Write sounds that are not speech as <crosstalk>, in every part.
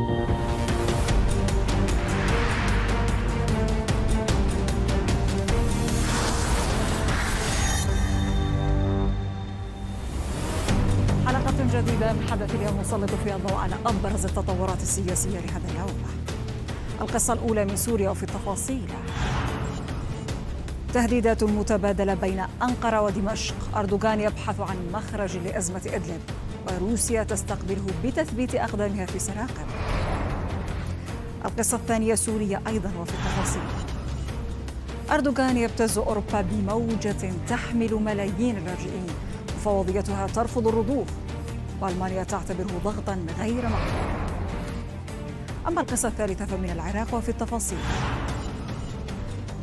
حلقة جديدة من حدث اليوم نسلط فيها الضوء على أبرز التطورات السياسية لهذا اليوم القصة الأولى من سوريا وفي التفاصيل تهديدات متبادلة بين أنقرة ودمشق أردوغان يبحث عن مخرج لأزمة إدلب وروسيا تستقبله بتثبيت أقدامها في سراقب القصة الثانية سوريا أيضا وفي التفاصيل أردوغان يبتز أوروبا بموجة تحمل ملايين اللاجئين مفوضيتها ترفض الرضوخ وألمانيا تعتبره ضغطا غير معقول أما القصة الثالثة فمن العراق وفي التفاصيل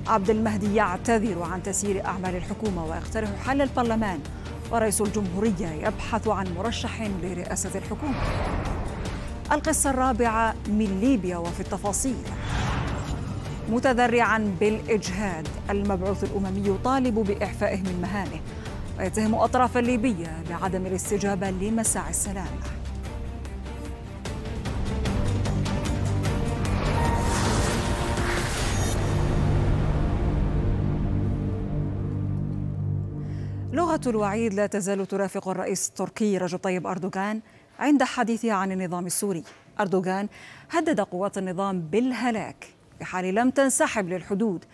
عبد المهدي يعتذر عن تسيير أعمال الحكومة ويقترح حل البرلمان ورئيس الجمهورية يبحث عن مرشح لرئاسة الحكومة القصة الرابعة من ليبيا وفي التفاصيل متذرعا بالإجهاد المبعوث الأممي يطالب بإعفائه من مهامه ويتهم أطراف ليبيا بعدم الاستجابة لمساعي السلام لغة الوعيد لا تزال ترافق الرئيس التركي رجب طيب أردوغان عند حديثه عن النظام السوري أردوغان هدد قوات النظام بالهلاك في حال لم تنسحب للحدود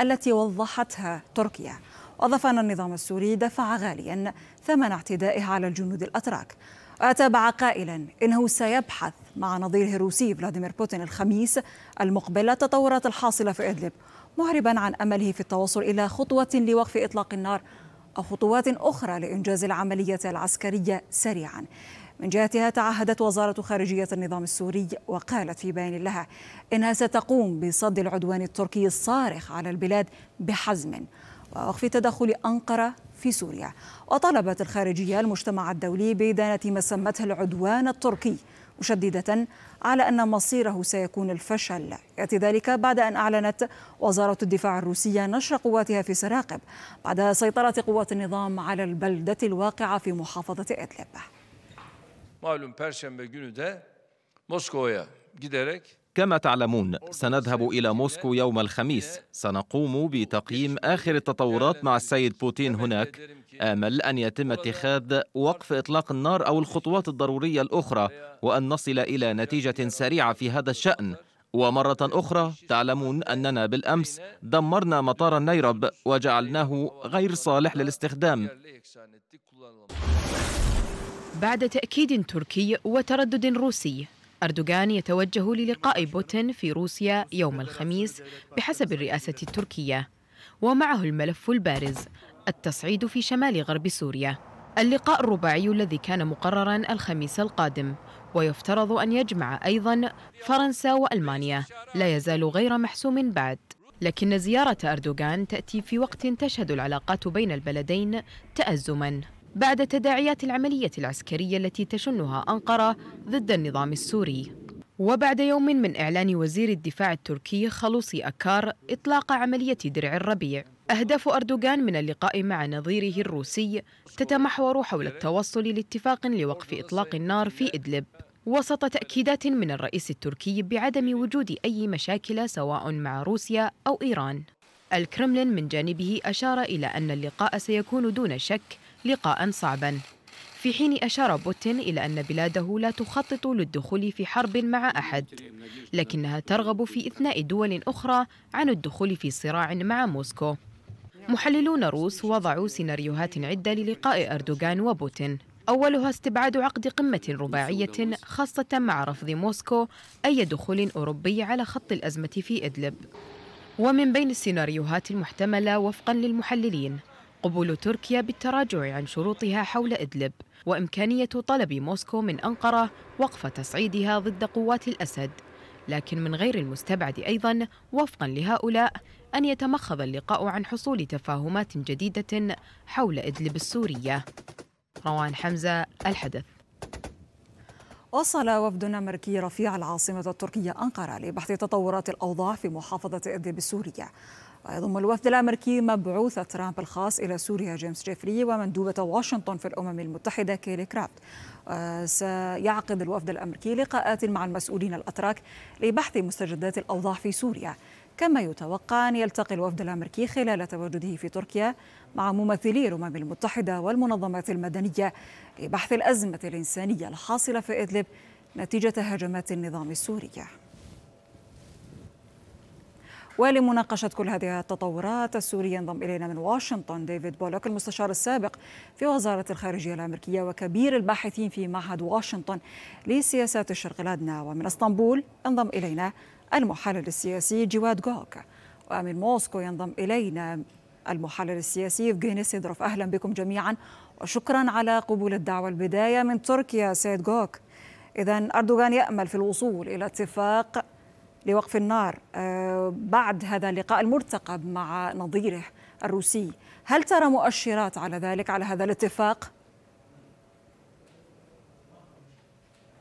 التي وضحتها تركيا وأضاف أن النظام السوري دفع غاليا ثمن اعتدائه على الجنود الأتراك وأتابع قائلا إنه سيبحث مع نظيره الروسي فلاديمير بوتين الخميس المقبل التطورات الحاصلة في إدلب معربا عن أمله في التوصل إلى خطوة لوقف إطلاق النار أو خطوات أخرى لإنجاز العملية العسكرية سريعا من جهتها تعهدت وزارة خارجية النظام السوري وقالت في بيان لها إنها ستقوم بصد العدوان التركي الصارخ على البلاد بحزم ووقف تدخل أنقرة في سوريا وطلبت الخارجية المجتمع الدولي بإدانة ما سمته العدوان التركي مشددة على أن مصيره سيكون الفشل يأتي ذلك بعد أن أعلنت وزارة الدفاع الروسية نشر قواتها في سراقب بعد سيطرة قوات النظام على البلدة الواقعة في محافظة إدلب malum Perşembe günü de Moskova'ya giderek كما تعلمون سنذهب إلى موسكو يوم الخميس سنقوم بتقييم آخر التطورات مع السيد بوتين هناك آمل أن يتم اتخاذ وقف إطلاق النار أو الخطوات الضرورية الأخرى وأن نصل إلى نتيجة سريعة في هذا الشأن ومرة أخرى تعلمون أننا بالأمس دمرنا مطار النيرب وجعلناه غير صالح للاستخدام بعد تأكيد تركي وتردد روسي أردوغان يتوجه للقاء بوتين في روسيا يوم الخميس بحسب الرئاسة التركية ومعه الملف البارز التصعيد في شمال غرب سوريا اللقاء الرباعي الذي كان مقررا الخميس القادم ويفترض أن يجمع أيضا فرنسا وألمانيا لا يزال غير محسوم بعد لكن زيارة أردوغان تأتي في وقت تشهد العلاقات بين البلدين تأزماً بعد تداعيات العملية العسكرية التي تشنها أنقرة ضد النظام السوري وبعد يوم من إعلان وزير الدفاع التركي خلوصي أكار إطلاق عملية درع الربيع أهداف أردوغان من اللقاء مع نظيره الروسي تتمحور حول التوصل لاتفاق لوقف إطلاق النار في إدلب وسط تأكيدات من الرئيس التركي بعدم وجود أي مشاكل سواء مع روسيا أو إيران الكرملين من جانبه أشار إلى أن اللقاء سيكون دون شك لقاء صعبا في حين أشار بوتين إلى أن بلاده لا تخطط للدخول في حرب مع أحد لكنها ترغب في إثناء دول أخرى عن الدخول في صراع مع موسكو محللون روس وضعوا سيناريوهات عدة للقاء أردوغان وبوتين أولها استبعاد عقد قمة رباعية خاصة مع رفض موسكو أي دخول أوروبي على خط الأزمة في إدلب ومن بين السيناريوهات المحتملة وفقا للمحللين قبول تركيا بالتراجع عن شروطها حول إدلب وإمكانية طلب موسكو من أنقرة وقف تصعيدها ضد قوات الأسد لكن من غير المستبعد أيضا وفقا لهؤلاء أن يتمخض اللقاء عن حصول تفاهمات جديدة حول إدلب السورية روان حمزة الحدث وصل وفد أمريكي رفيع العاصمة التركية أنقرة لبحث تطورات الأوضاع في محافظة إدلب السورية ويضم الوفد الأمريكي مبعوث ترامب الخاص إلى سوريا جيمس جيفري ومندوبة واشنطن في الأمم المتحدة كيلي كرافت آه، سيعقد الوفد الأمريكي لقاءات مع المسؤولين الأتراك لبحث مستجدات الأوضاع في سوريا كما يتوقع أن يلتقي الوفد الأمريكي خلال تواجده في تركيا مع ممثلي الأمم المتحدة والمنظمات المدنية لبحث الأزمة الإنسانية الحاصلة في إدلب نتيجة هجمات النظام السوري ولمناقشة كل هذه التطورات السورية ينضم إلينا من واشنطن ديفيد بولوك المستشار السابق في وزارة الخارجية الأمريكية وكبير الباحثين في معهد واشنطن لسياسات الشرق الأدنى ومن اسطنبول انضم إلينا المحلل السياسي جواد جوك ومن موسكو ينضم إلينا المحلل السياسي يفجيني سيدروف أهلا بكم جميعا وشكرا على قبول الدعوة البداية من تركيا سيد جوك إذا أردوغان يأمل في الوصول إلى اتفاق لوقف النار آه، بعد هذا اللقاء المرتقب مع نظيره الروسي هل ترى مؤشرات على ذلك على هذا الاتفاق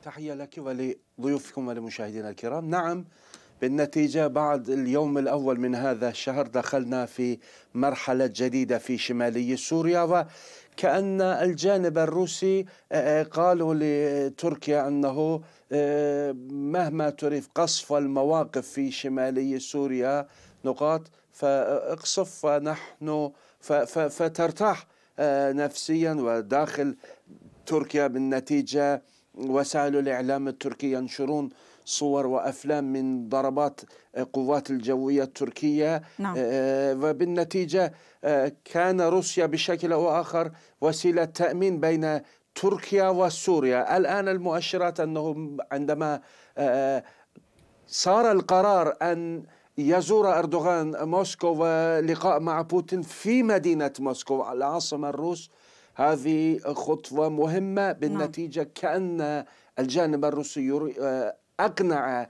تحية لك ولضيوفكم ولمشاهدينا الكرام نعم بالنتيجة بعد اليوم الأول من هذا الشهر دخلنا في مرحلة جديدة في شمالي سوريا وكأن الجانب الروسي آه، آه، قالوا لتركيا أنه آه، مهما تريد قصف المواقف في شمالي سوريا نقاط فاقصف فنحن فترتاح آه، نفسيا وداخل تركيا بالنتيجة وسائل الإعلام التركي ينشرون صور وأفلام من ضربات قوات الجوية التركية نعم. آه، وبالنتيجة كان روسيا بشكل أو آخر وسيلة تأمين بين تركيا وسوريا الآن المؤشرات أنه عندما آه، آه، صار القرار أن يزور أردوغان موسكو ولقاء مع بوتين في مدينة موسكو العاصمة الروس هذه خطوة مهمة نعم. بالنتيجة كأن الجانب الروسي آه، أقنع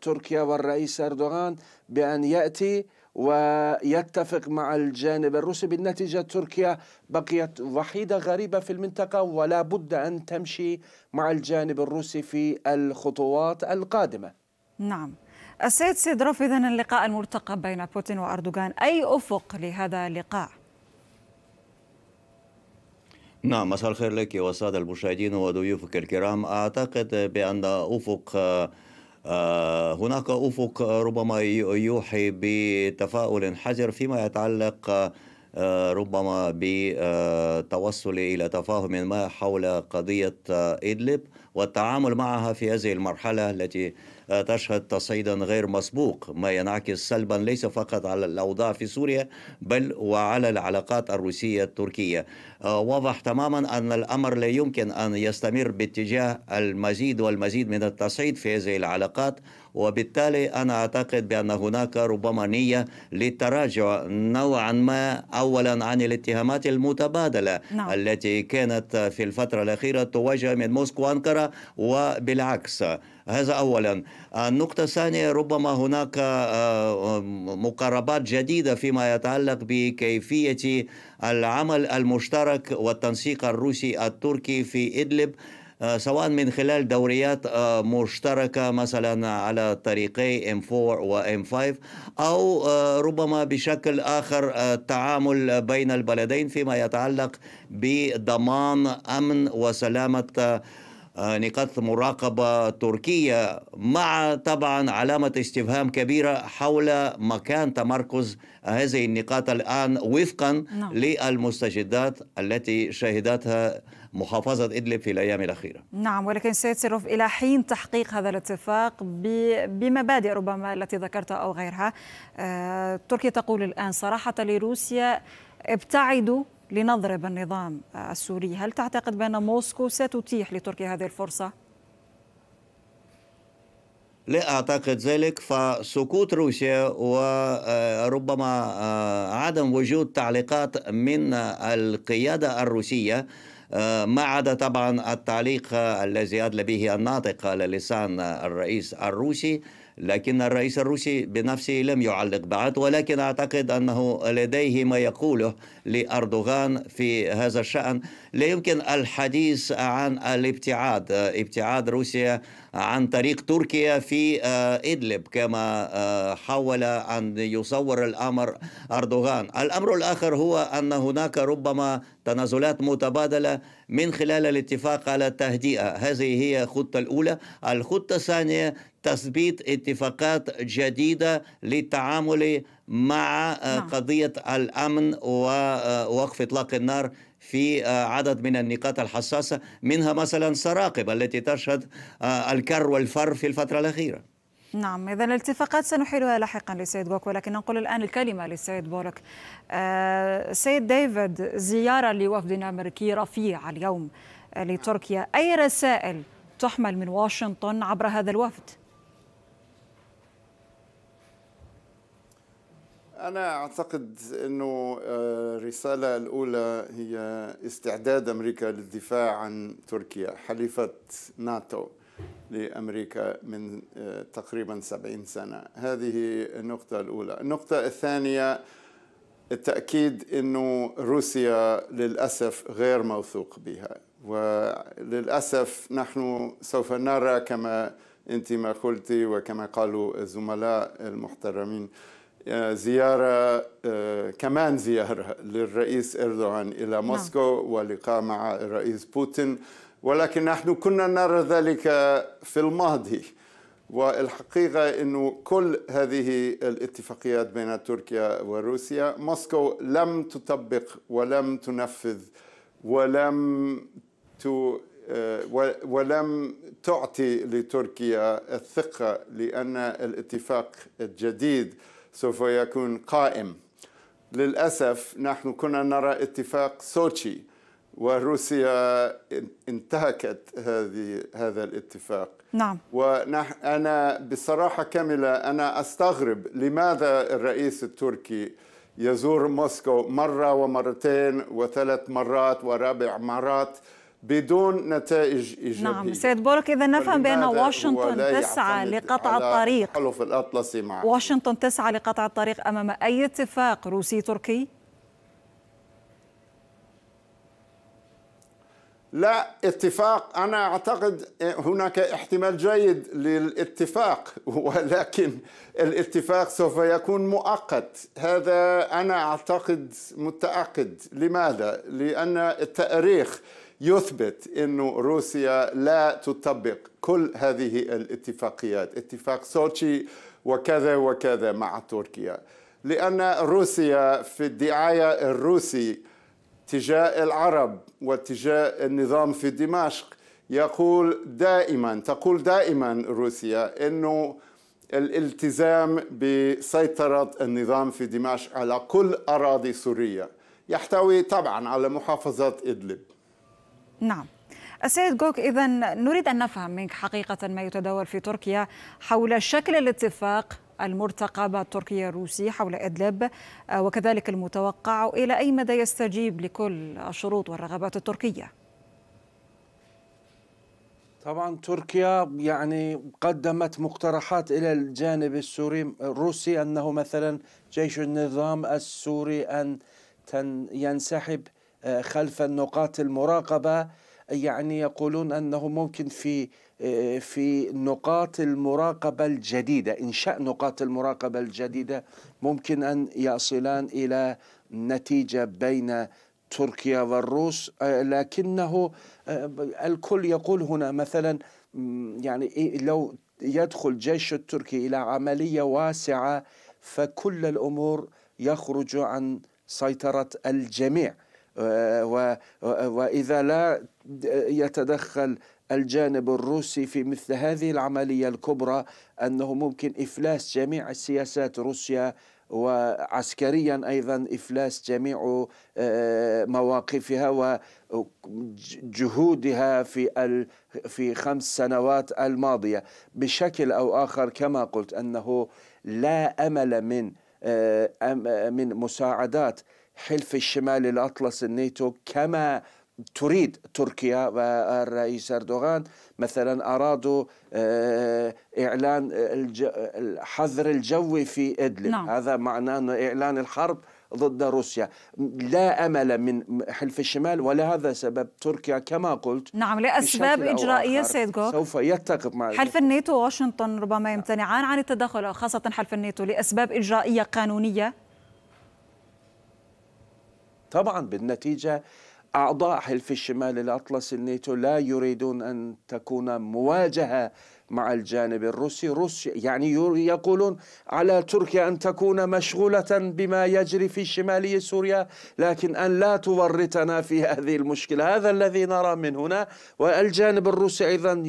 تركيا والرئيس أردوغان بأن يأتي ويتفق مع الجانب الروسي بالنتيجة تركيا بقيت وحيدة غريبة في المنطقة ولا بد أن تمشي مع الجانب الروسي في الخطوات القادمة نعم السيد سيدروف إذا اللقاء المرتقب بين بوتين وأردوغان أي أفق لهذا اللقاء؟ نعم مساء الخير لك والسادة المشاهدين وضيوفك الكرام أعتقد بأن أفق آه، هناك أفق ربما يوحي بتفاؤل حذر فيما يتعلق آه، ربما بتوصل إلى تفاهم ما حول قضية آه، إدلب والتعامل معها في هذه المرحلة التي تشهد تصعيدا غير مسبوق ما ينعكس سلبا ليس فقط على الأوضاع في سوريا بل وعلى العلاقات الروسية التركية آه، واضح تماما أن الأمر لا يمكن أن يستمر باتجاه المزيد والمزيد من التصعيد في هذه العلاقات وبالتالي أنا أعتقد بأن هناك ربما نية للتراجع نوعا ما أولا عن الاتهامات المتبادلة نعم. التي كانت في الفترة الأخيرة تواجه من موسكو وأنقرة وبالعكس هذا أولا النقطة الثانية ربما هناك آه، آه، مقاربات جديدة فيما يتعلق بكيفية العمل المشترك والتنسيق الروسي التركي في إدلب آه، سواء من خلال دوريات مشتركة مثلا على طريقي M4 و M5 أو ربما بشكل آخر التعامل بين البلدين فيما يتعلق بضمان أمن وسلامة آه، نقاط مراقبة تركية مع طبعا علامة استفهام كبيرة حول مكان تمركز هذه النقاط الآن وفقا نعم. للمستجدات التي شهدتها محافظة إدلب في الأيام الأخيرة نعم ولكن سيد سيروف إلى حين تحقيق هذا الاتفاق بمبادئ ربما التي ذكرتها أو غيرها آه، تركيا تقول الآن صراحة لروسيا ابتعدوا لنضرب النظام السوري هل تعتقد بأن موسكو ستتيح لتركيا هذه الفرصة؟ لا أعتقد ذلك فسقوط روسيا وربما آه، آه، عدم وجود تعليقات من آه، القيادة الروسية ما عدا طبعا التعليق الذي أدلى به الناطق على الرئيس الروسي لكن الرئيس الروسي بنفسه لم يعلق بعد ولكن أعتقد أنه لديه ما يقوله لأردوغان في هذا الشأن لا يمكن الحديث عن الابتعاد ابتعاد روسيا عن طريق تركيا في آه، إدلب كما آه، حاول أن يصور الأمر أردوغان الأمر الآخر هو أن هناك ربما تنازلات متبادلة من خلال الاتفاق على التهدئة هذه هي الخطة الأولى الخطة الثانية تثبيت اتفاقات جديدة للتعامل مع آه، نعم. قضية الأمن ووقف إطلاق النار في آه، عدد من النقاط الحساسة منها مثلا سراقب التي تشهد آه، الكر والفر في الفترة الأخيرة نعم إذا الاتفاقات سنحيلها لاحقا للسيد بوك ولكن ننقل الآن الكلمة للسيد بورك آه، سيد ديفيد زيارة لوفد أمريكي رفيع اليوم لتركيا أي رسائل تحمل من واشنطن عبر هذا الوفد؟ أنا أعتقد أنه آه، الرسالة الأولى هي استعداد أمريكا للدفاع عن تركيا حليفة ناتو لأمريكا من آه، تقريبا سبعين سنة هذه النقطة الأولى النقطة الثانية التأكيد أنه روسيا للأسف غير موثوق بها وللأسف نحن سوف نرى كما أنت ما قلت وكما قالوا الزملاء المحترمين آه، زيارة آه، كمان زيارة للرئيس إردوغان إلى نعم. موسكو ولقاء مع الرئيس بوتين ولكن نحن كنا نرى ذلك في الماضي والحقيقة أنه كل هذه الاتفاقيات بين تركيا وروسيا موسكو لم تطبق ولم تنفذ ولم ت... آه، ولم تعطي لتركيا الثقة لأن الاتفاق الجديد سوف يكون قائم للأسف نحن كنا نرى اتفاق سوتشي وروسيا انتهكت هذه هذا الاتفاق نعم وأنا بصراحة كاملة أنا أستغرب لماذا الرئيس التركي يزور موسكو مرة ومرتين وثلاث مرات ورابع مرات بدون نتائج إيجابية نعم سيد بورك إذا نفهم بأن واشنطن تسعى لقطع الطريق الأطلسي مع واشنطن تسعى لقطع الطريق أمام أي اتفاق روسي تركي؟ لا اتفاق أنا أعتقد هناك احتمال جيد للاتفاق ولكن الاتفاق سوف يكون مؤقت هذا أنا أعتقد متأكد لماذا؟ لأن التأريخ يثبت أن روسيا لا تطبق كل هذه الاتفاقيات اتفاق سوتشي وكذا وكذا مع تركيا لأن روسيا في الدعاية الروسي تجاه العرب وتجاه النظام في دمشق يقول دائما تقول دائما روسيا أنه الالتزام بسيطرة النظام في دمشق على كل أراضي سوريا يحتوي طبعا على محافظة إدلب نعم السيد جوك إذا نريد أن نفهم منك حقيقة ما يتداول في تركيا حول شكل الاتفاق المرتقب التركي الروسي حول إدلب آه، وكذلك المتوقع إلى أي مدى يستجيب لكل الشروط والرغبات التركية؟ طبعا تركيا يعني قدمت مقترحات الى الجانب السوري الروسي انه مثلا جيش النظام السوري ان ينسحب آه، خلف النقاط المراقبة يعني يقولون أنه ممكن في آه، في نقاط المراقبة الجديدة إنشاء نقاط المراقبة الجديدة ممكن أن يصلان إلى نتيجة بين تركيا والروس آه، لكنه الكل يقول هنا مثلا يعني إيه، لو يدخل الجيش التركي إلى عملية واسعة فكل الأمور يخرج عن سيطرة الجميع وإذا لا يتدخل الجانب الروسي في مثل هذه العملية الكبرى أنه ممكن إفلاس جميع سياسات روسيا وعسكريا ايضا افلاس جميع آه، مواقفها وجهودها في في خمس سنوات الماضيه بشكل او اخر كما قلت انه لا امل من آه، من مساعدات حلف الشمال الأطلس الناتو كما تريد تركيا والرئيس أردوغان مثلا أرادوا آه، إعلان الحظر الجوي في إدلب نعم. هذا معناه أنه إعلان الحرب ضد روسيا لا أمل من حلف الشمال ولهذا سبب تركيا كما قلت نعم لأسباب إجرائية سيد جوك سوف يتقب مع حلف الناتو واشنطن ربما يمتنعان عن التدخل خاصة حلف الناتو لأسباب إجرائية قانونية طبعا بالنتيجة أعضاء حلف الشمال الأطلسي الناتو لا يريدون أن تكون مواجهة مع الجانب الروسي روسيا يعني يقولون على تركيا أن تكون مشغولة بما يجري في شمالي سوريا لكن أن لا تورطنا في <laughs> هذه المشكلة هذا الذي نرى من هنا والجانب الروسي أيضا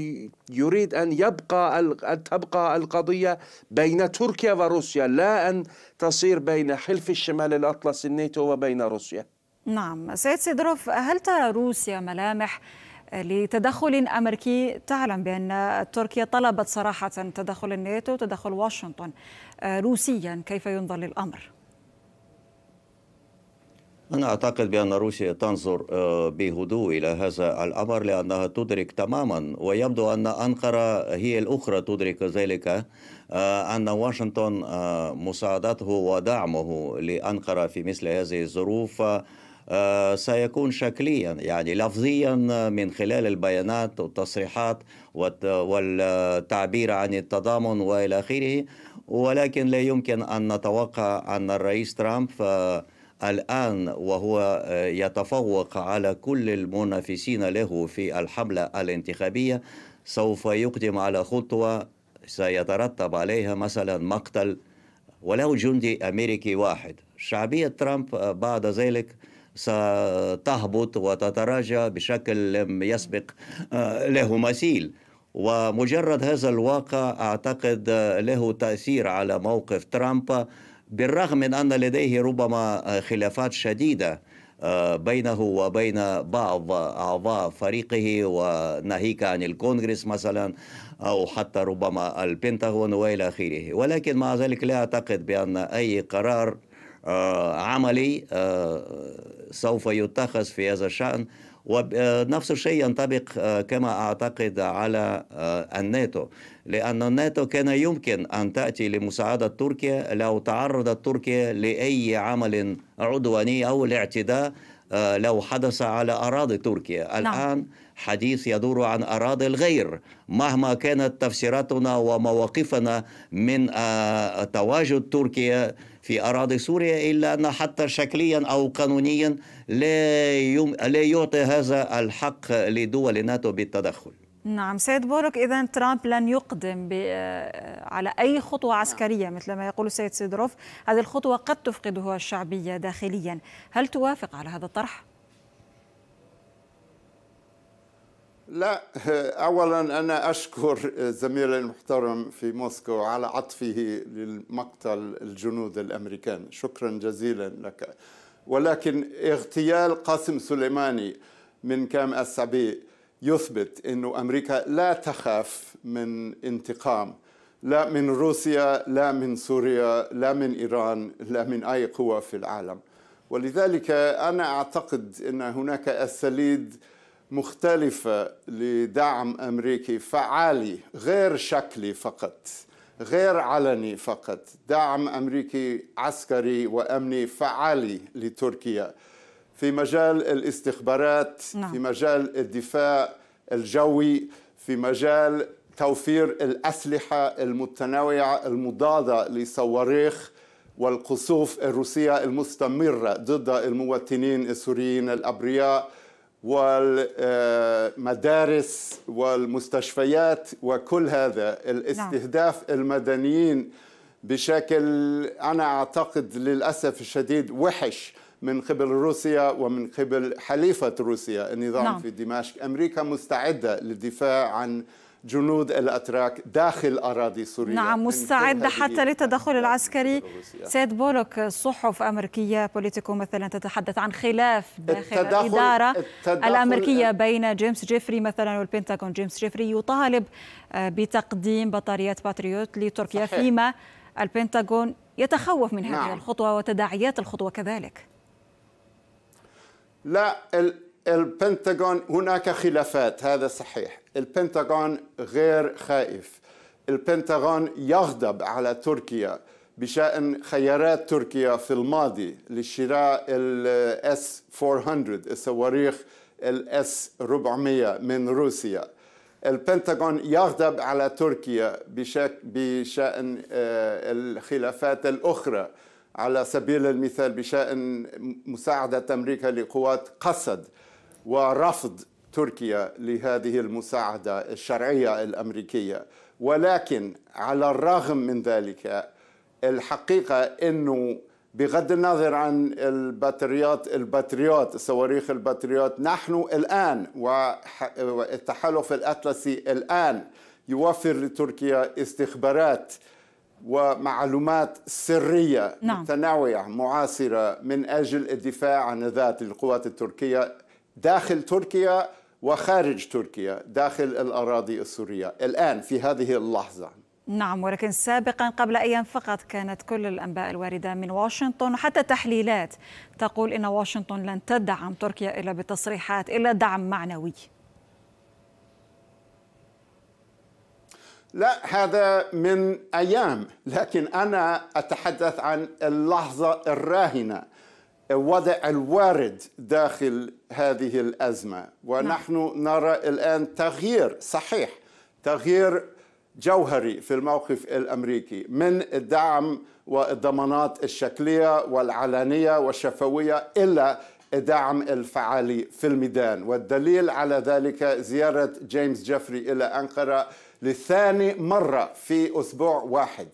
يريد أن يبقى أن تبقى القضية بين تركيا وروسيا لا أن تصير بين حلف الشمال الأطلسي الناتو وبين روسيا نعم سيد سيدروف هل ترى روسيا ملامح لتدخل أمريكي تعلم بأن تركيا طلبت صراحة تدخل الناتو وتدخل واشنطن آه، روسيا كيف ينظر للأمر؟ أنا أعتقد بأن روسيا تنظر آه، بهدوء إلى هذا الأمر لأنها تدرك تماما ويبدو أن أنقرة هي الأخرى تدرك ذلك آه، أن واشنطن مساعدته ودعمه لأنقرة في مثل هذه الظروف آه، سيكون شكليا يعني لفظيا آه، من خلال البيانات والتصريحات والتعبير عن التضامن والى اخره ولكن لا يمكن ان نتوقع ان الرئيس ترامب آه، الآن وهو يتفوق على كل المنافسين له في الحملة الانتخابية سوف يقدم على خطوة سيترتب عليها مثلا مقتل ولو جندي أمريكي واحد شعبية ترامب بعد ذلك ستهبط وتتراجع بشكل لم يسبق آه، له مثيل ومجرد هذا الواقع اعتقد آه، له تاثير على موقف ترامب بالرغم من ان لديه ربما آه، خلافات شديده بينه وبين بعض اعضاء فريقه وناهيك عن الكونغرس مثلا او حتى ربما البنتاغون والى اخره ولكن مع ذلك لا اعتقد بان اي قرار عملي سوف يتخذ في هذا الشأن ونفس الشيء ينطبق آه، كما أعتقد على آه، الناتو لأن الناتو كان يمكن أن تأتي لمساعدة تركيا لو تعرضت تركيا لأي عمل عدواني أو الاعتداء آه، لو حدث على أراضي تركيا نعم. الآن حديث يدور عن أراضي الغير مهما كانت تفسيراتنا ومواقفنا من تواجد تركيا في أراضي سوريا إلا أن حتى شكليا أو قانونيا لا, يم... لا يعطي هذا الحق لدول الناتو بالتدخل نعم سيد بورك إذا ترامب لن يقدم ب... آه، على أي خطوة عسكرية نعم. مثل ما يقول السيد سيدروف هذه الخطوة قد تفقده الشعبية داخليا هل توافق على هذا الطرح؟ لا اولا انا اشكر زميلي المحترم في موسكو على عطفه للمقتل الجنود الامريكان شكرا جزيلا لك ولكن اغتيال قاسم سليماني من كام أسابيع يثبت أنه أمريكا لا تخاف من انتقام لا من روسيا لا من سوريا لا من إيران لا من أي قوة في العالم ولذلك أنا أعتقد أن هناك أساليب مختلفة لدعم أمريكي فعالي غير شكلي فقط غير علني فقط دعم أمريكي عسكري وأمني فعالي لتركيا في مجال الاستخبارات نعم. في مجال الدفاع الجوي في مجال توفير الأسلحة المتنوعة المضادة لصواريخ والقصوف الروسية المستمرة ضد المواطنين السوريين الأبرياء والمدارس والمستشفيات وكل هذا الاستهداف نعم. المدنيين بشكل أنا أعتقد للأسف الشديد وحش من قبل روسيا ومن قبل حليفة روسيا النظام نعم. في دمشق أمريكا مستعدة للدفاع عن جنود الأتراك داخل أراضي سوريا نعم مستعد حتى للتدخل العسكري سيد بولوك صحف أمريكية بوليتيكو مثلا تتحدث عن خلاف داخل التدخل الإدارة التدخل الأمريكية بين جيمس جيفري مثلا والبنتاغون جيمس جيفري يطالب آه، بتقديم بطاريات باتريوت لتركيا صحيح. فيما البنتاغون يتخوف من هذه نعم. الخطوة وتداعيات الخطوة كذلك لا ال... البنتاغون هناك خلافات هذا صحيح البنتاغون غير خائف البنتاغون يغضب على تركيا بشأن خيارات تركيا في الماضي لشراء الاس 400 الصواريخ الاس 400 من روسيا البنتاغون يغضب على تركيا بشك بشأن آه، الخلافات الأخرى على سبيل المثال بشأن مساعدة أمريكا لقوات قسد ورفض تركيا لهذه المساعدة الشرعية الأمريكية ولكن على الرغم من ذلك الحقيقة أنه بغض النظر عن البطاريات البطاريات صواريخ البطاريات نحن الآن والتحالف الأطلسي الآن يوفر لتركيا استخبارات ومعلومات سرية نعم. متنوعة معاصرة من أجل الدفاع عن ذات القوات التركية داخل تركيا وخارج تركيا داخل الأراضي السورية الآن في هذه اللحظة نعم ولكن سابقا قبل أيام فقط كانت كل الأنباء الواردة من واشنطن وحتى تحليلات تقول إن واشنطن لن تدعم تركيا إلا بتصريحات إلا دعم معنوي لا هذا من أيام لكن أنا أتحدث عن اللحظة الراهنة وضع الوارد داخل هذه الازمه ونحن نعم. نرى الان تغيير صحيح تغيير جوهري في الموقف الامريكي من الدعم والضمانات الشكليه والعلنيه والشفويه الى الدعم الفعالي في الميدان والدليل على ذلك زياره جيمس جيفري الى انقره لثاني مره في اسبوع واحد.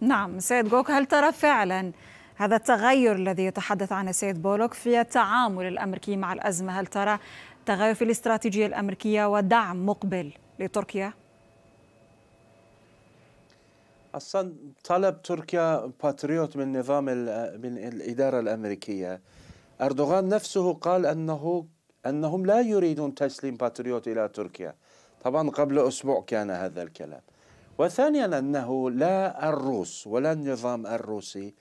نعم سيد جوك هل ترى فعلا هذا التغير الذي يتحدث عنه السيد بولوك في التعامل الأمريكي مع الأزمة هل ترى تغير في الاستراتيجية الأمريكية ودعم مقبل لتركيا؟ اصلا طلب تركيا باتريوت من نظام من الاداره الامريكيه اردوغان نفسه قال انه انهم لا يريدون تسليم باتريوت الى تركيا طبعا قبل اسبوع كان هذا الكلام وثانيا انه لا الروس ولا النظام الروسي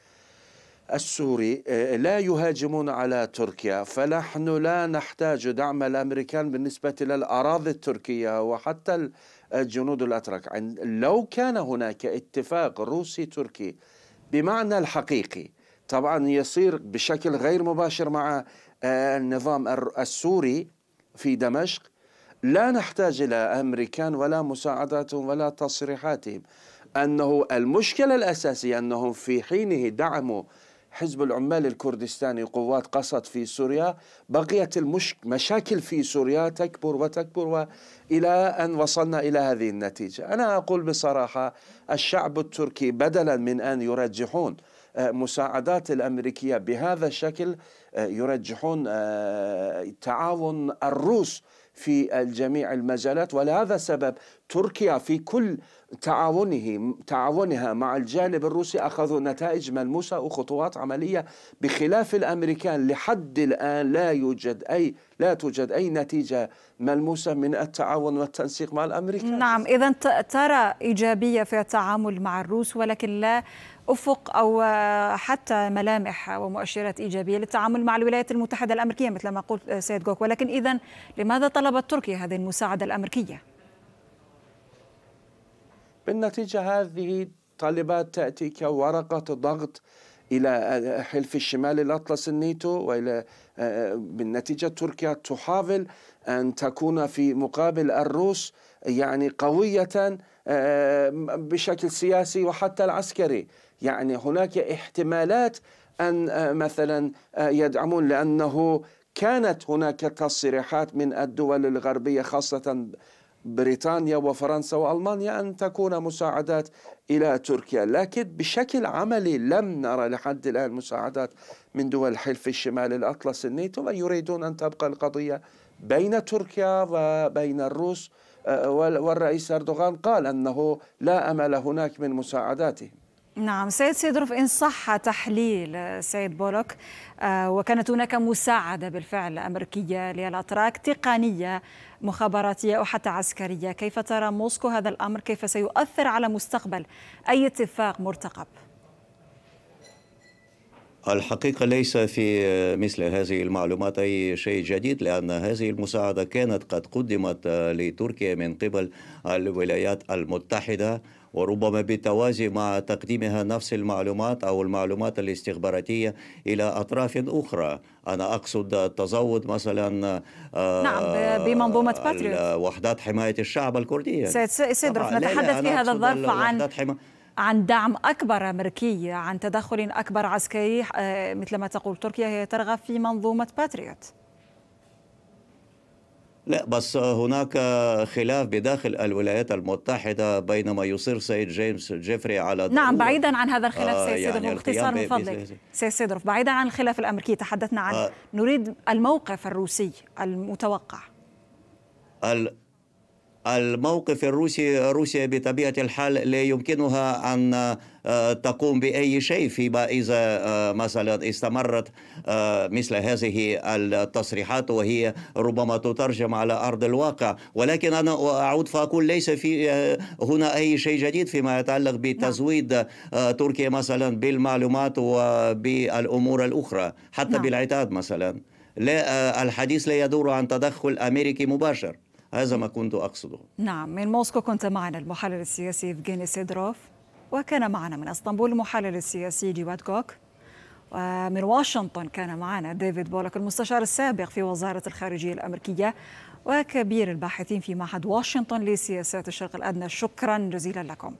السوري آه، لا يهاجمون على تركيا فنحن لا نحتاج دعم الامريكان بالنسبه للاراضي التركيه وحتى الجنود الاتراك لو كان هناك اتفاق روسي تركي بمعنى الحقيقي طبعا يصير بشكل غير مباشر مع آه، النظام السوري في دمشق لا نحتاج الى امريكان ولا مساعداتهم ولا تصريحاتهم انه المشكله الاساسيه انهم في حينه دعموا حزب العمال الكردستاني قوات قصد في سوريا بقيت المشاكل في سوريا تكبر وتكبر إلى أن وصلنا إلى هذه النتيجة أنا أقول بصراحة الشعب التركي بدلا من أن يرجحون آه، مساعدات الأمريكية بهذا الشكل آه، يرجحون آه، تعاون الروس في جميع المجالات ولهذا السبب تركيا في كل تعاونه تعاونها مع الجانب الروسي أخذوا نتائج ملموسة وخطوات عملية بخلاف الأمريكان لحد الآن لا يوجد أي لا توجد أي نتيجة ملموسة من التعاون والتنسيق مع الأمريكان نعم إذا ترى إيجابية في التعامل مع الروس ولكن لا افق او حتى ملامح ومؤشرات ايجابيه للتعامل مع الولايات المتحده الامريكيه مثل ما قلت آه، سيد جوك ولكن اذا لماذا طلبت تركيا هذه المساعده الامريكيه؟ بالنتيجه هذه طالبات تاتي كورقه ضغط الى آه، حلف الشمال الاطلس الناتو والى آه، بالنتيجه تركيا تحاول ان تكون في مقابل الروس يعني قويه بشكل سياسي وحتى العسكري يعني هناك احتمالات أن آه، مثلا آه، يدعمون لأنه كانت هناك تصريحات من الدول الغربية خاصة بريطانيا وفرنسا والمانيا ان تكون مساعدات الى تركيا، لكن بشكل عملي لم نرى لحد الان مساعدات من دول حلف الشمال الاطلس الناتو ويريدون ان تبقى القضيه بين تركيا وبين الروس آه، والرئيس اردوغان قال انه لا امل هناك من مساعداتهم. نعم سيد سيدروف إن صح تحليل آه، سيد بولوك آه، وكانت هناك مساعدة بالفعل أمريكية للأتراك تقنية مخابراتية أو حتى عسكرية كيف ترى موسكو هذا الأمر كيف سيؤثر على مستقبل أي اتفاق مرتقب الحقيقة ليس في آه، مثل هذه المعلومات أي شيء جديد لأن هذه المساعدة كانت قد قدمت لتركيا من قبل الولايات المتحدة وربما بالتوازي مع تقديمها نفس المعلومات أو المعلومات الاستخباراتية إلى أطراف أخرى أنا أقصد التزود مثلا نعم آه، بمنظومة باتريوت وحدات حماية الشعب الكردية سيد سيد نعم، نتحدث في هذا الظرف عن عن دعم أكبر أمريكي عن تدخل أكبر عسكري آه، مثلما تقول تركيا هي ترغب في منظومة باتريوت لا بس هناك خلاف بداخل الولايات المتحدة بينما يصر سيد جيمس جيفري على نعم بعيدا عن هذا الخلاف آه سيد يعني باختصار من فضلك سيد سيدروف بعيدا عن الخلاف الأمريكي تحدثنا عنه آه نريد الموقف الروسي المتوقع الموقف الروسي روسيا بطبيعة الحال لا يمكنها أن آه، تقوم بأي شيء فيما إذا آه، مثلا استمرت آه، مثل هذه التصريحات وهي ربما تترجم على أرض الواقع ولكن أنا أعود فأقول ليس في هنا أي شيء جديد فيما يتعلق نعم. بتزويد نعم. تركيا مثلا بالمعلومات وبالأمور الأخرى حتى نعم. بالعتاد مثلا لا الحديث لا يدور عن تدخل أمريكي مباشر هذا ما كنت أقصده نعم من موسكو كنت معنا المحلل السياسي يفجيني سيدروف وكان معنا من اسطنبول المحلل السياسي جيوات كوك ومن واشنطن كان معنا ديفيد بولك المستشار السابق في وزارة الخارجية الأمريكية وكبير الباحثين في معهد واشنطن لسياسات الشرق الأدنى شكرا جزيلا لكم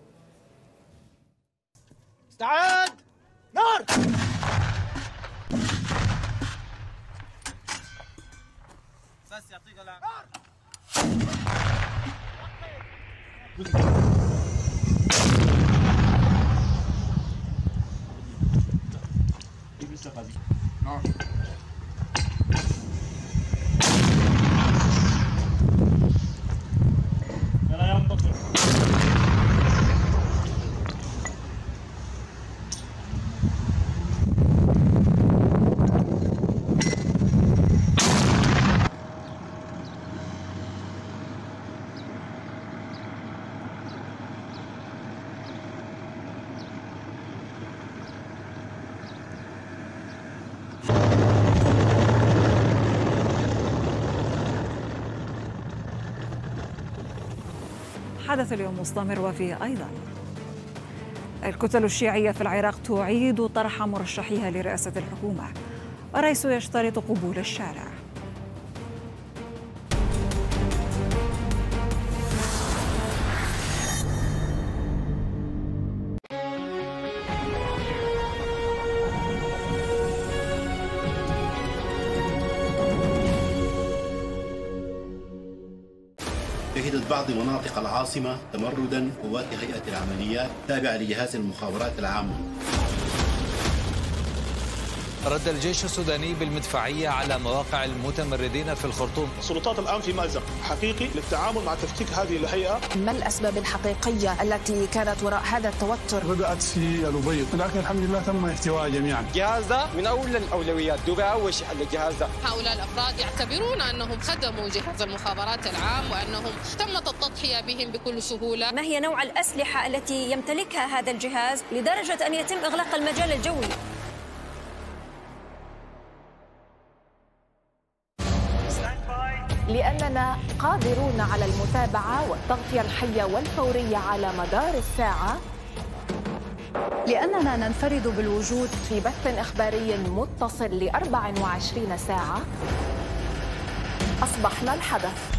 استعاد نار بس يعطيك العافية Ela é um pouquinho. حدث اليوم مستمر وفيه أيضا الكتل الشيعية في العراق تعيد طرح مرشحيها لرئاسة الحكومة الرئيس يشترط قبول الشارع بعض مناطق العاصمة تمردا قوات هيئة العمليات تابعة لجهاز المخابرات العامة رد الجيش السوداني بالمدفعية على مواقع المتمردين في الخرطوم السلطات الآن في مأزق حقيقي للتعامل مع تفكيك هذه الهيئة ما الأسباب الحقيقية التي كانت وراء هذا التوتر؟ بدأت في الأبيض لكن الحمد لله تم احتوائها جميعا جهاز من أول الأولويات دوبا أول شيء على الجهاز هؤلاء الأفراد يعتبرون أنهم خدموا جهاز المخابرات العام وأنهم تمت التضحية بهم بكل سهولة ما هي نوع الأسلحة التي يمتلكها هذا الجهاز لدرجة أن يتم إغلاق المجال الجوي؟ قادرون على المتابعة والتغطية الحية والفورية على مدار الساعة لأننا ننفرد بالوجود في بث إخباري متصل ل 24 ساعة أصبحنا الحدث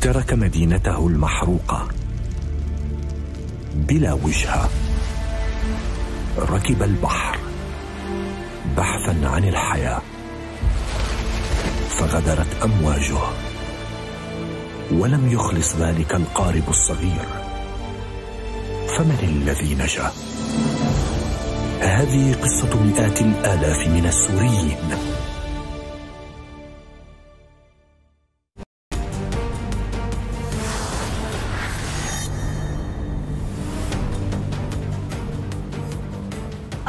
ترك مدينته المحروقة بلا وجهة ركب البحر بحثا عن الحياه فغدرت امواجه ولم يخلص ذلك القارب الصغير فمن الذي نجا هذه قصه مئات الالاف من السوريين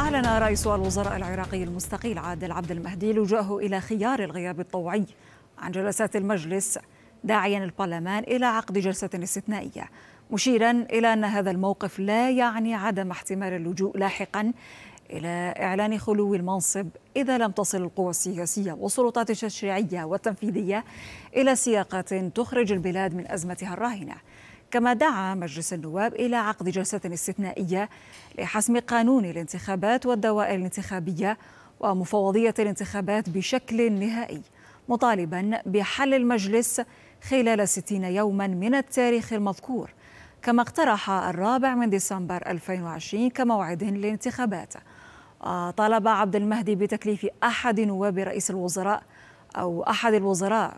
أعلن رئيس الوزراء العراقي المستقيل عادل عبد المهدي لجأه إلى خيار الغياب الطوعي عن جلسات المجلس داعيا البرلمان إلى عقد جلسة استثنائية مشيرا إلى أن هذا الموقف لا يعني عدم احتمال اللجوء لاحقا إلى إعلان خلو المنصب إذا لم تصل القوى السياسية والسلطات التشريعية والتنفيذية إلى سياقات تخرج البلاد من أزمتها الراهنة كما دعا مجلس النواب إلى عقد جلسة استثنائية لحسم قانون الانتخابات والدوائر الانتخابية ومفوضية الانتخابات بشكل نهائي مطالبا بحل المجلس خلال 60 يوما من التاريخ المذكور كما اقترح الرابع من ديسمبر 2020 كموعد للانتخابات طالب عبد المهدي بتكليف أحد نواب رئيس الوزراء أو أحد الوزراء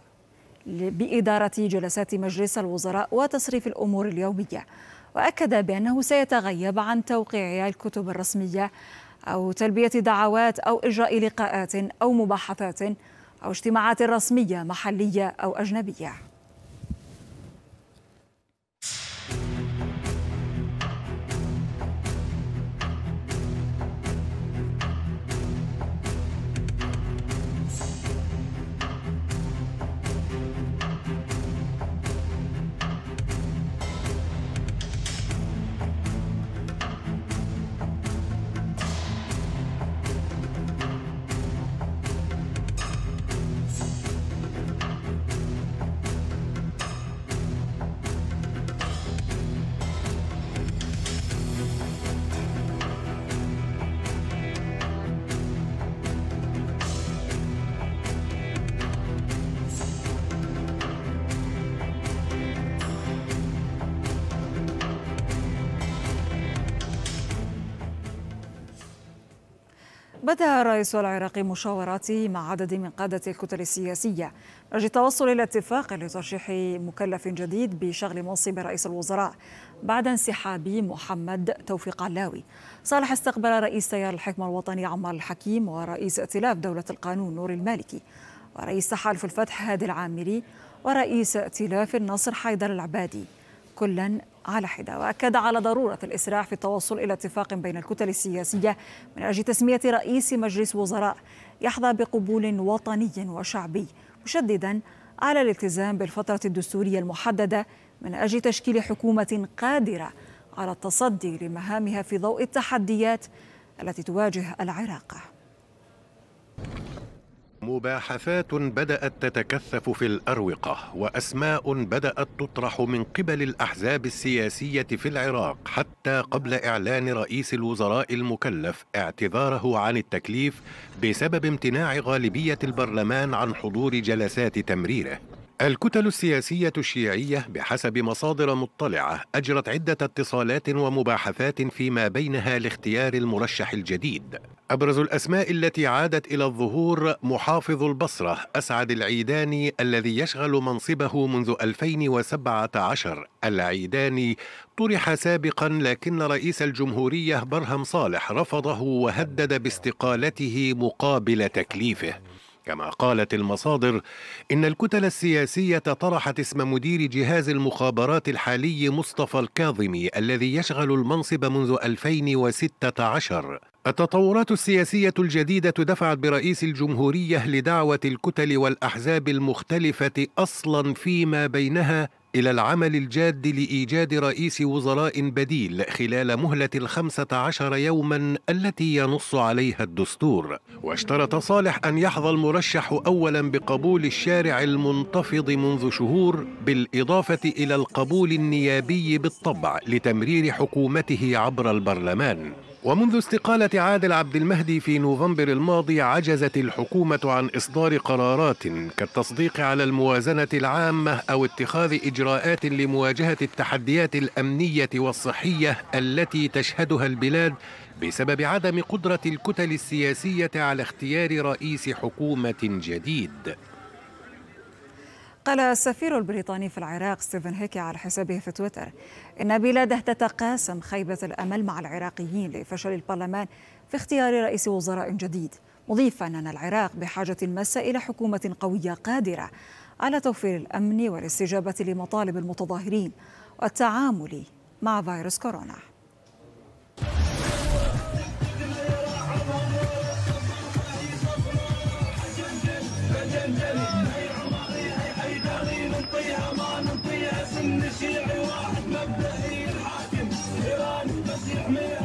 بإدارة جلسات مجلس الوزراء وتصريف الأمور اليومية وأكد بأنه سيتغيب عن توقيع الكتب الرسمية أو تلبية دعوات أو إجراء لقاءات أو مباحثات أو اجتماعات رسمية محلية أو أجنبية بدأ الرئيس العراقي مشاوراته مع عدد من قادة الكتل السياسية أجل التوصل إلى اتفاق لترشيح مكلف جديد بشغل منصب رئيس الوزراء بعد انسحاب محمد توفيق علاوي صالح استقبل رئيس تيار الحكمة الوطني عمار الحكيم ورئيس ائتلاف دولة القانون نور المالكي ورئيس تحالف الفتح هادي العامري ورئيس ائتلاف النصر حيدر العبادي كلا على حدة وأكد على ضرورة الإسراع في التوصل إلى اتفاق بين الكتل السياسية من أجل تسمية رئيس مجلس وزراء يحظى بقبول وطني وشعبي مشددا على الالتزام بالفترة الدستورية المحددة من أجل تشكيل حكومة قادرة على التصدي لمهامها في ضوء التحديات التي تواجه العراق مباحثات بدأت تتكثف في الأروقة وأسماء بدأت تطرح من قبل الأحزاب السياسية في العراق حتى قبل إعلان رئيس الوزراء المكلف اعتذاره عن التكليف بسبب امتناع غالبية البرلمان عن حضور جلسات تمريره الكتل السياسية الشيعية بحسب مصادر مطلعة أجرت عدة اتصالات ومباحثات فيما بينها لاختيار المرشح الجديد أبرز الأسماء التي عادت إلى الظهور محافظ البصرة أسعد العيداني الذي يشغل منصبه منذ 2017 العيداني طرح سابقا لكن رئيس الجمهورية برهم صالح رفضه وهدد باستقالته مقابل تكليفه كما قالت المصادر إن الكتل السياسية طرحت اسم مدير جهاز المخابرات الحالي مصطفى الكاظمي الذي يشغل المنصب منذ 2016 التطورات السياسية الجديدة دفعت برئيس الجمهورية لدعوة الكتل والأحزاب المختلفة أصلا فيما بينها إلى العمل الجاد لإيجاد رئيس وزراء بديل خلال مهلة الخمسة عشر يوما التي ينص عليها الدستور واشترط صالح أن يحظى المرشح أولا بقبول الشارع المنتفض منذ شهور بالإضافة إلى القبول النيابي بالطبع لتمرير حكومته عبر البرلمان ومنذ استقالة عادل عبد المهدي في نوفمبر الماضي عجزت الحكومة عن إصدار قرارات كالتصديق على الموازنة العامة أو اتخاذ إجراءات لمواجهة التحديات الأمنية والصحية التي تشهدها البلاد بسبب عدم قدرة الكتل السياسية على اختيار رئيس حكومة جديد. قال السفير البريطاني في العراق ستيفن هيكي على حسابه في تويتر إن بلاده تتقاسم خيبة الأمل مع العراقيين لفشل البرلمان في اختيار رئيس وزراء جديد مضيفا أن العراق بحاجة ماسة إلى حكومة قوية قادرة على توفير الأمن والاستجابة لمطالب المتظاهرين والتعامل مع فيروس كورونا Yeah. Yeah.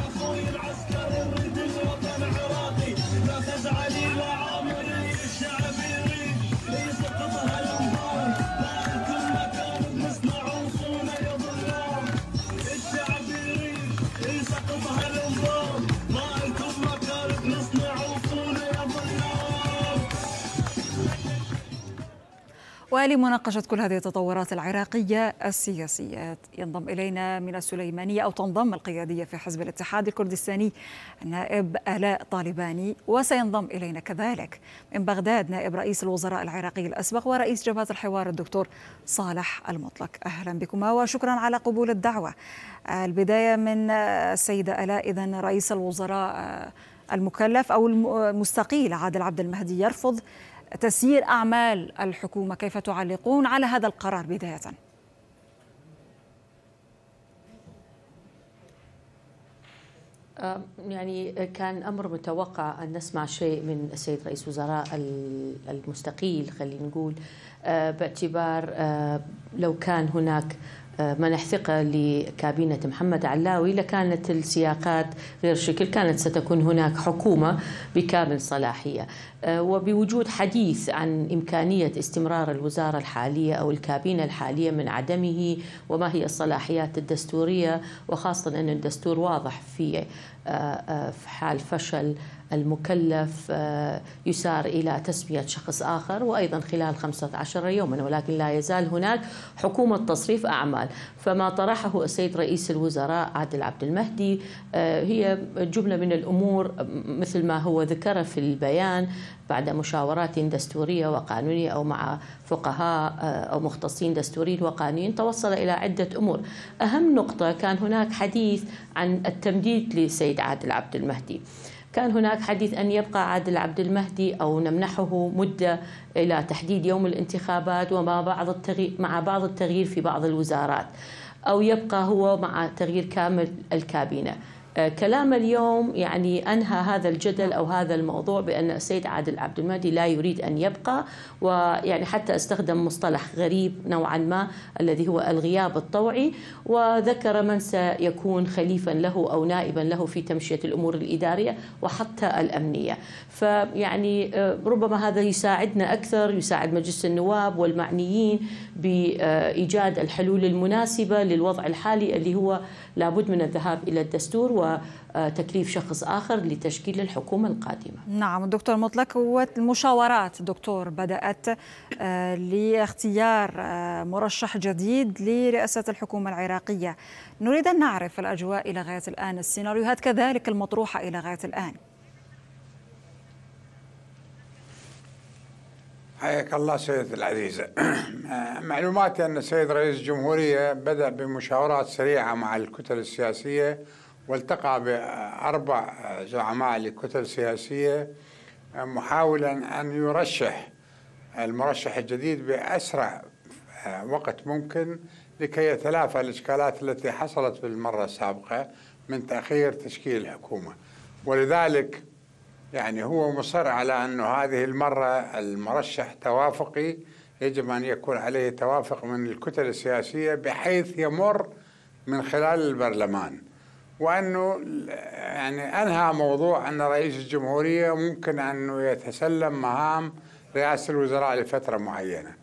ولمناقشة كل هذه التطورات العراقية السياسية ينضم إلينا من السليمانية أو تنضم القيادية في حزب الاتحاد الكردستاني النائب آلاء طالباني وسينضم إلينا كذلك من بغداد نائب رئيس الوزراء العراقي الأسبق ورئيس جبهة الحوار الدكتور صالح المطلق أهلا بكما وشكرا على قبول الدعوة البداية من السيدة آلاء إذا رئيس الوزراء المكلف أو المستقيل عادل عبد المهدي يرفض تسيير أعمال الحكومة كيف تعلقون على هذا القرار بداية؟ يعني كان امر متوقع ان نسمع شيء من السيد رئيس وزراء المستقيل خلينا نقول أه، باعتبار أه، لو كان هناك أه، منح ثقة لكابينة محمد علاوي لكانت السياقات غير شكل كانت ستكون هناك حكومة بكامل صلاحية آه، وبوجود حديث عن إمكانية استمرار الوزارة الحالية أو الكابينة الحالية من عدمه وما هي الصلاحيات الدستورية وخاصة أن الدستور واضح في آه، آه، حال فشل المكلف يسار إلى تسمية شخص آخر وأيضا خلال 15 يوما ولكن لا يزال هناك حكومة تصريف أعمال فما طرحه السيد رئيس الوزراء عادل عبد المهدي هي جملة من الأمور مثل ما هو ذكر في البيان بعد مشاورات دستورية وقانونية أو مع فقهاء آه، أو مختصين دستوريين وقانونيين توصل إلى عدة أمور أهم نقطة كان هناك حديث عن التمديد لسيد عادل عبد المهدي كان هناك حديث أن يبقى عادل عبد المهدي أو نمنحه مدة إلى تحديد يوم الانتخابات وما بعض التغيير مع بعض التغيير في بعض الوزارات أو يبقى هو مع تغيير كامل الكابينة آه، كلام اليوم يعني أنهى هذا الجدل أو هذا الموضوع بأن السيد عادل عبد المهدي لا يريد أن يبقى ويعني حتى استخدم مصطلح غريب نوعا ما الذي هو الغياب الطوعي وذكر من سيكون خليفا له أو نائبا له في تمشية الأمور الإدارية وحتى الأمنية فيعني آه، ربما هذا يساعدنا أكثر يساعد مجلس النواب والمعنيين بإيجاد الحلول المناسبة للوضع الحالي اللي هو لابد من الذهاب إلى الدستور وتكليف شخص آخر لتشكيل الحكومة القادمة نعم دكتور مطلق والمشاورات دكتور بدأت آه، لاختيار آه، مرشح جديد لرئاسة الحكومة العراقية نريد أن نعرف الأجواء إلى غاية الآن السيناريوهات كذلك المطروحة إلى غاية الآن حياك الله <clears throat> سيد العزيز معلوماتي أن السيد رئيس الجمهورية بدأ بمشاورات سريعة مع الكتل السياسية والتقى بأربع زعماء لكتل سياسية محاولا أن يرشح المرشح الجديد بأسرع وقت ممكن لكي يتلافى الإشكالات التي حصلت في المرة السابقة من تأخير تشكيل الحكومة ولذلك يعني هو مصر على أنه هذه المرة المرشح توافقي يجب أن يكون عليه توافق من الكتل السياسية بحيث يمر من خلال البرلمان وأنه يعني أنهى موضوع أن رئيس الجمهورية ممكن أنه يتسلم مهام رئاسة الوزراء لفترة معينة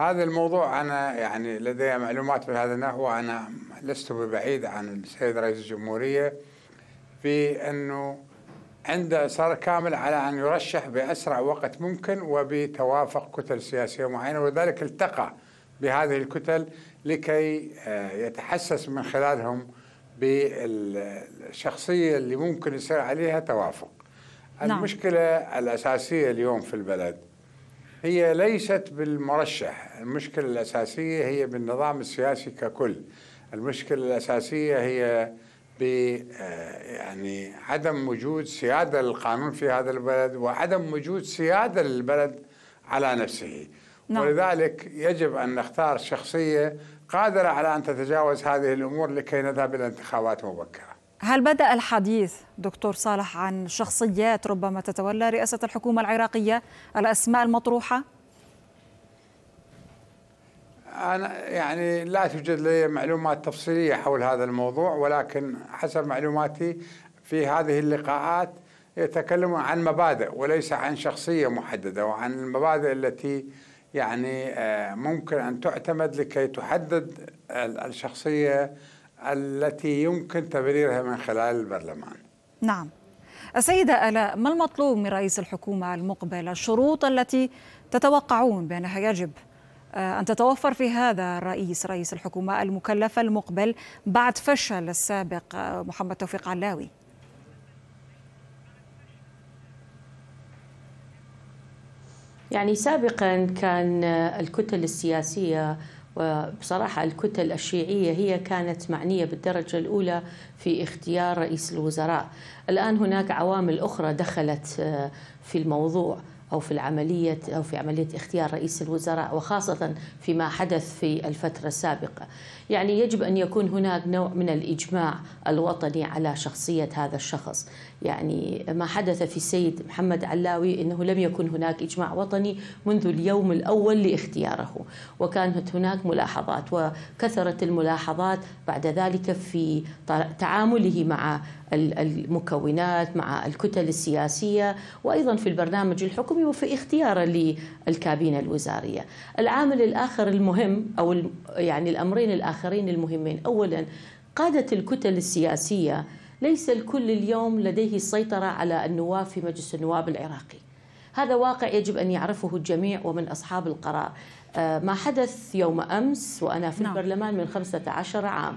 هذا الموضوع أنا يعني لدي معلومات من هذا النحو وأنا لست ببعيد عن السيد رئيس الجمهورية في أنه عنده صار كامل على أن يرشح بأسرع وقت ممكن وبتوافق كتل سياسية معينة وذلك التقى بهذه الكتل لكي آه، يتحسس من خلالهم بالشخصية اللي ممكن يصير عليها توافق نعم. المشكلة الأساسية اليوم في البلد هي ليست بالمرشح المشكلة الأساسية هي بالنظام السياسي ككل المشكلة الأساسية هي ب آه، يعني عدم وجود سيادة للقانون في هذا البلد وعدم وجود سيادة للبلد على نفسه نعم. ولذلك يجب أن نختار شخصية قادرة على أن تتجاوز هذه الأمور لكي نذهب إلى انتخابات مبكرة هل بدأ الحديث دكتور صالح عن شخصيات ربما تتولى رئاسة الحكومة العراقية الأسماء المطروحة؟ أنا يعني لا توجد لي معلومات تفصيلية حول هذا الموضوع ولكن حسب معلوماتي في هذه اللقاءات يتكلم عن مبادئ وليس عن شخصية محددة وعن المبادئ التي يعني آه، ممكن أن تعتمد لكي تحدد الشخصية التي يمكن تبريرها من خلال البرلمان نعم السيدة ألاء ما المطلوب من رئيس الحكومة المقبل الشروط التي تتوقعون بأنها يجب آه، أن تتوفر في هذا الرئيس رئيس الحكومة المكلفة المقبل بعد فشل السابق آه، محمد توفيق علاوي يعني سابقا كان الكتل السياسية وبصراحة الكتل الشيعية هي كانت معنية بالدرجة الأولى في اختيار رئيس الوزراء الآن هناك عوامل أخرى دخلت آه، في الموضوع أو في العملية أو في عملية اختيار رئيس الوزراء وخاصة فيما حدث في الفترة السابقة يعني يجب أن يكون هناك نوع من الإجماع الوطني على شخصية هذا الشخص يعني ما حدث في السيد محمد علاوي أنه لم يكن هناك إجماع وطني منذ اليوم الأول لاختياره وكانت هناك ملاحظات وكثرت الملاحظات بعد ذلك في تعامله مع المكونات مع الكتل السياسية وأيضا في البرنامج الحكومي وفي اختياره للكابينة الوزارية العامل الآخر المهم أو يعني الأمرين الآخرين المهمين أولا قادة الكتل السياسية ليس الكل اليوم لديه السيطرة على النواب في مجلس النواب العراقي هذا واقع يجب أن يعرفه الجميع ومن أصحاب القرار آه، ما حدث يوم أمس وأنا في نعم. البرلمان من 15 عام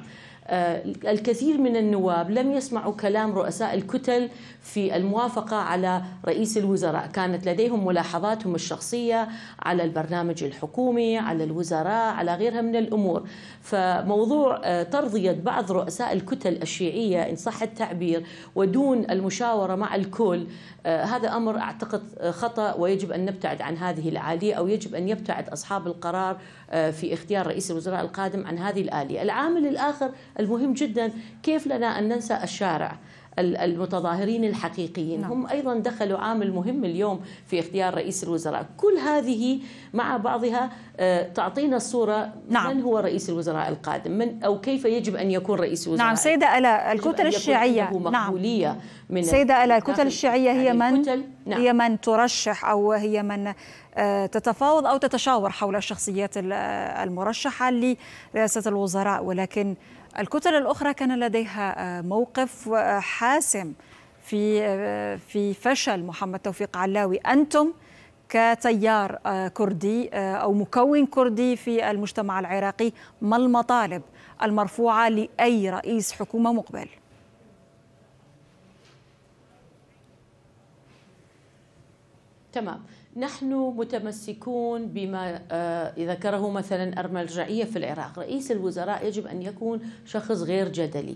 آه، الكثير من النواب لم يسمعوا كلام رؤساء الكتل في الموافقة على رئيس الوزراء كانت لديهم ملاحظاتهم الشخصية على البرنامج الحكومي على الوزراء على غيرها من الأمور فموضوع آه، ترضية بعض رؤساء الكتل الشيعية إن صح التعبير ودون المشاورة مع الكل آه، هذا أمر أعتقد خطأ ويجب أن نبتعد عن هذه العالية أو يجب أن يبتعد أصحاب القرار آه، في اختيار رئيس الوزراء القادم عن هذه الآلية العامل الآخر المهم جدا كيف لنا أن ننسى الشارع المتظاهرين الحقيقيين نعم. هم أيضا دخلوا عامل مهم اليوم في اختيار رئيس الوزراء كل هذه مع بعضها آه، تعطينا الصورة نعم. من هو رئيس الوزراء القادم من أو كيف يجب أن يكون رئيس الوزراء نعم سيدة ألا الكتل الشيعية نعم. مقبولية نعم. من سيدة ألا الكتل الشيعية هي يعني من الكتل. نعم. هي من ترشح أو هي من آه، تتفاوض أو تتشاور حول الشخصيات آه، المرشحة لرئاسة الوزراء ولكن الكتل الأخرى كان لديها آه، موقف حاسم في في فشل محمد توفيق علاوي أنتم كتيار كردي أو مكون كردي في المجتمع العراقي ما المطالب المرفوعة لأي رئيس حكومة مقبل؟ تمام نحن متمسكون بما آه، ذكره مثلا أرمل في العراق رئيس الوزراء يجب أن يكون شخص غير جدلي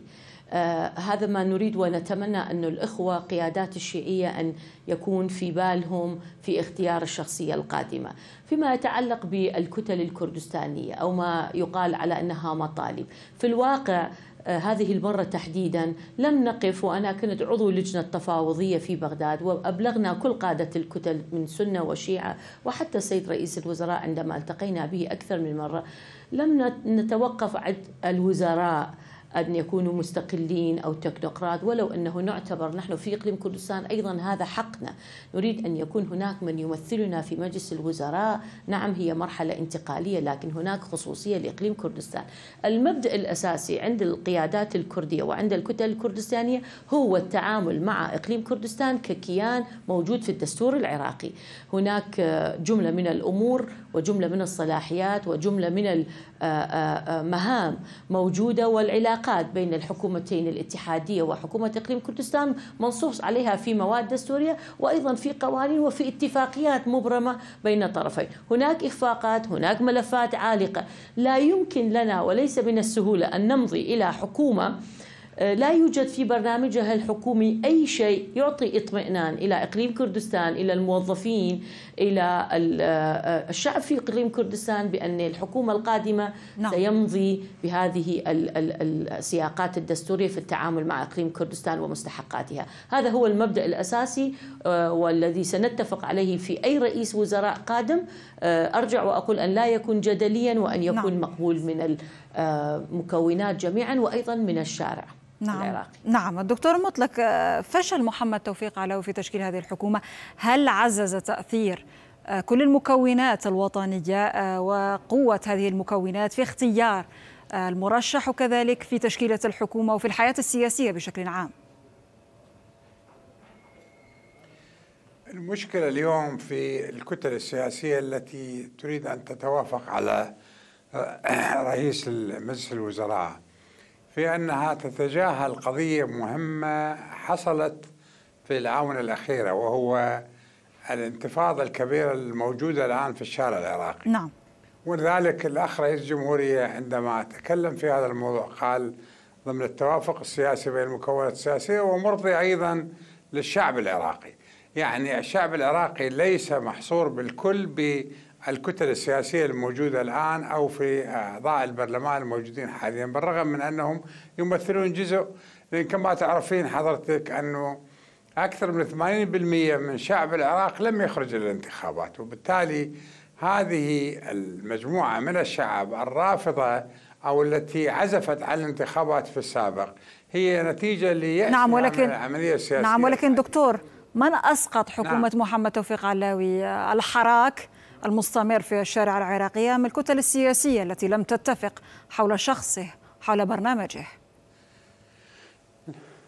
آه، هذا ما نريد ونتمنى أن الإخوة قيادات الشيعية أن يكون في بالهم في اختيار الشخصية القادمة فيما يتعلق بالكتل الكردستانية أو ما يقال على أنها مطالب في الواقع آه، هذه المرة تحديدا لم نقف وأنا كنت عضو لجنة تفاوضية في بغداد وأبلغنا كل قادة الكتل من سنة وشيعة وحتى السيد رئيس الوزراء عندما التقينا به أكثر من مرة لم نتوقف عند الوزراء أن يكونوا مستقلين أو تكنوقراط ولو أنه نعتبر نحن في إقليم كردستان أيضا هذا حقنا نريد أن يكون هناك من يمثلنا في مجلس الوزراء نعم هي مرحلة انتقالية لكن هناك خصوصية لإقليم كردستان المبدأ الأساسي عند القيادات الكردية وعند الكتل الكردستانية هو التعامل مع إقليم كردستان ككيان موجود في الدستور العراقي هناك جملة من الأمور وجملة من الصلاحيات وجملة من المهام آه، آه، آه، موجودة والعلاقات بين الحكومتين الاتحادية وحكومة إقليم كردستان منصوص عليها في مواد دستورية وأيضا في قوانين وفي اتفاقيات مبرمة بين الطرفين هناك إخفاقات هناك ملفات عالقة لا يمكن لنا وليس من السهولة أن نمضي إلى حكومة آه، لا يوجد في برنامجها الحكومي أي شيء يعطي اطمئنان إلى إقليم كردستان إلى الموظفين إلى آه، آه، الشعب في إقليم كردستان بأن الحكومة القادمة نعم. سيمضي بهذه السياقات الدستورية في التعامل مع إقليم كردستان ومستحقاتها هذا هو المبدأ الأساسي والذي سنتفق عليه في أي رئيس وزراء قادم أرجع وأقول أن لا يكون جدليا وأن يكون نعم. مقبول من المكونات جميعا وأيضا من الشارع نعم. العراقي نعم الدكتور مطلق آه، فشل محمد توفيق علاوي في تشكيل هذه الحكومة هل عزز تأثير آه، كل المكونات الوطنية آه، وقوة هذه المكونات في اختيار المرشح وكذلك في تشكيلة الحكومة وفي الحياة السياسية بشكل عام المشكلة اليوم في الكتل السياسية التي تريد أن تتوافق على رئيس مجلس الوزراء في أنها تتجاهل قضية مهمة حصلت في الآونة الأخيرة وهو الانتفاضة الكبيرة الموجودة الآن في الشارع العراقي نعم ولذلك الأخ رئيس الجمهورية عندما تكلم في هذا الموضوع قال ضمن التوافق السياسي بين المكونات السياسية ومرضي أيضا للشعب العراقي يعني الشعب العراقي ليس محصور بالكل الكتل السياسية الموجودة الآن أو في أعضاء البرلمان الموجودين حاليا بالرغم من أنهم يمثلون جزء لأن كما تعرفين حضرتك أنه أكثر من 80% من شعب العراق لم يخرج إلى الانتخابات وبالتالي هذه المجموعة من الشعب الرافضة أو التي عزفت عن الانتخابات في السابق هي نتيجة ليأس نعم ولكن العملية السياسية نعم ولكن دكتور من أسقط حكومة نعم. محمد توفيق علاوي آه، الحراك المستمر في الشارع العراقي أم الكتل السياسية التي لم تتفق حول شخصه حول برنامجه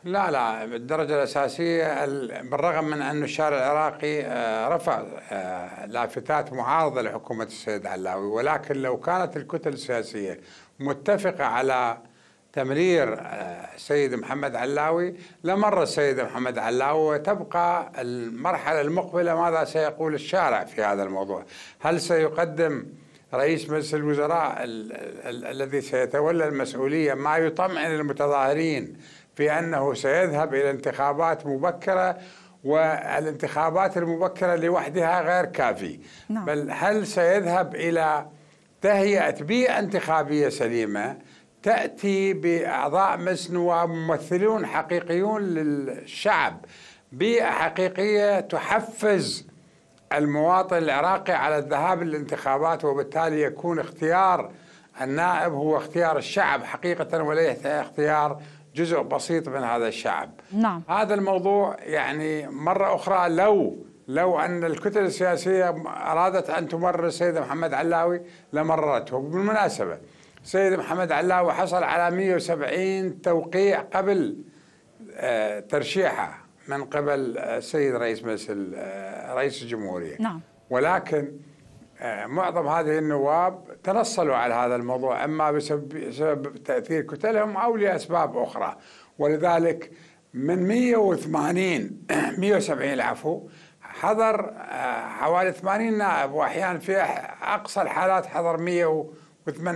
لا لا بالدرجة الأساسية بالرغم من أن الشارع العراقي آه، رفع آه، لافتات معارضة لحكومة السيد علاوي ولكن لو كانت الكتل السياسية متفقة على تمرير السيد آه، محمد علاوي لمر السيد محمد علاوي وتبقى المرحلة المقبلة ماذا سيقول الشارع في هذا الموضوع هل سيقدم رئيس مجلس الوزراء ال ال الذي سيتولى المسؤولية ما يطمئن المتظاهرين في أنه سيذهب إلى انتخابات مبكرة والانتخابات المبكرة لوحدها غير كافي نعم. بل هل سيذهب إلى تهيئة بيئة انتخابية سليمة تأتي بأعضاء مجلس النواب ممثلون حقيقيون للشعب بيئة حقيقية تحفز المواطن العراقي على الذهاب للانتخابات وبالتالي يكون اختيار النائب هو اختيار الشعب حقيقة وليس اختيار جزء بسيط من هذا الشعب نعم. هذا الموضوع يعني مرة أخرى لو لو أن الكتل السياسية أرادت أن تمرر السيد محمد علاوي لمررته بالمناسبة سيد محمد علاوي حصل على 170 توقيع قبل آه، ترشيحه من قبل السيد آه، رئيس مجلس آه، رئيس الجمهوريه نعم ولكن معظم هذه النواب تنصلوا على هذا الموضوع اما بسبب تاثير كتلهم او لاسباب اخرى ولذلك من 180 170 العفو حضر حوالي 80 نائب واحيانا في اقصى الحالات حضر 108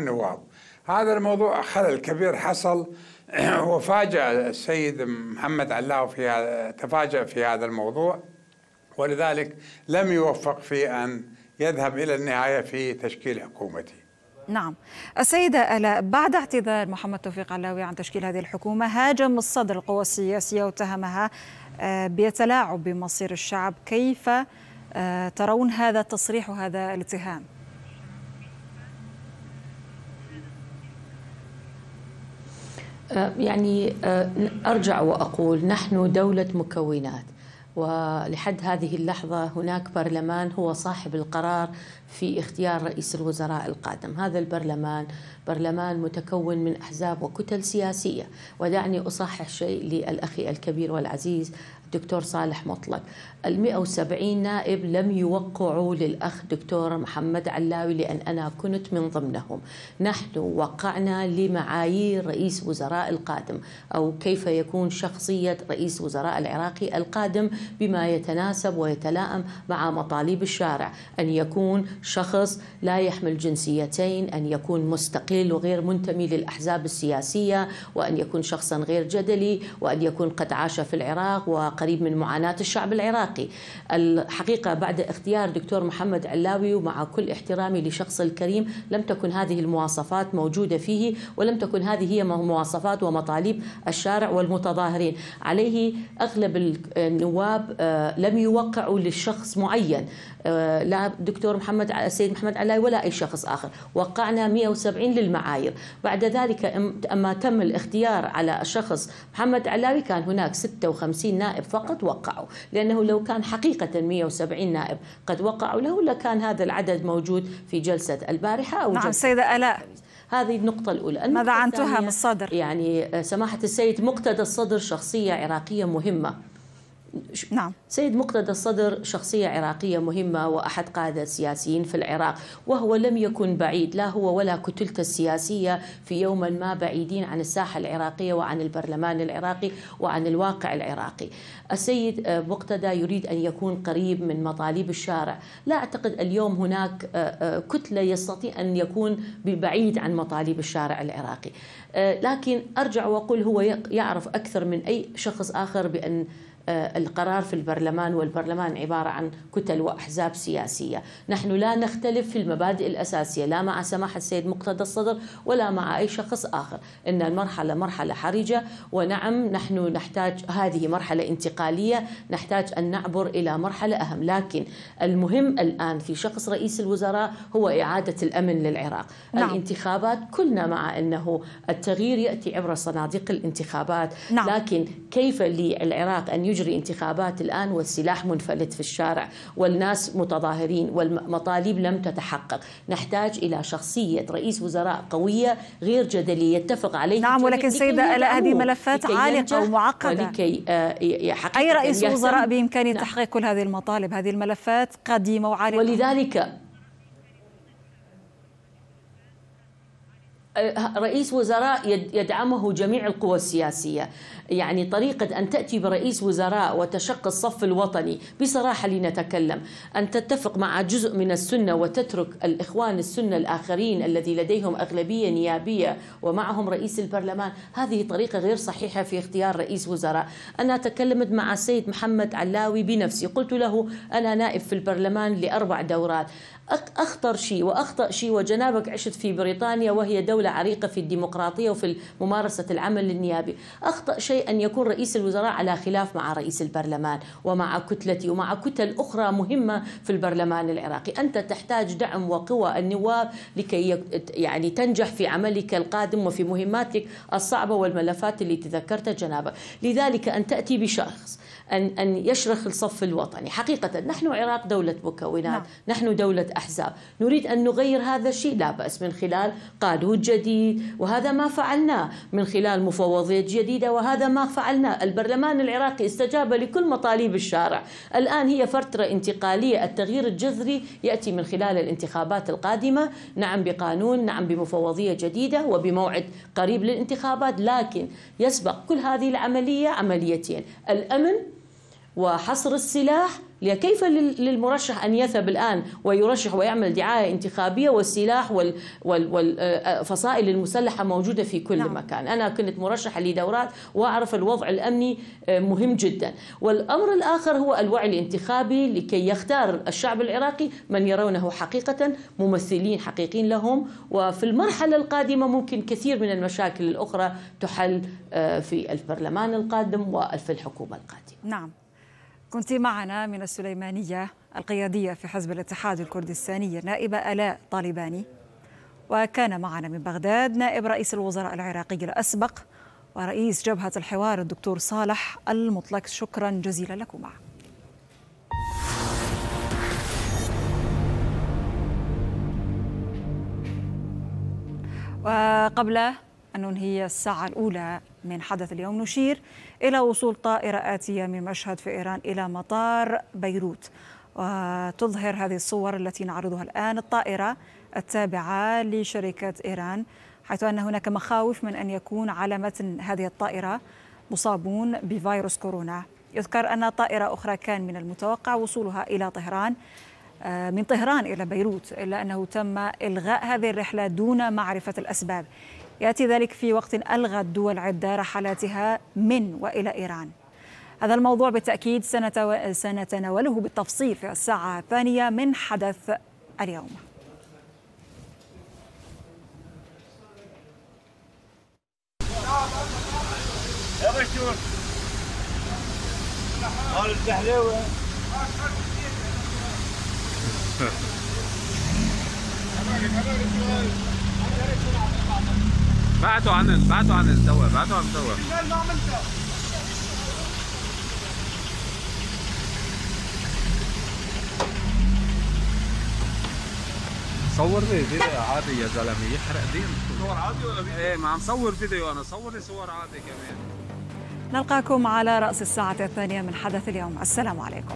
نواب هذا الموضوع خلل كبير حصل <clears throat> وفاجأ السيد محمد علاو في تفاجأ في هذا الموضوع ولذلك لم يوفق في أن يذهب إلى النهاية في تشكيل حكومته نعم السيدة ألاء بعد اعتذار محمد توفيق علاوي عن تشكيل هذه الحكومة هاجم الصدر القوى السياسية واتهمها آه، بيتلاعب بمصير الشعب كيف آه، ترون هذا التصريح وهذا الاتهام؟ آه، يعني آه، ارجع واقول نحن دوله مكونات ولحد هذه اللحظه هناك برلمان هو صاحب القرار في اختيار رئيس الوزراء القادم، هذا البرلمان برلمان متكون من احزاب وكتل سياسيه، ودعني اصحح شيء للاخي الكبير والعزيز الدكتور صالح مطلق، ال 170 نائب لم يوقعوا للاخ دكتور محمد علاوي لان انا كنت من ضمنهم، نحن وقعنا لمعايير رئيس وزراء القادم او كيف يكون شخصيه رئيس وزراء العراقي القادم بما يتناسب ويتلائم مع مطالب الشارع، ان يكون شخص لا يحمل جنسيتين، ان يكون مستقل وغير منتمي للاحزاب السياسيه، وان يكون شخصا غير جدلي، وان يكون قد عاش في العراق وقريب من معاناه الشعب العراقي. الاخلاقي الحقيقه بعد اختيار دكتور محمد علاوي ومع كل احترامي لشخص الكريم لم تكن هذه المواصفات موجوده فيه ولم تكن هذه هي مواصفات ومطالب الشارع والمتظاهرين عليه اغلب النواب آه، لم يوقعوا للشخص معين آه، لا دكتور محمد السيد محمد علاوي ولا اي شخص اخر وقعنا 170 للمعايير بعد ذلك اما تم الاختيار على شخص محمد علاوي كان هناك 56 نائب فقط وقعوا لانه لو لو كان حقيقة 170 نائب قد وقعوا له لكان هذا العدد موجود في جلسة البارحة أو نعم سيدة السيدة آلاء هذه النقطة الأولى ماذا عن تهم الصدر؟ يعني آه، سماحة السيد مقتدى الصدر شخصية عراقية مهمة نعم سيد مقتدى الصدر شخصية عراقية مهمة وأحد قادة السياسيين في العراق وهو لم يكن بعيد لا هو ولا كتلته السياسية في يوما ما بعيدين عن الساحة العراقية وعن البرلمان العراقي وعن الواقع العراقي السيد مقتدى يريد أن يكون قريب من مطالب الشارع لا أعتقد اليوم هناك كتلة يستطيع أن يكون بعيد عن مطالب الشارع العراقي لكن أرجع وأقول هو يعرف أكثر من أي شخص آخر بأن آه، القرار في البرلمان والبرلمان عبارة عن كتل وأحزاب سياسية نحن لا نختلف في المبادئ الأساسية لا مع سماحة السيد مقتدى الصدر ولا مع أي شخص آخر إن المرحلة مرحلة حرجة ونعم نحن نحتاج هذه مرحلة انتقالية نحتاج أن نعبر إلى مرحلة أهم لكن المهم الآن في شخص رئيس الوزراء هو إعادة الأمن للعراق نعم. الانتخابات كلنا مع أنه التغيير يأتي عبر صناديق الانتخابات نعم. لكن كيف للعراق أن يجري انتخابات الآن والسلاح منفلت في الشارع والناس متظاهرين والمطالب لم تتحقق نحتاج إلى شخصية رئيس وزراء قوية غير جدلية يتفق عليه نعم ولكن سيدة ألا هذه ملفات عالقة ومعقدة ولكي آه، أي رئيس وزراء نعم. بإمكانه نعم. تحقيق كل هذه المطالب هذه الملفات قديمة وعالقة ولذلك رئيس وزراء يدعمه جميع القوى السياسية يعني طريقة أن تأتي برئيس وزراء وتشق الصف الوطني بصراحة لنتكلم أن تتفق مع جزء من السنة وتترك الإخوان السنة الآخرين الذي لديهم أغلبية نيابية ومعهم رئيس البرلمان هذه طريقة غير صحيحة في اختيار رئيس وزراء أنا تكلمت مع السيد محمد علاوي بنفسي قلت له أنا نائب في البرلمان لأربع دورات أخطر شيء وأخطأ شيء وجنابك عشت في بريطانيا وهي دولة عريقة في الديمقراطية وفي ممارسة العمل النيابي أخطأ شيء أن يكون رئيس الوزراء على خلاف مع رئيس البرلمان ومع كتلتي ومع كتل أخرى مهمة في البرلمان العراقي أنت تحتاج دعم وقوى النواب لكي يعني تنجح في عملك القادم وفي مهماتك الصعبة والملفات اللي تذكرتها جنابك لذلك أن تأتي بشخص أن, أن يشرخ الصف الوطني حقيقة نحن عراق دولة مكونات نعم. نحن دولة أحزاب نريد أن نغير هذا الشيء لا بأس من خلال قانون جديد وهذا ما فعلناه من خلال مفوضيات جديدة وهذا ما فعلناه البرلمان العراقي استجاب لكل مطالب الشارع الآن هي فترة انتقالية التغيير الجذري يأتي من خلال الانتخابات القادمة نعم بقانون نعم بمفوضية جديدة وبموعد قريب للانتخابات لكن يسبق كل هذه العملية عمليتين الأمن وحصر السلاح كيف للمرشح أن يثب الآن ويرشح ويعمل دعاية انتخابية والسلاح والفصائل آه، المسلحة موجودة في كل نعم. مكان أنا كنت مرشحة لدورات وأعرف الوضع الأمني آه، مهم جدا والأمر الآخر هو الوعي الانتخابي لكي يختار الشعب العراقي من يرونه حقيقة ممثلين حقيقيين لهم وفي المرحلة القادمة ممكن كثير من المشاكل الأخرى تحل آه، في البرلمان القادم وفي الحكومة القادمة نعم كنت معنا من السليمانية القيادية في حزب الاتحاد الكردستاني نائبة آلاء طالباني وكان معنا من بغداد نائب رئيس الوزراء العراقي الأسبق ورئيس جبهة الحوار الدكتور صالح المطلق شكرا جزيلا لكما وقبل أن ننهي الساعة الأولى من حدث اليوم نشير إلى وصول طائرة آتية من مشهد في إيران إلى مطار بيروت وتظهر هذه الصور التي نعرضها الآن الطائرة التابعة لشركة إيران حيث أن هناك مخاوف من أن يكون على متن هذه الطائرة مصابون بفيروس كورونا يذكر أن طائرة أخرى كان من المتوقع وصولها إلى طهران آه، من طهران إلى بيروت إلا أنه تم إلغاء هذه الرحلة دون معرفة الأسباب يأتي ذلك في وقت ألغت دول عدة رحلاتها من وإلى إيران هذا الموضوع بالتأكيد سنتناوله بالتفصيل في الساعة الثانية من حدث اليوم <laughs> بعدوا عن ال... عن الدواء بعدوا عن الدواء صور لي فيديو عادي يا زلمه يحرق دين صور عادي ولا فيديو؟ ايه ما عم صور فيديو انا صور لي صور عادي كمان نلقاكم على رأس الساعة الثانية من حدث اليوم السلام عليكم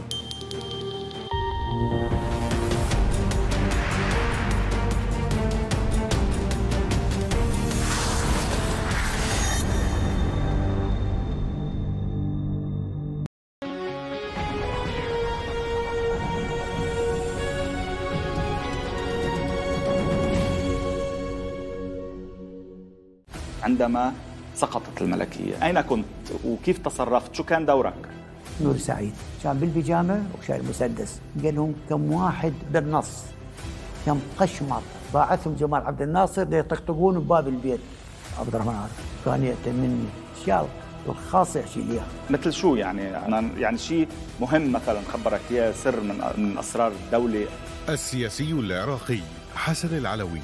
عندما سقطت الملكية أين كنت وكيف تصرفت شو كان دورك؟ نور سعيد كان بالبيجامة وشايل مسدس قال لهم كم واحد بالنص كم قشمر باعثهم جمال عبد الناصر ليطقطقون بباب البيت عبد الرحمن عارف كان يأتمني شال الخاص يحكي لي مثل شو يعني انا يعني شيء مهم مثلا خبرك اياه سر من من اسرار الدوله السياسي العراقي حسن العلوي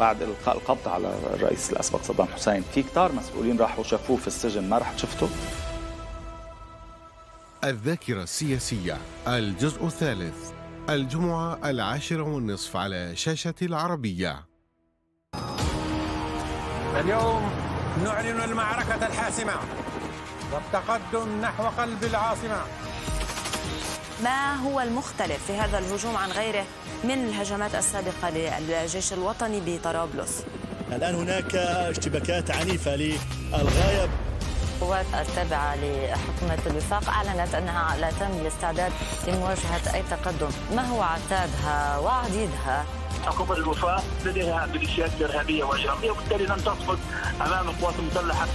بعد القاء القبض على الرئيس الاسبق صدام حسين في كتار مسؤولين راحوا شافوه في السجن ما رحت شفته الذاكرة السياسية الجزء الثالث الجمعة العاشرة والنصف على شاشة العربية اليوم نعلن المعركة الحاسمة والتقدم نحو قلب العاصمة ما هو المختلف في هذا الهجوم عن غيره من الهجمات السابقة للجيش الوطني بطرابلس الآن هناك اشتباكات عنيفة للغاية القوات التابعة لحكومة الوفاق أعلنت أنها لا تم الاستعداد لمواجهة أي تقدم ما هو عتادها وعديدها حكومة الوفاق لديها ميليشيات إرهابية وإجرامية وبالتالي لن تسقط أمام القوات المسلحة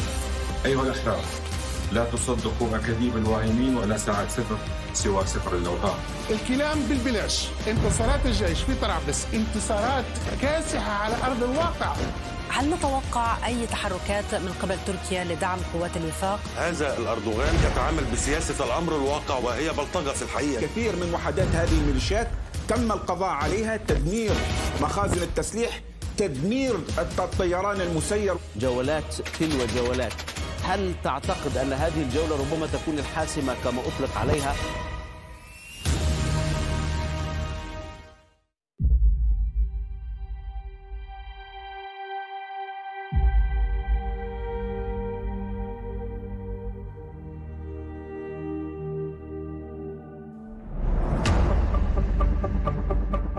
أيها الأخوة لا تصدقوا أكاذيب الواهمين ولا ساعة صفر سوى صفر الأوطان الكلام بالبلاش انتصارات الجيش في طرابلس انتصارات كاسحة على أرض الواقع هل نتوقع أي تحركات من قبل تركيا لدعم قوات الوفاق؟ هذا الأردوغان يتعامل بسياسة الأمر الواقع وهي بلطجة في الحقيقة كثير من وحدات هذه الميليشيات تم القضاء عليها تدمير مخازن التسليح تدمير الطيران المسير جولات تلو جولات هل تعتقد أن هذه الجولة ربما تكون الحاسمة كما أطلق عليها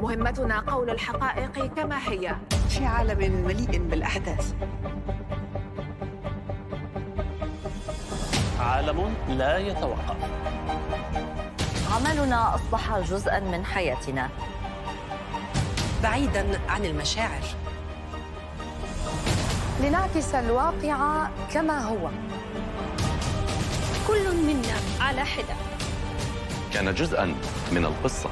مهمتنا قول الحقائق كما هي في عالم مليء بالأحداث عالم لا يتوقف عملنا أصبح جزءا من حياتنا بعيدا عن المشاعر لنعكس الواقع كما هو كل منا على حدة كان جزءا من القصة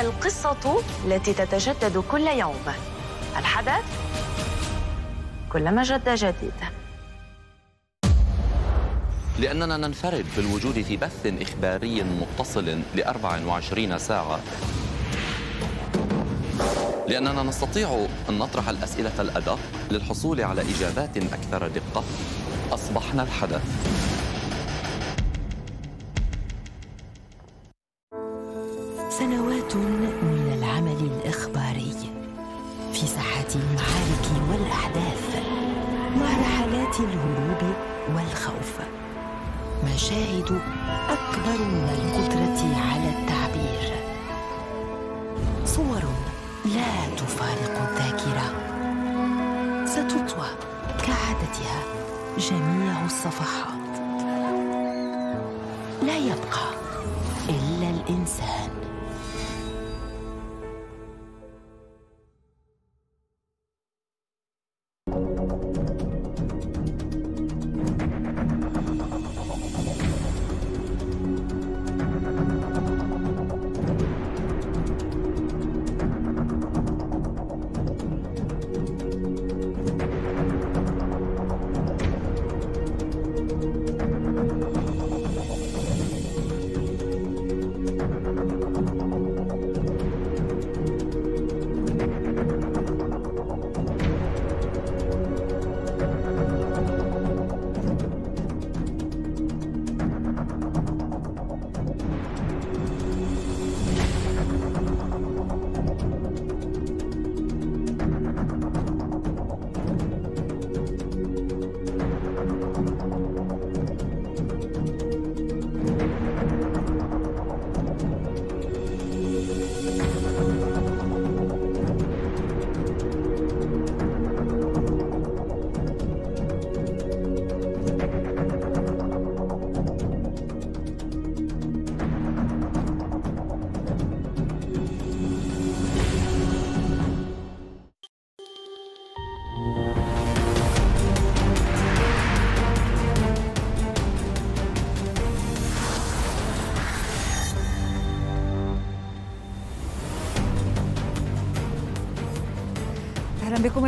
القصة التي تتجدد كل يوم الحدث كلما جد جديد لأننا ننفرد بالوجود في بث إخباري متصل ل 24 ساعة لأننا نستطيع أن نطرح الأسئلة الأدق للحصول على إجابات أكثر دقة أصبحنا الحدث في ساحات المعارك والأحداث مع رحلات الهروب والخوف مشاهد أكبر من القدرة على التعبير صور لا تفارق الذاكرة ستطوى كعادتها جميع الصفحات لا يبقى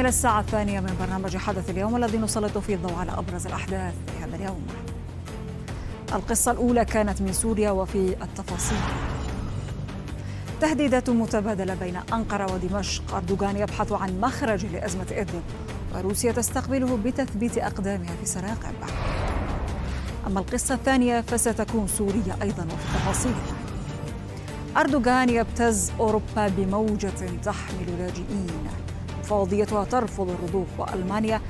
إلى الساعة الثانية من برنامج حدث اليوم الذي نسلط فيه الضوء على أبرز الأحداث في هذا اليوم القصة الأولى كانت من سوريا وفي التفاصيل تهديدات متبادلة بين أنقرة ودمشق أردوغان يبحث عن مخرج لأزمة إدلب وروسيا تستقبله بتثبيت أقدامها في سراقب أما القصة الثانية فستكون سورية أيضا وفي التفاصيل أردوغان يبتز أوروبا بموجة تحمل لاجئين فوضيتها ترفض الرضوخ وألمانيا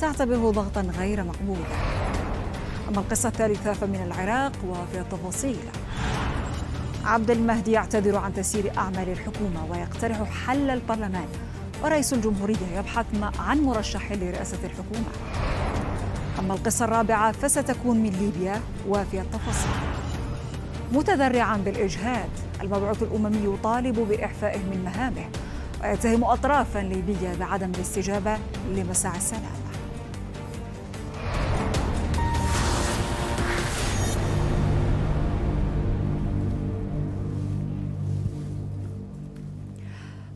تعتبره ضغطا غير مقبول أما القصة الثالثة فمن العراق وفي التفاصيل عبد المهدي يعتذر عن تسيير أعمال الحكومة ويقترح حل البرلمان ورئيس الجمهورية يبحث عن مرشح لرئاسة الحكومة أما القصة الرابعة فستكون من ليبيا وفي التفاصيل متذرعا بالإجهاد المبعوث الأممي يطالب بإعفائه من مهامه ويتهم أطرافا ليبية بعدم الاستجابة لمساعي السلام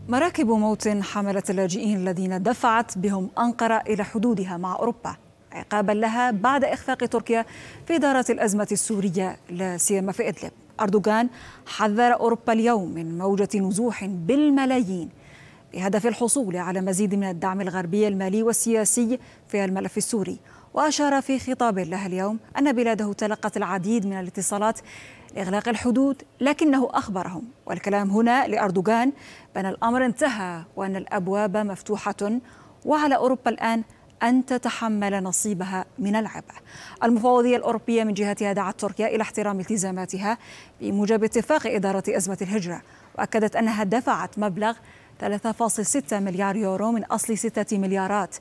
مراكب موت حملت اللاجئين الذين دفعت بهم أنقرة إلى حدودها مع أوروبا عقابا لها بعد إخفاق تركيا في إدارة الأزمة السورية لا سيما في إدلب أردوغان حذر أوروبا اليوم من موجة نزوح بالملايين بهدف الحصول على مزيد من الدعم الغربي المالي والسياسي في الملف السوري وأشار في خطاب له اليوم أن بلاده تلقت العديد من الاتصالات لإغلاق الحدود لكنه أخبرهم والكلام هنا لأردوغان بأن الأمر انتهى وأن الأبواب مفتوحة وعلى أوروبا الآن أن تتحمل نصيبها من العبء. المفوضية الأوروبية من جهتها دعت تركيا إلى احترام التزاماتها بموجب اتفاق إدارة أزمة الهجرة وأكدت أنها دفعت مبلغ 3.6 مليار يورو من أصل 6 مليارات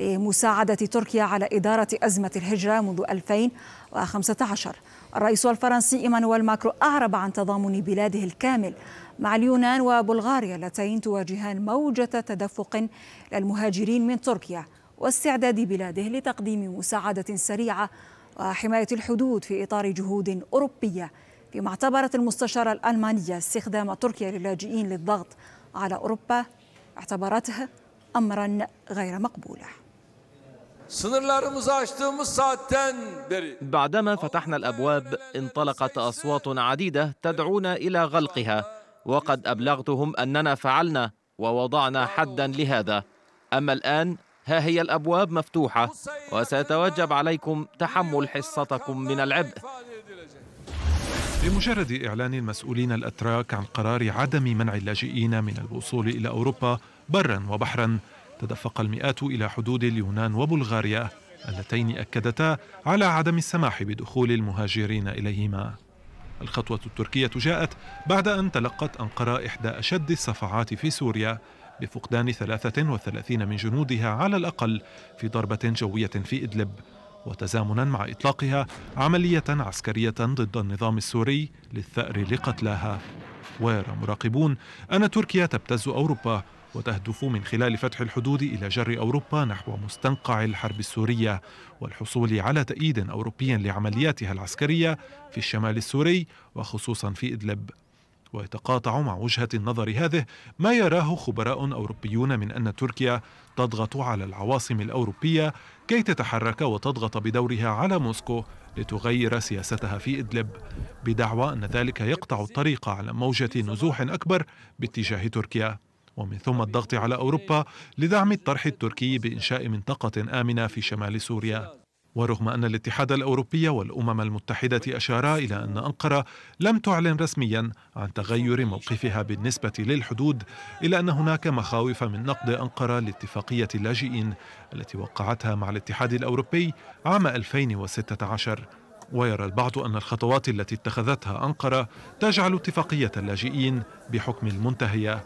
لمساعدة تركيا على إدارة أزمة الهجرة منذ 2015 الرئيس الفرنسي إيمانويل ماكرو أعرب عن تضامن بلاده الكامل مع اليونان وبلغاريا اللتين تواجهان موجة تدفق للمهاجرين من تركيا واستعداد بلاده لتقديم مساعدة سريعة وحماية الحدود في إطار جهود أوروبية فيما اعتبرت المستشارة الألمانية استخدام تركيا للاجئين للضغط على أوروبا اعتبرته أمرا غير مقبولة بعدما فتحنا الأبواب انطلقت أصوات عديدة تدعونا إلى غلقها وقد أبلغتهم أننا فعلنا ووضعنا حدا لهذا أما الآن ها هي الأبواب مفتوحة وسيتوجب عليكم تحمل حصتكم من العبء بمجرد إعلان المسؤولين الأتراك عن قرار عدم منع اللاجئين من الوصول إلى أوروبا برا وبحرا تدفق المئات إلى حدود اليونان وبلغاريا اللتين أكدتا على عدم السماح بدخول المهاجرين إليهما الخطوة التركية جاءت بعد أن تلقت أنقرة إحدى أشد الصفعات في سوريا بفقدان 33 من جنودها على الأقل في ضربة جوية في إدلب وتزامنا مع إطلاقها عملية عسكرية ضد النظام السوري للثأر لقتلاها ويرى مراقبون أن تركيا تبتز أوروبا وتهدف من خلال فتح الحدود الى جر اوروبا نحو مستنقع الحرب السوريه والحصول على تأييد اوروبي لعملياتها العسكريه في الشمال السوري وخصوصا في ادلب. ويتقاطع مع وجهه النظر هذه ما يراه خبراء اوروبيون من ان تركيا تضغط على العواصم الاوروبيه كي تتحرك وتضغط بدورها على موسكو لتغير سياستها في إدلب بدعوى أن ذلك يقطع الطريق على موجة نزوح أكبر باتجاه تركيا ومن ثم الضغط على أوروبا لدعم الطرح التركي بإنشاء منطقة آمنة في شمال سوريا ورغم أن الاتحاد الأوروبي والأمم المتحدة أشارا إلى أن أنقرة لم تعلن رسميا عن تغير موقفها بالنسبة للحدود إلا أن هناك مخاوف من نقد أنقرة لاتفاقية اللاجئين التي وقعتها مع الاتحاد الأوروبي عام 2016 ويرى البعض أن الخطوات التي اتخذتها أنقرة تجعل اتفاقية اللاجئين بحكم المنتهية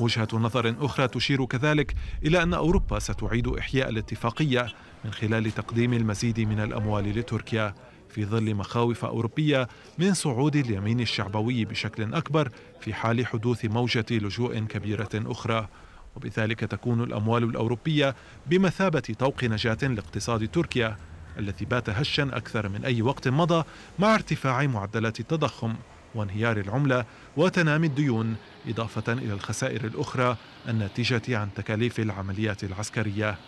وجهة نظر أخرى تشير كذلك إلى أن أوروبا ستعيد إحياء الاتفاقية من خلال تقديم المزيد من الأموال لتركيا في ظل مخاوف أوروبية من صعود اليمين الشعبوي بشكل أكبر في حال حدوث موجة لجوء كبيرة أخرى وبذلك تكون الأموال الأوروبية بمثابة طوق نجاة لاقتصاد تركيا الذي بات هشا أكثر من أي وقت مضى مع ارتفاع معدلات التضخم وانهيار العملة وتنامي الديون إضافة إلى الخسائر الأخرى الناتجة عن تكاليف العمليات العسكرية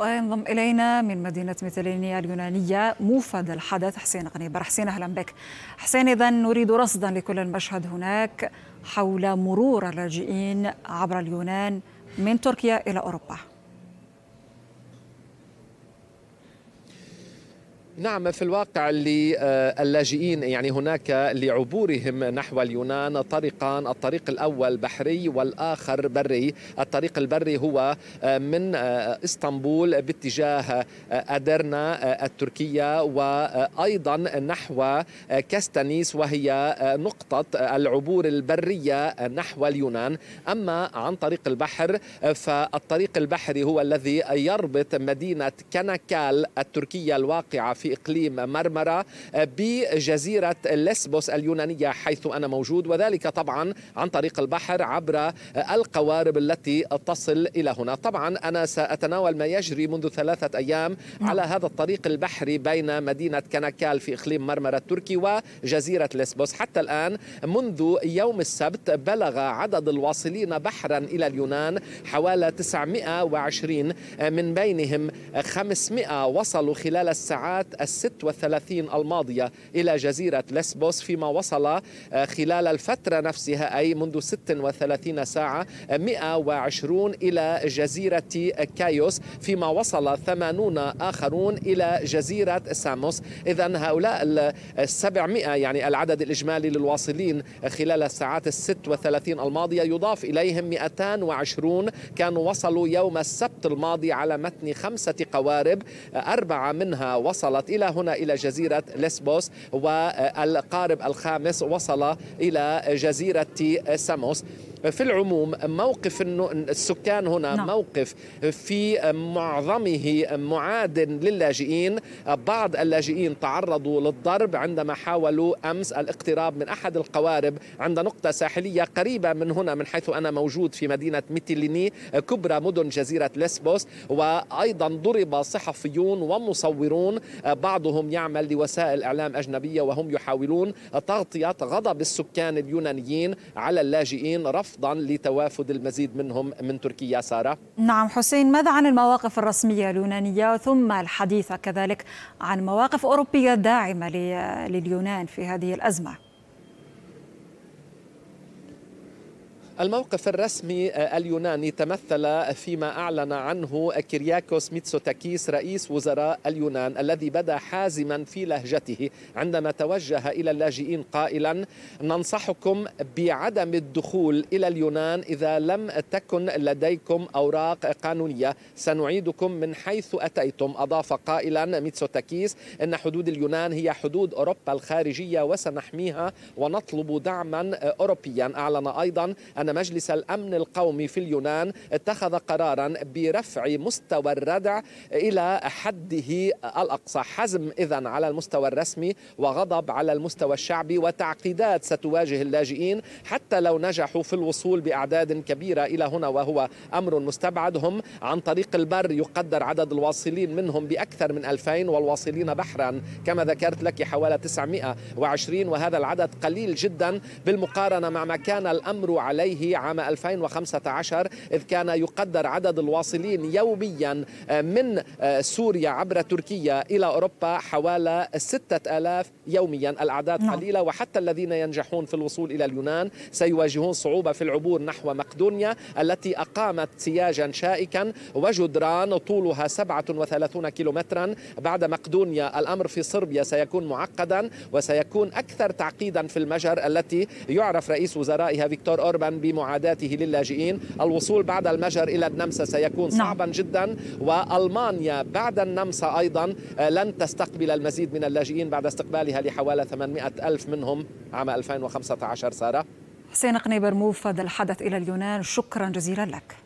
وينضم إلينا من مدينة ميتالينيا اليونانية موفد الحدث حسين غنيبر حسين أهلا بك حسين إذا نريد رصدا لكل المشهد هناك حول مرور اللاجئين عبر اليونان من تركيا إلى أوروبا نعم في الواقع آه، للاجئين يعني هناك لعبورهم نحو اليونان طريقان الطريق الأول بحري والآخر بري الطريق البري هو آه، من آه، إسطنبول باتجاه أدرنا التركية وأيضا نحو كاستانيس وهي نقطة العبور البرية نحو اليونان أما عن طريق البحر فالطريق البحري هو الذي يربط مدينة كنكال التركية الواقعة في في إقليم مرمرة آه، بجزيرة لسبوس اليونانية حيث أنا موجود وذلك طبعا عن طريق البحر عبر آه، القوارب التي تصل إلى هنا طبعا أنا سأتناول ما يجري منذ ثلاثة أيام نعم. على هذا الطريق البحري بين مدينة كنكال في إقليم مرمرة التركي وجزيرة لسبوس حتى الآن منذ يوم السبت بلغ عدد الواصلين بحرا إلى اليونان حوالي 920 آه، من بينهم 500 وصلوا خلال الساعات الست والثلاثين الماضية إلى جزيرة لسبوس فيما وصل آه، خلال الفترة نفسها أي منذ 36 ساعة 120 إلى جزيرة كايوس فيما وصل 80 آخرون إلى جزيرة ساموس إذا هؤلاء ال 700 يعني العدد الإجمالي للواصلين خلال الساعات الست وثلاثين الماضية يضاف إليهم 220 كانوا وصلوا يوم السبت الماضي على متن خمسة قوارب آه، أربعة منها وصلت وصلت إلى هنا إلى جزيرة ليسبوس والقارب الخامس وصل إلى جزيرة ساموس في العموم موقف السكان هنا نعم. موقف في معظمه معاد للاجئين بعض اللاجئين تعرضوا للضرب عندما حاولوا أمس الاقتراب من أحد القوارب عند نقطة ساحلية قريبة من هنا من حيث أنا موجود في مدينة ميتيليني كبرى مدن جزيرة ليسبوس وأيضا ضرب صحفيون ومصورون بعضهم يعمل لوسائل إعلام أجنبية وهم يحاولون تغطية غضب السكان اليونانيين على اللاجئين رفضا لتوافد المزيد منهم من تركيا سارة نعم حسين ماذا عن المواقف الرسمية اليونانية ثم الحديث كذلك عن مواقف أوروبية داعمة لليونان في هذه الأزمة الموقف الرسمي آه، اليوناني تمثل فيما أعلن عنه كيرياكوس ميتسوتاكيس رئيس وزراء اليونان الذي بدا حازما في لهجته عندما توجه إلى اللاجئين قائلا ننصحكم بعدم الدخول إلى اليونان إذا لم تكن لديكم أوراق قانونية سنعيدكم من حيث أتيتم أضاف قائلا ميتسوتاكيس أن حدود اليونان هي حدود أوروبا الخارجية وسنحميها ونطلب دعما أوروبيا أعلن أيضا أن مجلس الأمن القومي في اليونان اتخذ قرارا برفع مستوى الردع إلى حده الأقصى حزم إذا على المستوى الرسمي وغضب على المستوى الشعبي وتعقيدات ستواجه اللاجئين حتى لو نجحوا في الوصول بأعداد كبيرة إلى هنا وهو أمر مستبعد هم عن طريق البر يقدر عدد الواصلين منهم بأكثر من 2000 والواصلين بحرا كما ذكرت لك حوالي 920 وهذا العدد قليل جدا بالمقارنة مع ما كان الأمر عليه عليه عام 2015 إذ كان يقدر عدد الواصلين يوميا آه، من آه، سوريا عبر تركيا إلى أوروبا حوالي 6000 يوميا الأعداد نعم. قليلة وحتى الذين ينجحون في الوصول إلى اليونان سيواجهون صعوبة في العبور نحو مقدونيا التي أقامت سياجا شائكا وجدران طولها 37 كيلومترا بعد مقدونيا الأمر في صربيا سيكون معقدا وسيكون أكثر تعقيدا في المجر التي يعرف رئيس وزرائها فيكتور أوربان بمعاداته للاجئين الوصول بعد المجر إلى النمسا سيكون نعم. صعبا جدا وألمانيا بعد النمسا أيضا آه، لن تستقبل المزيد من اللاجئين بعد استقبالها لحوالي 800 ألف منهم عام 2015 سارة حسين قنيبر موفد الحدث إلى اليونان شكرا جزيلا لك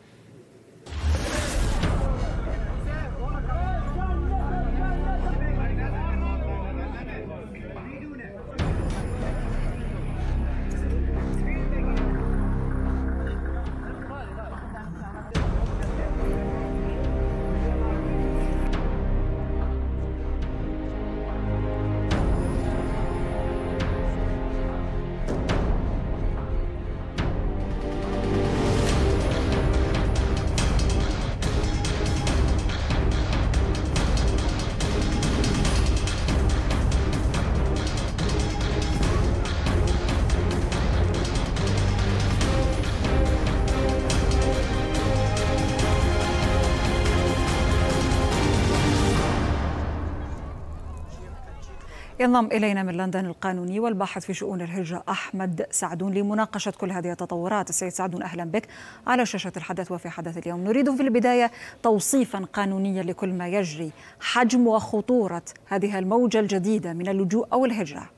ينضم إلينا من لندن القانوني والباحث في شؤون الهجرة أحمد سعدون لمناقشة كل هذه التطورات السيد سعدون أهلا بك على شاشة الحدث وفي حدث اليوم نريد في البداية توصيفا قانونيا لكل ما يجري حجم وخطورة هذه الموجة الجديدة من اللجوء أو الهجرة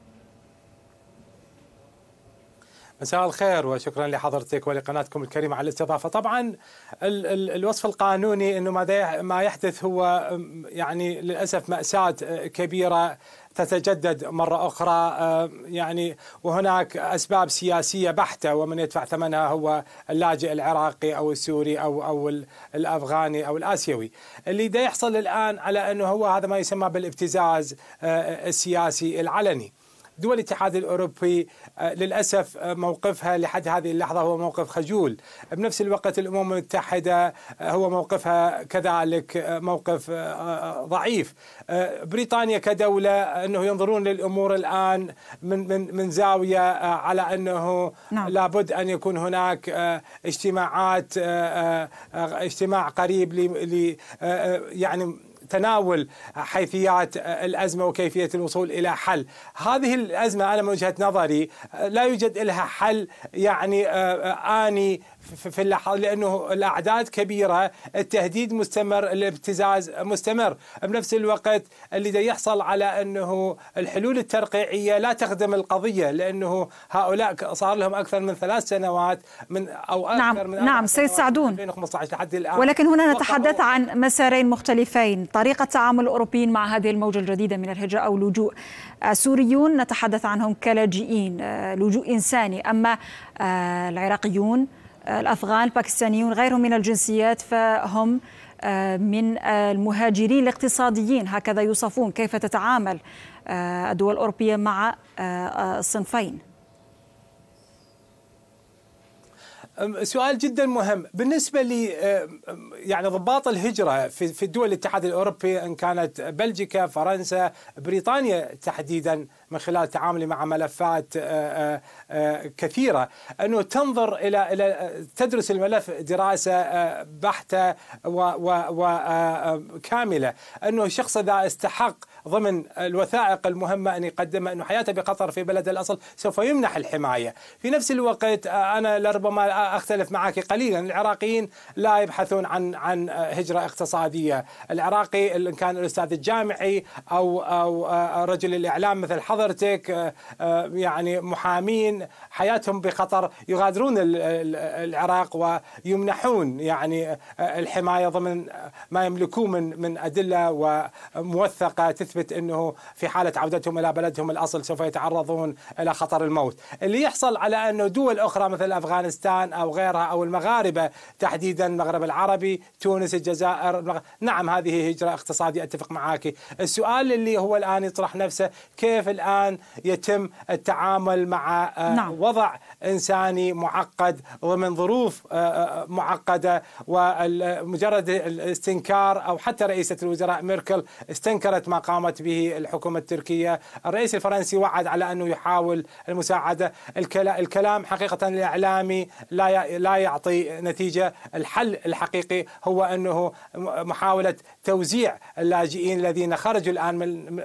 مساء الخير وشكرا لحضرتك ولقناتكم الكريمه على الاستضافه، طبعا ال ال الوصف القانوني انه ما ما يحدث هو يعني للاسف ماساه آه، كبيره تتجدد مرة أخرى آه، يعني وهناك أسباب سياسية بحتة ومن يدفع ثمنها هو اللاجئ العراقي أو السوري أو أو الأفغاني أو الآسيوي اللي دا يحصل الآن على أنه هو هذا ما يسمى بالابتزاز آه، السياسي العلني دول الاتحاد الأوروبي آه، للأسف آه، موقفها لحد هذه اللحظة هو موقف خجول بنفس الوقت الأمم المتحدة آه، هو موقفها كذلك موقف ضعيف بريطانيا كدولة أنه ينظرون للأمور الآن من, من, من زاوية على أنه نعم. لابد أن يكون هناك اجتماعات اجتماع قريب ل يعني تناول حيثيات الازمه وكيفيه الوصول الى حل، هذه الازمه انا من وجهه نظري لا يوجد لها حل يعني آه، آه، اني في اللحظة لأنه الأعداد كبيرة التهديد مستمر الابتزاز مستمر بنفس الوقت اللي يحصل على أنه الحلول الترقيعية لا تخدم القضية لأنه هؤلاء صار لهم أكثر من ثلاث سنوات من أو أكثر نعم من نعم سيد سعدون 2015 لحد الآن ولكن هنا نتحدث عن مسارين مختلفين طريقة تعامل الأوروبيين مع هذه الموجة الجديدة من الهجرة أو اللجوء آه، سوريون نتحدث عنهم كلاجئين آه، لجوء إنساني أما آه، العراقيون الأفغان باكستانيون غيرهم من الجنسيات فهم آه، من المهاجرين الاقتصاديين هكذا يوصفون كيف تتعامل آه، الدول الأوروبية مع آه، الصنفين سؤال جدا مهم بالنسبة لي يعني ضباط الهجرة في دول الاتحاد الأوروبي إن كانت بلجيكا فرنسا بريطانيا تحديدا من خلال تعاملي مع ملفات كثيرة أنه تنظر إلى إلى تدرس الملف دراسة بحتة وكاملة أنه الشخص إذا استحق ضمن الوثائق المهمة أن يقدمها أنه حياته بقطر في بلد الأصل سوف يمنح الحماية في نفس الوقت آه، أنا لربما أختلف معك قليلا العراقيين لا يبحثون عن عن آه، هجرة اقتصادية العراقي إن كان الأستاذ الجامعي أو, أو آه، رجل الإعلام مثل حضرتك يعني محامين حياتهم بقطر يغادرون العراق ويمنحون يعني الحماية ضمن ما يملكوه من من أدلة وموثقة يثبت انه في حاله عودتهم الى بلدهم الاصل سوف يتعرضون الى خطر الموت، اللي يحصل على انه دول اخرى مثل افغانستان او غيرها او المغاربه تحديدا المغرب العربي، تونس، الجزائر، نعم هذه هجره اقتصاديه اتفق معك، السؤال اللي هو الان يطرح نفسه كيف الان يتم التعامل مع آه، نعم. وضع انساني معقد ومن ظروف آه، آه، معقده ومجرد الاستنكار او حتى رئيسه الوزراء ميركل استنكرت ما قام قامت به الحكومة التركية الرئيس الفرنسي وعد على أنه يحاول المساعدة الكلام حقيقة الإعلامي لا لا يعطي نتيجة الحل الحقيقي هو أنه محاولة توزيع اللاجئين الذين خرجوا الآن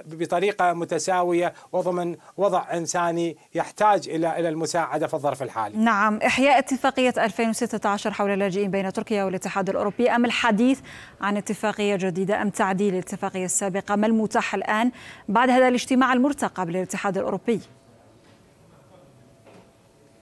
بطريقة متساوية وضمن وضع إنساني يحتاج إلى إلى المساعدة في الظرف الحالي نعم إحياء اتفاقية 2016 حول اللاجئين بين تركيا والاتحاد الأوروبي أم الحديث عن اتفاقية جديدة أم تعديل الاتفاقية السابقة ما المتاح الصباح الآن بعد هذا الاجتماع المرتقب للاتحاد الأوروبي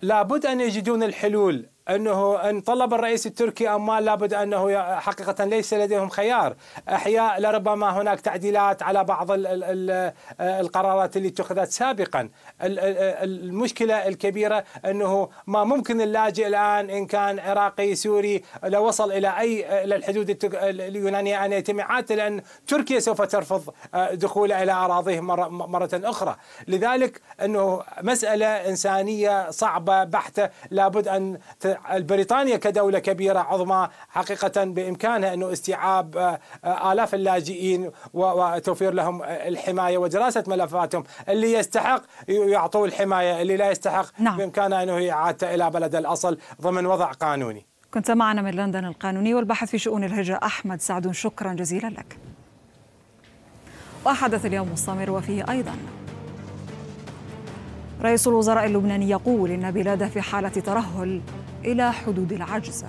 لابد أن يجدون الحلول انه ان طلب الرئيس التركي اموال لابد انه حقيقه ليس لديهم خيار، احياء لربما هناك تعديلات على بعض آه، القرارات اللي اتخذت سابقا، المشكله الكبيره انه ما ممكن اللاجئ الان ان كان عراقي سوري لو وصل الى اي الى الحدود اليونانيه ان يتم اعادته لان تركيا سوف ترفض آه، دخوله الى اراضيه مره اخرى، لذلك انه مساله انسانيه صعبه بحته لابد ان بريطانيا كدولة كبيرة عظمى حقيقة بإمكانها أنه استيعاب آه، آلاف اللاجئين وتوفير لهم الحماية ودراسة ملفاتهم اللي يستحق يعطوه الحماية اللي لا يستحق نعم. بإمكانه أنه إعادته إلى بلد الأصل ضمن وضع قانوني كنت معنا من لندن القانوني والباحث في شؤون الهجرة أحمد سعدون شكرا جزيلا لك وحدث اليوم مستمر وفيه أيضا رئيس الوزراء اللبناني يقول إن بلاده في حالة ترهل إلى حدود العجزة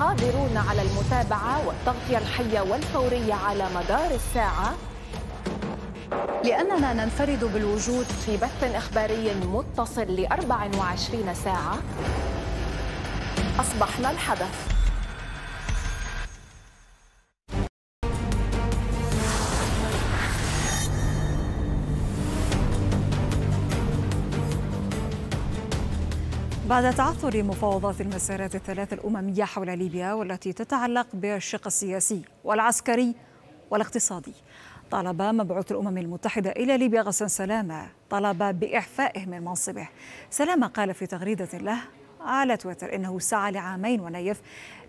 قادرون على المتابعة والتغطية الحية والفورية على مدار الساعة لأننا ننفرد بالوجود في بث إخباري متصل ل 24 ساعة أصبحنا الحدث بعد تعثر مفاوضات المسارات الثلاث الأممية حول ليبيا والتي تتعلق بالشق السياسي والعسكري والاقتصادي طلب مبعوث الأمم المتحدة إلى ليبيا غسان سلامة طلب بإعفائه من منصبه سلامة قال في تغريدة له على تويتر انه سعى لعامين ونيف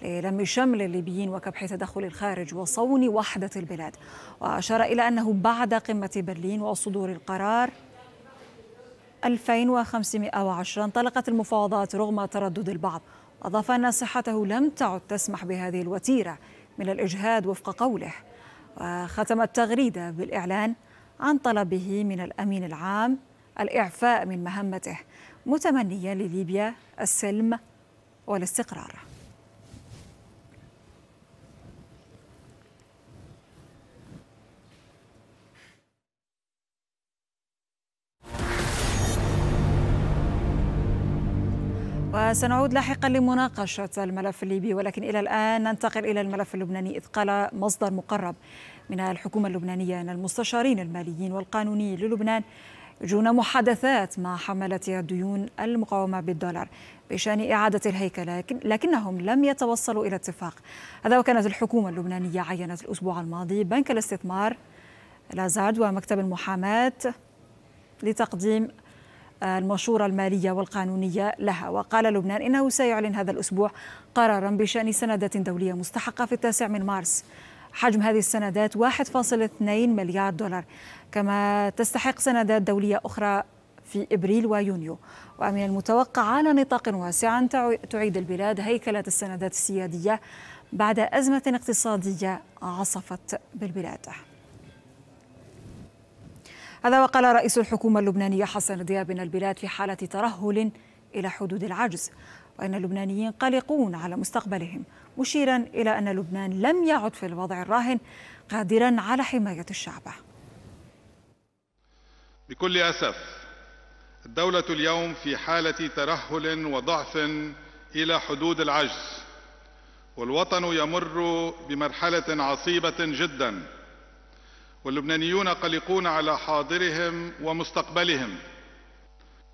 للم شمل الليبيين وكبح تدخل الخارج وصون وحده البلاد واشار الى انه بعد قمه برلين وصدور القرار 2510 انطلقت المفاوضات رغم تردد البعض أضاف أن صحته لم تعد تسمح بهذه الوتيرة من الإجهاد وفق قوله وختم التغريدة بالإعلان عن طلبه من الأمين العام الإعفاء من مهمته متمنيا لليبيا السلم والاستقرار وسنعود لاحقا لمناقشة الملف الليبي ولكن إلى الآن ننتقل إلى الملف اللبناني إذ قال مصدر مقرب من الحكومة اللبنانية أن المستشارين الماليين والقانونيين للبنان يجرون محادثات مع حملة الديون المقاومة بالدولار بشأن إعادة الهيكلة لكنهم لم يتوصلوا إلى اتفاق هذا وكانت الحكومة اللبنانية عينت الأسبوع الماضي بنك الاستثمار لازارد ومكتب المحاماة لتقديم المشورة المالية والقانونية لها وقال لبنان إنه سيعلن هذا الأسبوع قرارا بشأن سندات دولية مستحقة في التاسع من مارس حجم هذه السندات 1.2 مليار دولار كما تستحق سندات دولية أخرى في ابريل ويونيو ومن المتوقع على نطاق واسع أن تعيد البلاد هيكله السندات السياديه بعد ازمه اقتصاديه عصفت بالبلاد هذا وقال رئيس الحكومة اللبنانية حسن دياب أن البلاد في حالة ترهل إلى حدود العجز وأن اللبنانيين قلقون على مستقبلهم مشيرا إلى أن لبنان لم يعد في الوضع الراهن قادرا على حماية الشعب بكل أسف الدولة اليوم في حالة ترهل وضعف إلى حدود العجز والوطن يمر بمرحلة عصيبة جداً واللبنانيون قلقون على حاضرهم ومستقبلهم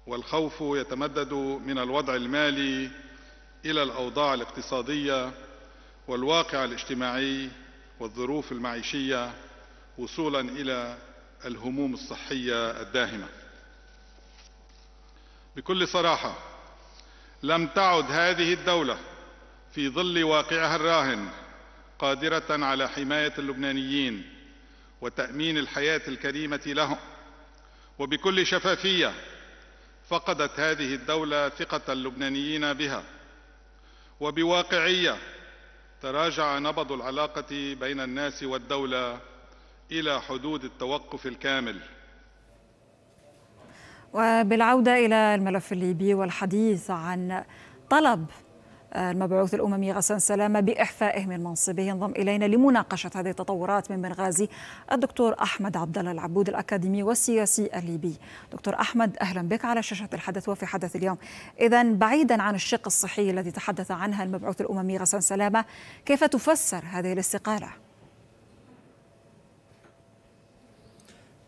والخوف يتمدد من الوضع المالي الى الاوضاع الاقتصاديه والواقع الاجتماعي والظروف المعيشيه وصولا الى الهموم الصحيه الداهمه بكل صراحه لم تعد هذه الدوله في ظل واقعها الراهن قادره على حمايه اللبنانيين وتأمين الحياة الكريمة لهم وبكل شفافية فقدت هذه الدولة ثقة اللبنانيين بها وبواقعية تراجع نبض العلاقة بين الناس والدولة إلى حدود التوقف الكامل وبالعودة إلى الملف الليبي والحديث عن طلب المبعوث الأممي غسان سلامة بإحفائه من منصبه ينضم إلينا لمناقشة هذه التطورات من بنغازي الدكتور أحمد عبد الله العبود الأكاديمي والسياسي الليبي دكتور أحمد أهلا بك على شاشة الحدث وفي حدث اليوم إذا بعيدا عن الشق الصحي الذي تحدث عنها المبعوث الأممي غسان سلامة كيف تفسر هذه الاستقالة؟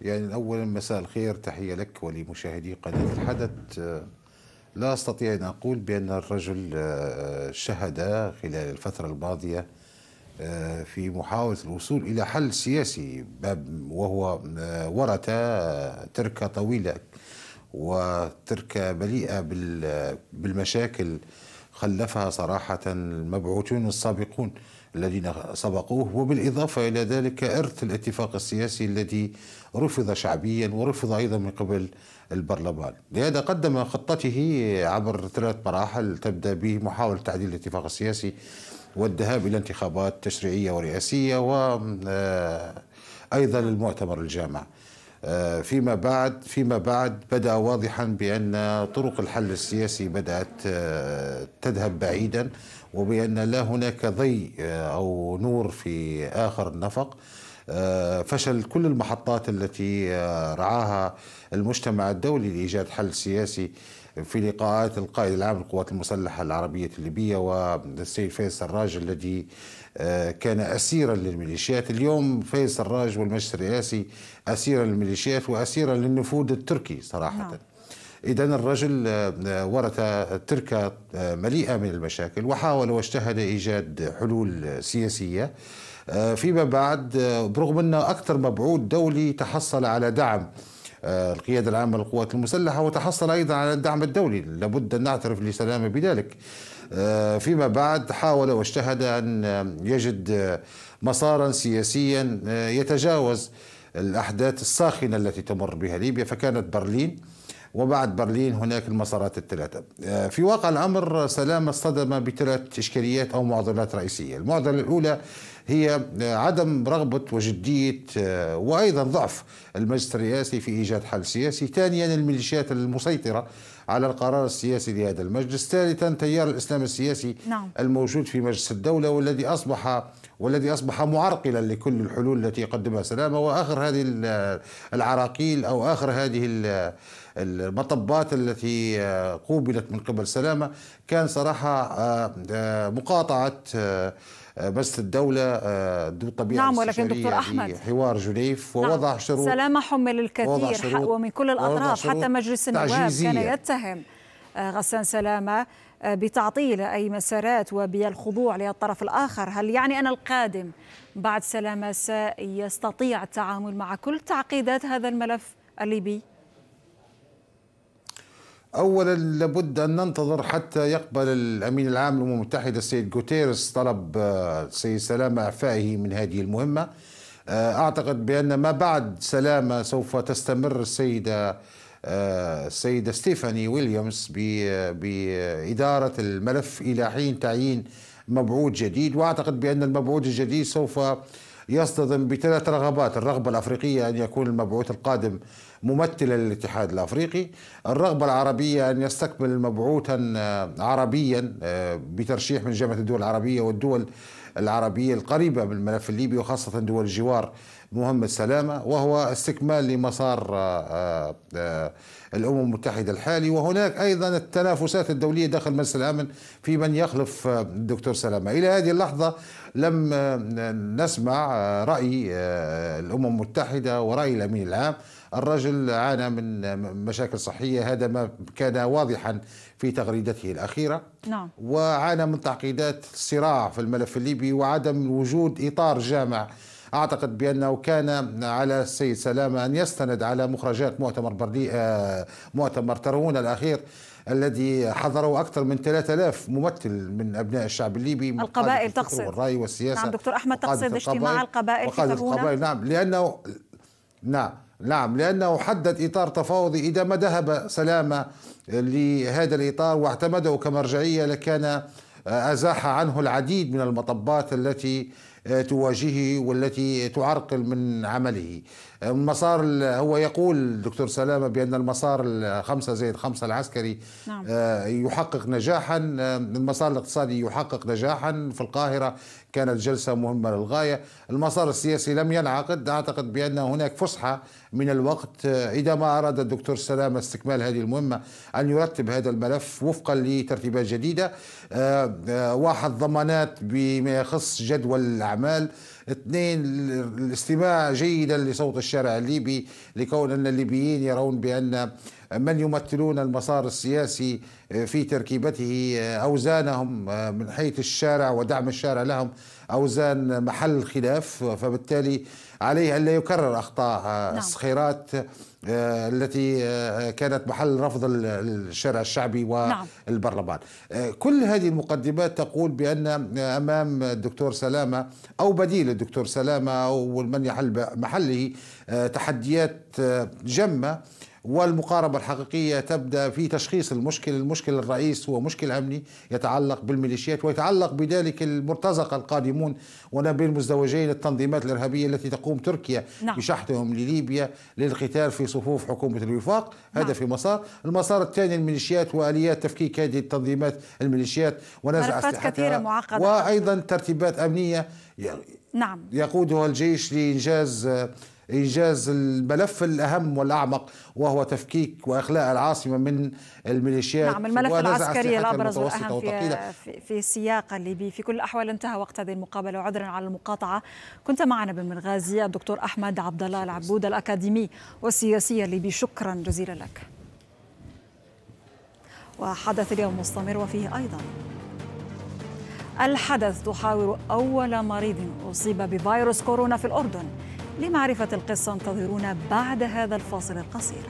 يعني أولا مساء الخير تحية لك ولمشاهدي قناة الحدث لا أستطيع أن أقول بأن الرجل آه، شهد خلال الفترة الماضية آه، في محاولة الوصول إلى حل سياسي وهو آه، ورث تركة طويلة وتركة مليئة بالمشاكل خلفها صراحة المبعوثون السابقون الذين سبقوه وبالإضافة إلى ذلك إرث الاتفاق السياسي الذي رفض شعبيا ورفض أيضا من قبل البرلمان لهذا قدم خطته عبر ثلاث مراحل تبدأ بمحاولة تعديل الاتفاق السياسي والذهاب إلى انتخابات تشريعية ورئاسية وأيضا آه، المؤتمر الجامع آه، فيما بعد فيما بعد بدا واضحا بان طرق الحل السياسي بدات آه، تذهب بعيدا وبان لا هناك ضي او نور في اخر النفق آه، فشل كل المحطات التي آه، رعاها المجتمع الدولي لايجاد حل سياسي في لقاءات القائد العام للقوات المسلحه العربيه الليبيه والسيد فيصل سراج الذي آه، كان اسيرا للميليشيات، اليوم فيصل سراج والمجلس الرئاسي اسيرا للميليشيات واسيرا للنفوذ التركي صراحه. نعم. إذا الرجل ورث تركة مليئة من المشاكل وحاول واجتهد إيجاد حلول سياسية آه، فيما بعد آه، برغم أن أكثر مبعوث دولي تحصل على دعم آه، القيادة العامة للقوات المسلحة وتحصل أيضا على الدعم الدولي لابد أن نعترف لسلامة بذلك فيما بعد حاول واجتهد أن يجد مسارا سياسيا يتجاوز الأحداث الساخنة التي تمر بها ليبيا فكانت برلين وبعد برلين هناك المسارات الثلاثة في واقع الأمر سلامة اصطدم بثلاث إشكاليات أو معضلات رئيسية المعضلة الأولى هي آه، عدم رغبة وجدية آه، وأيضا ضعف المجلس الرئاسي في إيجاد حل سياسي ثانيا الميليشيات المسيطرة على القرار السياسي لهذا المجلس ثالثا تيار الإسلام السياسي نعم. الموجود في مجلس الدولة والذي أصبح والذي أصبح معرقلا لكل الحلول التي يقدمها سلامة وآخر هذه العراقيل أو آخر هذه المطبات التي آه، قوبلت من قبل سلامة كان صراحة آه، آه، مقاطعة بس الدولة ذو الطبيعة نعم ولكن دكتور أحمد حوار جليف نعم. ووضع نعم شروط سلامة حمل الكثير ومن كل الأطراف حتى مجلس النواب كان يتهم غسان سلامة بتعطيل أي مسارات وبالخضوع للطرف الآخر هل يعني أن القادم بعد سلامة سيستطيع التعامل مع كل تعقيدات هذا الملف الليبي؟ اولا لابد ان ننتظر حتى يقبل الامين العام للامم المتحده السيد جوتيرس طلب السيد آه، سلامه اعفائه من هذه المهمه آه، اعتقد بان ما بعد سلامه سوف تستمر السيده السيدة آه، ستيفاني ويليامز بإدارة الملف إلى حين تعيين مبعوث جديد وأعتقد بأن المبعوث الجديد سوف يصطدم بثلاث رغبات الرغبة الأفريقية أن يكون المبعوث القادم ممثلا للاتحاد الأفريقي الرغبة العربية أن يستكمل مبعوثا آه، عربيا آه، بترشيح من جامعة الدول العربية والدول العربية القريبة من الملف الليبي وخاصة دول الجوار المهمة السلامة وهو استكمال لمسار آه، آه، آه، الأمم المتحدة الحالي وهناك أيضا التنافسات الدولية داخل مجلس الأمن في من يخلف الدكتور سلامة إلى هذه اللحظة لم نسمع رأي الأمم المتحدة ورأي الأمين العام الرجل عانى من مشاكل صحية هذا ما كان واضحا في تغريدته الأخيرة نعم. وعانى من تعقيدات صراع في الملف الليبي وعدم وجود إطار جامع أعتقد بأنه كان على السيد سلامة أن يستند على مخرجات مؤتمر بردي آه، مؤتمر ترون الأخير الذي حضره أكثر من 3000 ممثل من أبناء الشعب الليبي القبائل تقصد والرأي والسياسة نعم دكتور أحمد تقصد اجتماع القبائل في القبائل نعم لأنه نعم نعم لأنه حدد إطار تفاوضي إذا ما ذهب سلامة لهذا الإطار واعتمده كمرجعية لكان آه، أزاح عنه العديد من المطبات التي آه، تواجهه والتي تعرقل من عمله آه، المسار هو يقول دكتور سلامة بأن المسار الخمسة زائد خمسة العسكري نعم. آه، يحقق نجاحا المسار الاقتصادي يحقق نجاحا في القاهرة كانت جلسة مهمة للغاية المسار السياسي لم ينعقد أعتقد بأن هناك فسحة من الوقت آه، إذا ما أراد الدكتور سلام استكمال هذه المهمة أن يرتب هذا الملف وفقا لترتيبات جديدة آه، آه، واحد ضمانات بما يخص جدول الأعمال اثنين الاستماع جيدا لصوت الشارع الليبي لكون أن الليبيين يرون بأن من يمثلون المسار السياسي آه، في تركيبته آه، أوزانهم آه، من حيث الشارع ودعم الشارع لهم أوزان محل الخلاف فبالتالي عليه أن لا يكرر أخطاء نعم. التي كانت محل رفض الشارع الشعبي نعم. والبرلمان نعم. كل هذه المقدمات تقول بأن أمام الدكتور سلامة أو بديل الدكتور سلامة أو من يحل محله تحديات جمة والمقاربة الحقيقية تبدأ في تشخيص المشكل المشكل الرئيس هو مشكل أمني يتعلق بالميليشيات ويتعلق بذلك المرتزقة القادمون ونبي المزدوجين التنظيمات الإرهابية التي تقوم تركيا نعم. بشحتهم لليبيا للقتال في صفوف حكومة الوفاق هذا نعم. في مسار المسار الثاني الميليشيات وآليات تفكيك هذه التنظيمات الميليشيات ونزع كثيرة معقدة وأيضا ترتيبات أمنية نعم يقودها الجيش لإنجاز إنجاز الملف الأهم والأعمق وهو تفكيك وإخلاء العاصمة من الميليشيات نعم الملف العسكري الأبرز والأهم في, في سياق الليبي في كل الأحوال انتهى وقت هذه المقابلة وعذرا على المقاطعة كنت معنا بنغازي الدكتور أحمد عبد الله العبود الأكاديمي والسياسي الليبي شكرا جزيلا لك وحدث اليوم مستمر وفيه أيضا الحدث تحاور أول مريض أصيب بفيروس كورونا في الأردن لمعرفة القصة انتظرونا بعد هذا الفاصل القصير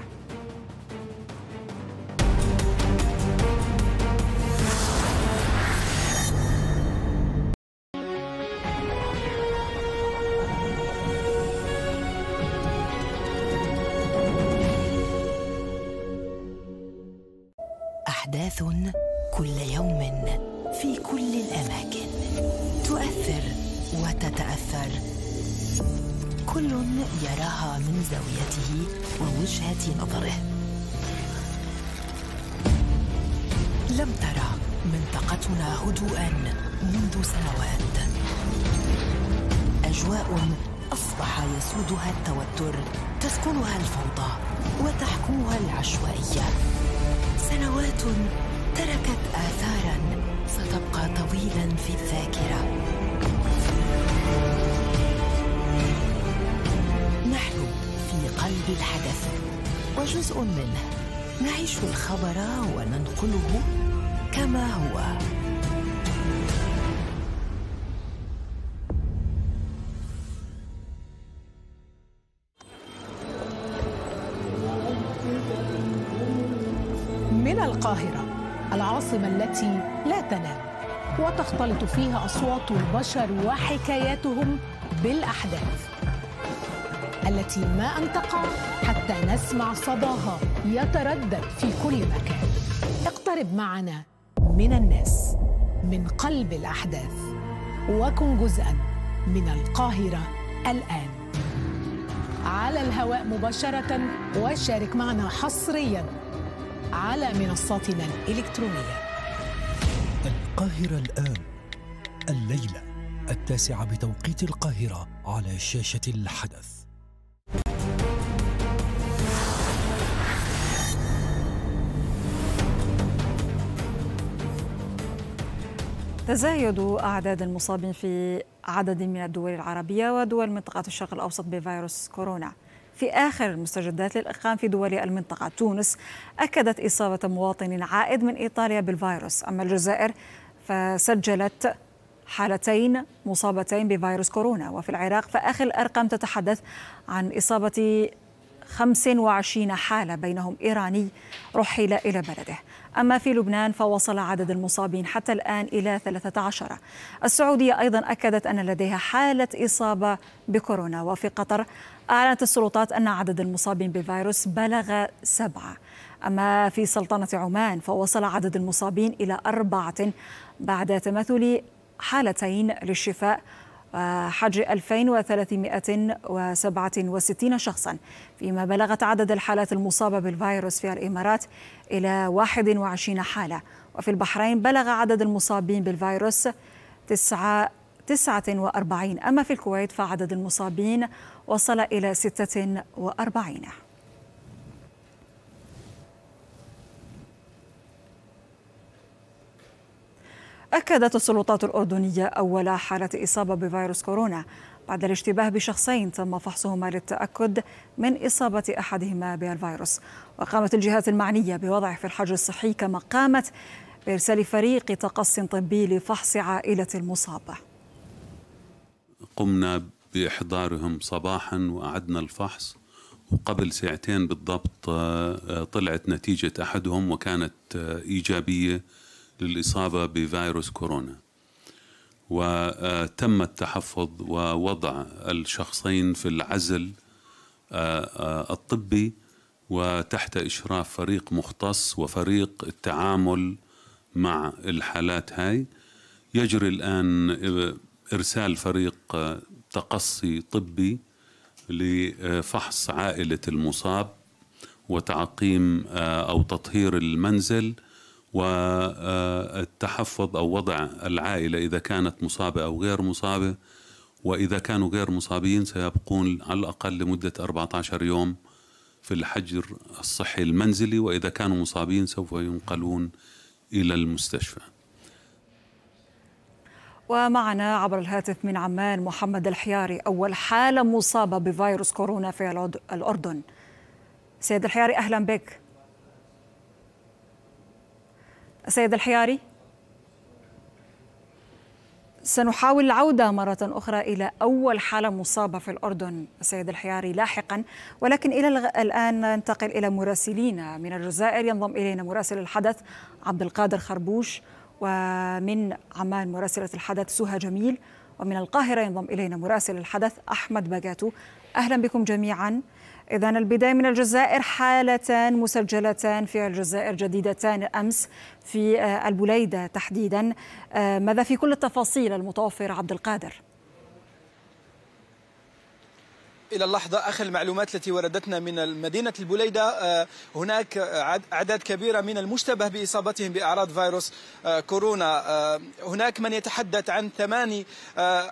أحداث كل يوم في كل الأماكن تؤثر وتتأثر كل يراها من زاويته ووجهة نظره لم ترى منطقتنا هدوءا منذ سنوات أجواء أصبح يسودها التوتر تسكنها الفوضى وتحكمها العشوائية سنوات تركت آثارا ستبقى طويلا في الذاكرة قلب الحدث وجزء منه نعيش الخبر وننقله كما هو من القاهرة العاصمة التي لا تنام وتختلط فيها أصوات البشر وحكاياتهم بالأحداث التي ما أن تقع حتى نسمع صداها يتردد في كل مكان اقترب معنا من الناس من قلب الأحداث وكن جزءا من القاهرة الآن على الهواء مباشرة وشارك معنا حصريا على منصاتنا الإلكترونية القاهرة الآن الليلة التاسعة بتوقيت القاهرة على شاشة الحدث تزايد أعداد المصابين في عدد من الدول العربية ودول منطقة الشرق الأوسط بفيروس كورونا في آخر المستجدات للإقامة في دول المنطقة تونس أكدت إصابة مواطن عائد من إيطاليا بالفيروس أما الجزائر فسجلت حالتين مصابتين بفيروس كورونا وفي العراق فآخر الأرقام تتحدث عن إصابة 25 حالة بينهم إيراني رحل إلى بلده أما في لبنان فوصل عدد المصابين حتى الآن إلى 13 السعودية أيضا أكدت أن لديها حالة إصابة بكورونا وفي قطر أعلنت السلطات أن عدد المصابين بفيروس بلغ سبعة أما في سلطنة عمان فوصل عدد المصابين إلى أربعة بعد تمثل حالتين للشفاء وحج 2367 شخصا فيما بلغت عدد الحالات المصابة بالفيروس في الإمارات إلى 21 حالة وفي البحرين بلغ عدد المصابين بالفيروس 49 أما في الكويت فعدد المصابين وصل إلى 46 أكدت السلطات الأردنية أول حالة إصابة بفيروس كورونا بعد الاشتباه بشخصين تم فحصهما للتأكد من إصابة أحدهما بالفيروس وقامت الجهات المعنية بوضعه في الحجر الصحي كما قامت بإرسال فريق تقص طبي لفحص عائلة المصابة قمنا بإحضارهم صباحا وأعدنا الفحص وقبل ساعتين بالضبط آه، طلعت نتيجة أحدهم وكانت آه، إيجابية للإصابة بفيروس كورونا وتم التحفظ ووضع الشخصين في العزل آه، آه، الطبي وتحت إشراف فريق مختص وفريق التعامل مع الحالات هاي يجري الآن إرسال فريق آه، تقصي طبي لفحص عائلة المصاب وتعقيم أو تطهير المنزل والتحفظ أو وضع العائلة إذا كانت مصابة أو غير مصابة وإذا كانوا غير مصابين سيبقون على الأقل لمدة 14 يوم في الحجر الصحي المنزلي وإذا كانوا مصابين سوف ينقلون إلى المستشفى ومعنا عبر الهاتف من عمان محمد الحياري أول حالة مصابة بفيروس كورونا في الأردن سيد الحياري أهلا بك السيد الحياري سنحاول العودة مرة أخرى إلى أول حالة مصابة في الأردن السيد الحياري لاحقا ولكن إلى الآن ننتقل إلى مراسلينا من الجزائر ينضم إلينا مراسل الحدث عبد القادر خربوش ومن عمان مراسلة الحدث سهى جميل ومن القاهرة ينضم إلينا مراسل الحدث أحمد باجاتو أهلا بكم جميعاً إذا البداية من الجزائر حالتان مسجلتان في الجزائر جديدتان أمس في البليدة تحديدا آه، ماذا في كل التفاصيل المتوفرة عبد القادر؟ إلى اللحظة آخر المعلومات التي وردتنا من مدينة البليدة آه، هناك أعداد كبيرة من المشتبه بإصابتهم بأعراض فيروس آه، كورونا آه، هناك من يتحدث عن ثماني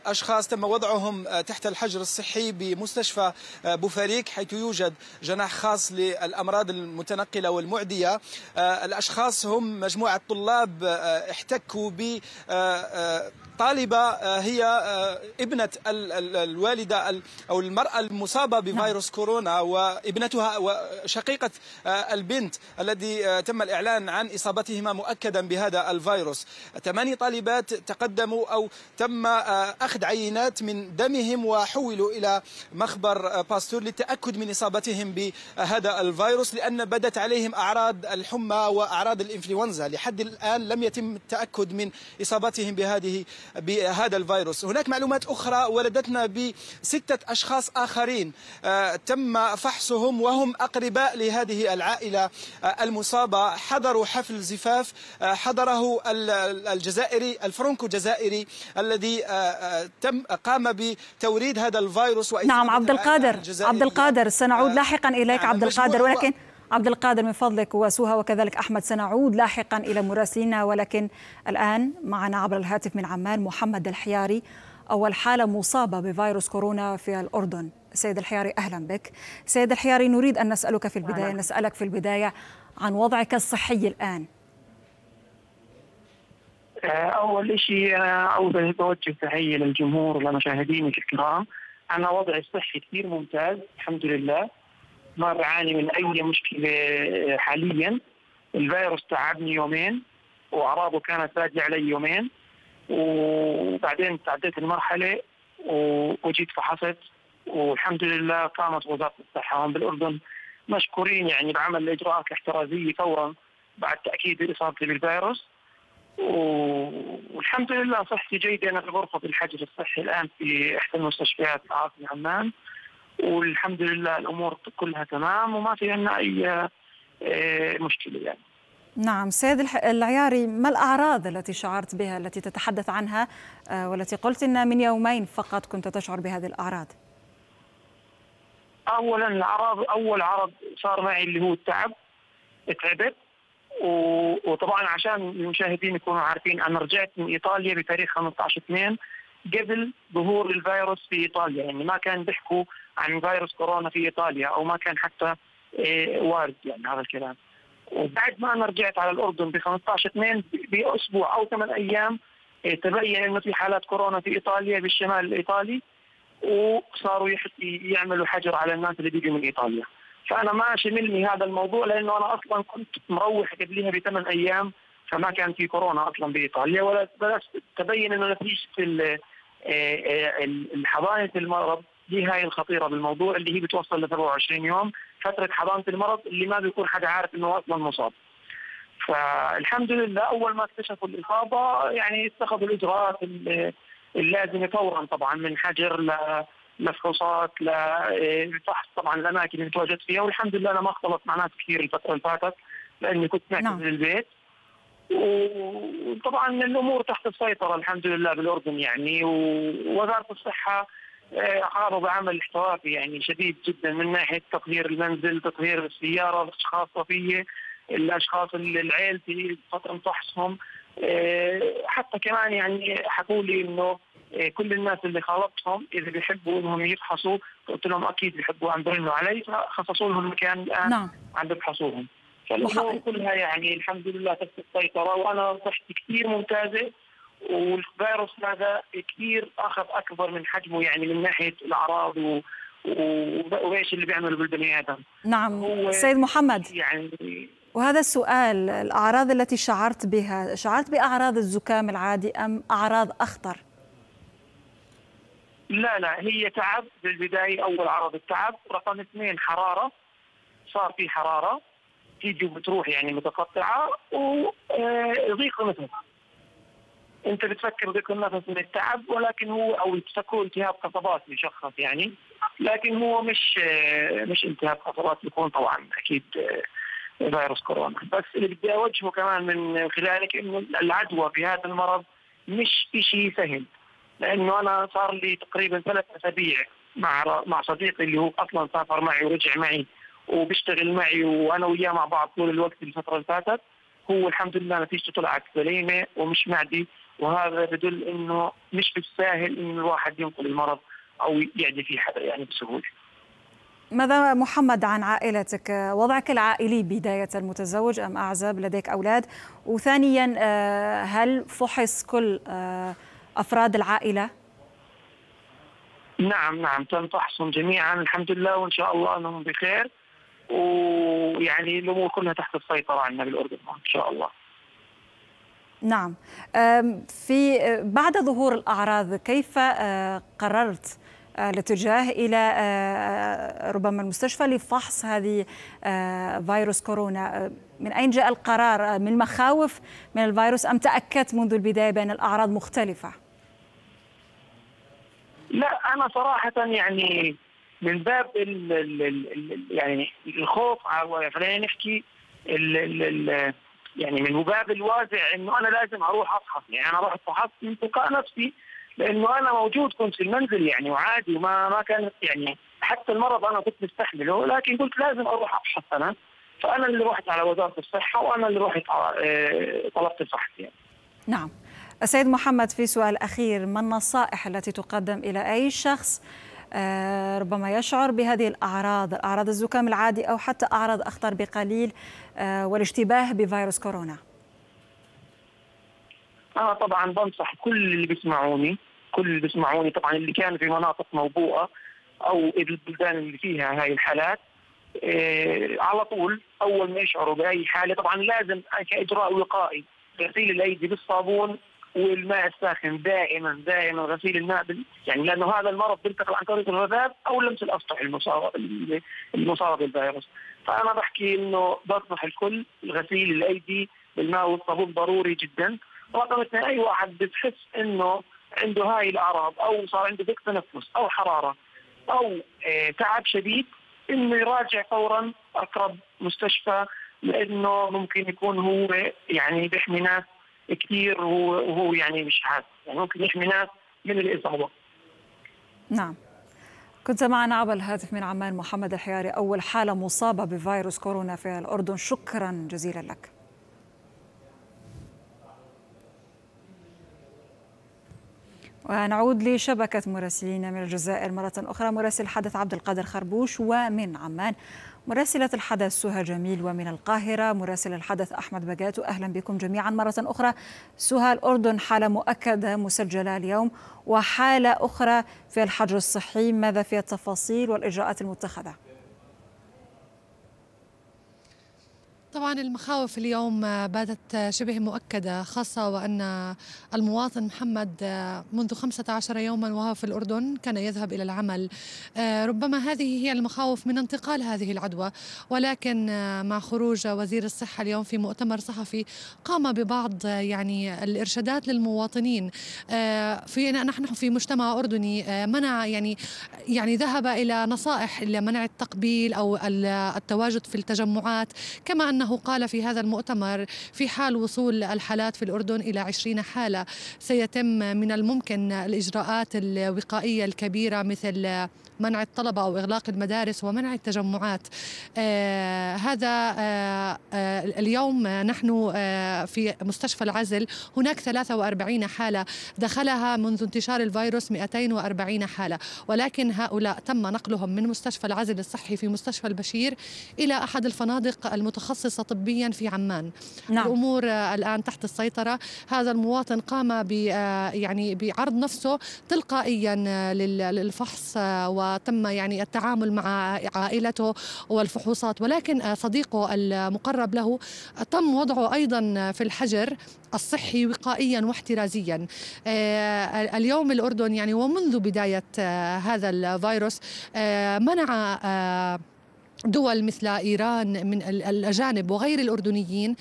أشخاص تم وضعهم تحت الحجر الصحي بمستشفى بوفاريك حيث يوجد جناح خاص للأمراض المتنقلة والمعدية الأشخاص هم مجموعة طلاب احتكوا ب طالبة آه، هي آه، ابنة الوالدة أو المرأة المصابة بفيروس نعم. كورونا وابنتها وشقيقة آه، البنت الذي تم الإعلان عن إصابتهما مؤكدا بهذا الفيروس ثماني طالبات تقدموا أو تم أخذ عينات من دمهم وحولوا إلى مخبر باستور للتأكد من إصابتهم بهذا الفيروس لأن بدت عليهم أعراض الحمى وأعراض الإنفلونزا لحد الآن لم يتم التأكد من إصابتهم بهذه بهذا الفيروس هناك معلومات أخرى ولدتنا بستة أشخاص آخرين آه، تم فحصهم وهم أقرباء لهذه العائلة آه، المصابة حضروا حفل زفاف آه، حضره الجزائري الفرنكو جزائري الذي تم قام بتوريد هذا الفيروس نعم عبد القادر عبد القادر سنعود لاحقا إليك عبد القادر ولكن عبد القادر من فضلك وسوها وكذلك أحمد سنعود لاحقا إلى مراسلينا ولكن الآن معنا عبر الهاتف من عمان محمد الحياري أول حالة مصابة بفيروس كورونا في الأردن سيد الحياري أهلا بك سيد الحياري نريد أن نسألك في البداية نسألك في البداية عن وضعك الصحي الآن آه، أول شيء أنا أوجه تحية للجمهور ولمشاهدينك الكرام أنا وضعي الصحي كثير ممتاز الحمد لله ما بعاني من اي مشكله حاليا الفيروس تعبني يومين واعراضه كانت باقيه علي يومين وبعدين تعديت المرحله وجيت فحصت والحمد لله قامت وزاره الصحه هون بالاردن مشكورين يعني بعمل الاجراءات الاحترازيه فورا بعد تاكيد اصابتي بالفيروس والحمد لله صحتي جيدة أنا في غرفة الحجر الصحي الآن في إحدى المستشفيات العاصمة عمان والحمد لله الامور كلها تمام وما في عندنا اي آه، مشكله يعني. نعم سيد العياري ما الأعراض التي شعرت بها التي تتحدث عنها آه، والتي قلت إن من يومين فقط كنت تشعر بهذه الأعراض أولا العرض أول عرض صار معي اللي هو التعب تعبت وطبعا عشان المشاهدين يكونوا عارفين أنا رجعت من إيطاليا بتاريخ 15 2 قبل ظهور الفيروس في ايطاليا يعني ما كان بيحكوا عن فيروس كورونا في ايطاليا او ما كان حتى إيه، وارد يعني هذا الكلام وبعد ما انا رجعت على الاردن ب 15 2 باسبوع او ثمان ايام إيه، تبين انه في حالات كورونا في ايطاليا بالشمال الايطالي وصاروا يعملوا حجر على الناس اللي بيجوا من ايطاليا فانا ما شملني هذا الموضوع لانه انا اصلا كنت مروح قبلها بثمان ايام فما كان في كورونا اصلا بايطاليا ولا تبين انه نتيجه آه، آه، حضانه المرض دي هاي الخطيره بالموضوع اللي هي بتوصل ل 24 يوم فتره حضانه المرض اللي ما بيكون حدا عارف انه اصلا مصاب. فالحمد لله اول ما اكتشفوا الاصابه يعني اتخذوا الاجراءات اللازمه فورا طبعا من حجر ل لفحوصات لفحص آه، طبعا الاماكن اللي تواجدت فيها والحمد لله انا ما اختلط مع ناس كثير الفتره اللي فاتت لاني كنت معتزل نعم. البيت وطبعا الامور تحت السيطره الحمد لله بالاردن يعني ووزاره الصحه آه، عارض عمل احترافي يعني شديد جدا من ناحيه تطهير المنزل، تطهير السياره، الاشخاص الصفيه الاشخاص العيلتي فتره فحصهم آه، حتى كمان يعني حكوا لي انه آه، كل الناس اللي خالطتهم اذا بيحبوا انهم يفحصوا قلت لهم اكيد بيحبوا عم بيرنوا علي فخصصوا لهم مكان الان نعم. عم بفحصوهم فالامور كلها يعني الحمد لله تحت السيطره وانا صحتي كثير ممتازه والفيروس هذا كثير اخذ اكبر من حجمه يعني من ناحيه الاعراض و... وايش اللي بيعمله بالبني ادم نعم سيد محمد يعني وهذا السؤال الاعراض التي شعرت بها شعرت باعراض الزكام العادي ام اعراض اخطر لا لا هي تعب بالبدايه اول عرض التعب رقم اثنين حراره صار في حراره تيجي وبتروح يعني متقطعه وضيق آه، النفس انت بتفكر ضيق النفس من التعب ولكن هو او تكون التهاب قصبات مشخص يعني لكن هو مش آه، مش التهاب قصبات بيكون طبعا اكيد آه، فيروس كورونا بس اللي بدي اوجهه كمان من خلالك انه العدوى في هذا المرض مش شيء سهل لانه انا صار لي تقريبا ثلاث اسابيع مع مع صديقي اللي هو اصلا سافر معي ورجع معي وبيشتغل معي وانا وياه مع بعض طول الوقت الفتره اللي فاتت هو الحمد لله نتيجته طلعت سليمه ومش معدي وهذا بدل انه مش بالساهل انه الواحد ينقل المرض او يعدي فيه حدا يعني بسهوله. ماذا محمد عن عائلتك؟ وضعك العائلي بداية متزوج أم أعزب؟ لديك أولاد؟ وثانيا آه، هل فحص كل آه، أفراد العائلة؟ نعم نعم تم فحصهم جميعا الحمد لله وإن شاء الله أنهم بخير ويعني الامور كلها تحت السيطره عندنا بالاردن ان شاء الله. نعم في بعد ظهور الاعراض كيف قررت الاتجاه الى ربما المستشفى لفحص هذه فيروس كورونا من اين جاء القرار من مخاوف من الفيروس ام تاكدت منذ البدايه بان الاعراض مختلفه؟ لا انا صراحه يعني من باب ال ال ال يعني الخوف يعني خلينا نحكي ال ال ال يعني من باب الوازع انه انا لازم اروح افحص يعني انا رحت فحصت من تلقاء نفسي لانه انا موجود كنت في المنزل يعني وعادي وما ما كان يعني حتى المرض انا كنت مستحمله لكن قلت لازم اروح افحص انا فانا اللي رحت على وزاره الصحه وانا اللي رحت آه، طلبت الفحص يعني. نعم. السيد محمد في سؤال اخير ما النصائح التي تقدم الى اي شخص آه، ربما يشعر بهذه الأعراض اعراض الزكام العادي أو حتى أعراض أخطر بقليل آه، والاشتباه بفيروس كورونا أنا آه، طبعا بنصح كل اللي بيسمعوني كل اللي بيسمعوني طبعا اللي كان في مناطق موبوءة أو البلدان اللي فيها هاي الحالات إيه على طول أول ما يشعروا بأي حالة طبعا لازم كإجراء وقائي غسيل الأيدي بالصابون والماء الساخن دائما دائما غسيل الماء بال... يعني لانه هذا المرض بينتقل عن طريق الغثاء او لمس الاسطح المصاب المصاب بالفيروس فانا بحكي انه بنصح الكل غسيل الايدي بالماء والصابون ضروري جدا رقم اثنين اي واحد بتحس انه عنده هاي الاعراض او صار عنده ضيق تنفس او حراره او آه، تعب شديد انه يراجع فورا اقرب مستشفى لانه ممكن يكون هو يعني بيحمي ناس كثير وهو يعني مش حاسس يعني ممكن يحمي ناس من الاصابه نعم كنت معنا عبر الهاتف من عمان محمد الحياري أول حالة مصابة بفيروس كورونا في الأردن شكرا جزيلا لك ونعود لشبكة مراسلين من الجزائر مرة أخرى مراسل حدث عبد القادر خربوش ومن عمان مراسلة الحدث سهى جميل ومن القاهرة مراسل الحدث أحمد بجات أهلا بكم جميعا مرة أخرى سهى الأردن حالة مؤكدة مسجلة اليوم وحالة أخرى في الحجر الصحي ماذا في التفاصيل والإجراءات المتخذة؟ طبعا المخاوف اليوم آه، باتت آه، شبه مؤكدة خاصة وأن المواطن محمد آه، منذ 15 يوما وهو في الأردن كان يذهب إلى العمل ربما هذه هي المخاوف من انتقال هذه العدوى ولكن مع خروج وزير الصحة اليوم في مؤتمر صحفي قام ببعض يعني الإرشادات للمواطنين في نحن في مجتمع أردني منع يعني يعني ذهب إلى نصائح لمنع التقبيل أو التواجد في التجمعات كما أنه أنه قال في هذا المؤتمر في حال وصول الحالات في الأردن إلى 20 حالة سيتم من الممكن الإجراءات الوقائية الكبيرة مثل منع الطلبة أو إغلاق المدارس ومنع التجمعات آه هذا آه, آه، اليوم نحن آه في مستشفى العزل هناك 43 حالة دخلها منذ انتشار الفيروس 240 حالة ولكن هؤلاء تم نقلهم من مستشفى العزل الصحي في مستشفى البشير إلى أحد الفنادق المتخصصة طبيا في عمان نعم. الأمور آه، الآن تحت السيطرة هذا المواطن قام ب آه، يعني بعرض نفسه تلقائيا للفحص و وتم يعني التعامل مع عائلته والفحوصات ولكن صديقه المقرب له تم وضعه أيضا في الحجر الصحي وقائيا واحترازيا آه، اليوم الأردن يعني ومنذ بداية آه، هذا الفيروس آه، منع دول مثل ايران من الاجانب وغير الاردنيين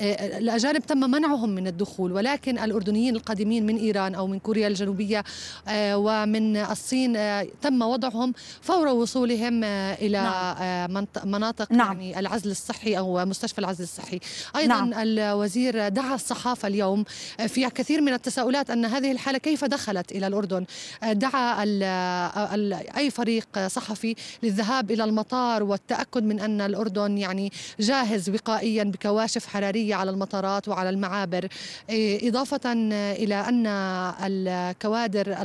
آه، الأجانب تم منعهم من الدخول ولكن الأردنيين القادمين من إيران أو من كوريا الجنوبية آه، ومن الصين آه، تم وضعهم فور وصولهم إلى نعم. مناطق نعم. يعني العزل الصحي أو مستشفى العزل الصحي أيضا نعم. الوزير دعا الصحافة اليوم فيها كثير من التساؤلات أن هذه الحالة كيف دخلت إلى الأردن دعا ال أي فريق صحفي للذهاب إلى المطار والتأكد من أن الأردن يعني جاهز وقائيا بكواشف حرارية على المطارات وعلى المعابر إيه، إضافة إلى أن الكوادر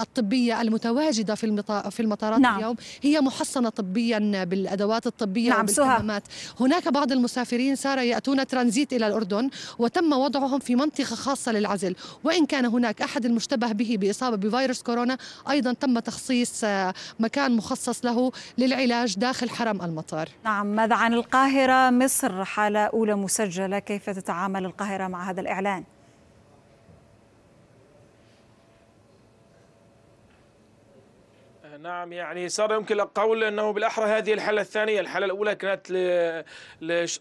الطبية المتواجدة في في المطارات نعم. اليوم هي محصنة طبيا بالأدوات الطبية نعم وبالكمامات هناك بعض المسافرين سارة يأتون ترانزيت إلى الأردن وتم وضعهم في منطقة خاصة للعزل وإن كان هناك أحد المشتبه به بإصابة بفيروس كورونا أيضا تم تخصيص آه، مكان مخصص له للعلاج داخل حرم المطار نعم ماذا عن القاهرة مصر حالة أولى مسجلة لك كيف تتعامل القاهرة مع هذا الإعلان نعم يعني صار يمكن القول انه بالاحرى هذه الحاله الثانيه، الحاله الاولى كانت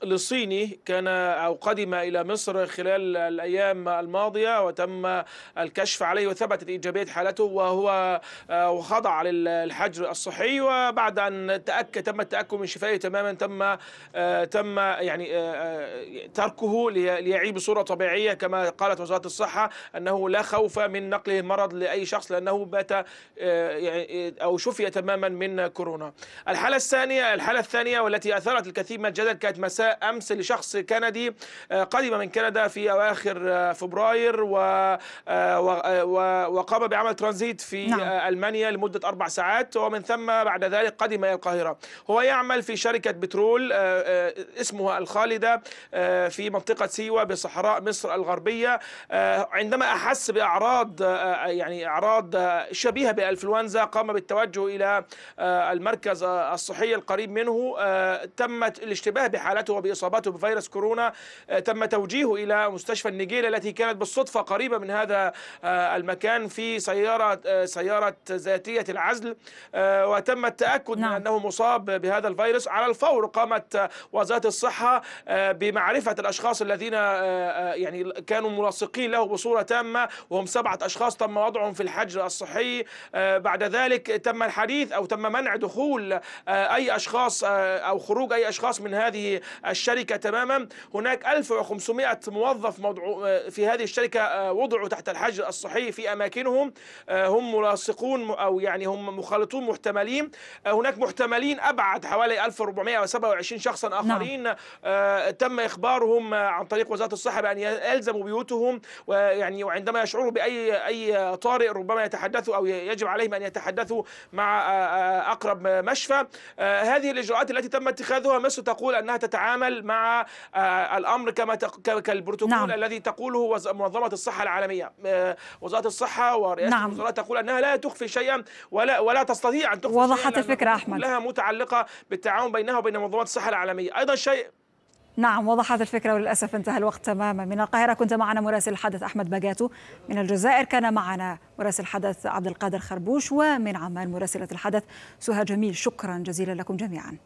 لصيني كان او قدم الى مصر خلال الايام الماضيه وتم الكشف عليه وثبتت ايجابيه حالته وهو آه، وخضع للحجر الصحي وبعد ان تاكد تم التاكد من شفائه تماما تم آه، تم يعني آه، تركه ليعي بصوره طبيعيه كما قالت وزاره الصحه انه لا خوف من نقل المرض لاي شخص لانه بات يعني او أو شفي تماما من كورونا الحالة الثانية الحالة الثانية والتي أثارت الكثير من الجدل كانت مساء أمس لشخص كندي آه، قدم من كندا في أواخر آه، فبراير آه، و... وقام بعمل ترانزيت في نعم. ألمانيا لمدة أربع ساعات ومن ثم بعد ذلك قدم إلى القاهرة هو يعمل في شركة بترول اسمها الخالدة في منطقة سيوة بصحراء مصر الغربية عندما أحس بأعراض يعني أعراض شبيهة بالانفلونزا قام بالتواجد توجهه إلى آه، المركز آه، الصحي القريب منه آه، تمت الاشتباه بحالته وبإصابته بفيروس كورونا تم توجيهه إلى مستشفى النجيل التي كانت بالصدفة قريبة من هذا المكان في سيارة سيارة ذاتية العزل وتم التأكد نعم. من أنه مصاب بهذا الفيروس على الفور قامت وزارة الصحة بمعرفة الأشخاص الذين يعني كانوا ملاصقين له بصورة تامة وهم سبعة أشخاص تم وضعهم في الحجر الصحي بعد ذلك تم تم الحديث أو تم منع دخول آه، أي أشخاص آه، أو خروج أي أشخاص من هذه الشركة تماما هناك 1500 موظف موضوع آه، في هذه الشركة وضعوا تحت الحجر الصحي في أماكنهم هم ملاصقون أو يعني هم مخالطون محتملين هناك محتملين أبعد حوالي 1427 شخصا نعم. آخرين نعم. تم إخبارهم عن طريق وزارة الصحة بأن يلزموا بيوتهم ويعني وعندما يشعروا بأي أي طارئ ربما يتحدثوا أو يجب عليهم أن يتحدثوا مع آه، آه، اقرب مشفى آه، هذه الاجراءات التي تم اتخاذها مصر تقول انها تتعامل مع الامر كما كالبروتوكول نعم. الذي تقوله منظمه الصحه العالميه وزاره الصحه ورئاسه نعم. الوزراء تقول انها لا تخفي شيئا ولا ولا تستطيع ان تخفي وضحت الفكره احمد لها متعلقه بالتعاون بينها وبين منظمات الصحه العالميه ايضا شيء نعم وضحت الفكرة وللأسف انتهى الوقت تماما من القاهرة كنت معنا مراسل الحدث أحمد بجاتو من الجزائر كان معنا مراسل الحدث عبد القادر خربوش ومن عمان مراسلة الحدث سهى جميل شكرا جزيلا لكم جميعا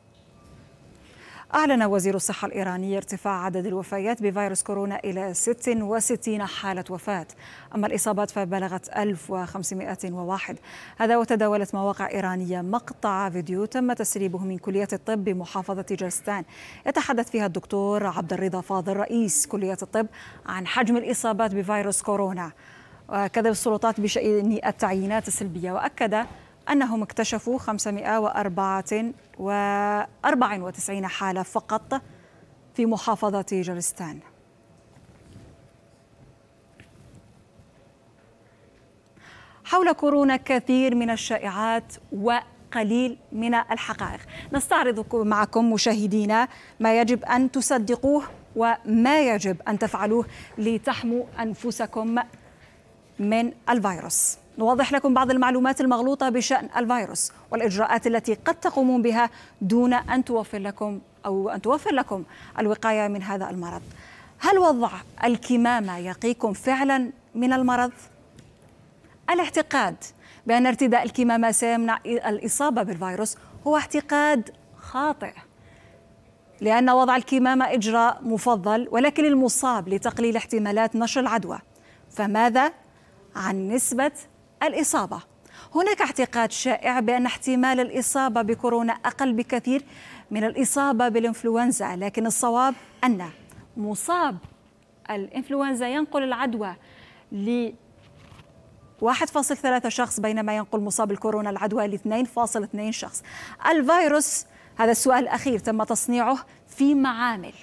أعلن وزير الصحة الإيراني ارتفاع عدد الوفيات بفيروس كورونا إلى 66 حالة وفاة أما الإصابات فبلغت 1501 هذا وتداولت مواقع إيرانية مقطع فيديو تم تسريبه من كلية الطب بمحافظة جرستان يتحدث فيها الدكتور عبد الرضا فاضل رئيس كلية الطب عن حجم الإصابات بفيروس كورونا وكذب السلطات بشأن التعيينات السلبية وأكد أنهم اكتشفوا 594 حالة فقط في محافظة جرستان حول كورونا كثير من الشائعات وقليل من الحقائق نستعرض معكم مشاهدينا ما يجب أن تصدقوه وما يجب أن تفعلوه لتحموا أنفسكم من الفيروس نوضح لكم بعض المعلومات المغلوطة بشأن الفيروس والإجراءات التي قد تقومون بها دون أن توفر لكم أو أن توفر لكم الوقاية من هذا المرض هل وضع الكمامة يقيكم فعلا من المرض؟ الاعتقاد بأن ارتداء الكمامة سيمنع الإصابة بالفيروس هو اعتقاد خاطئ لأن وضع الكمامة إجراء مفضل ولكن المصاب لتقليل احتمالات نشر العدوى فماذا عن نسبة الإصابة هناك اعتقاد شائع بأن احتمال الإصابة بكورونا أقل بكثير من الإصابة بالإنفلونزا لكن الصواب أن مصاب الإنفلونزا ينقل العدوى ل 1.3 شخص بينما ينقل مصاب الكورونا العدوى ل 2.2 شخص الفيروس هذا السؤال الأخير تم تصنيعه في معامل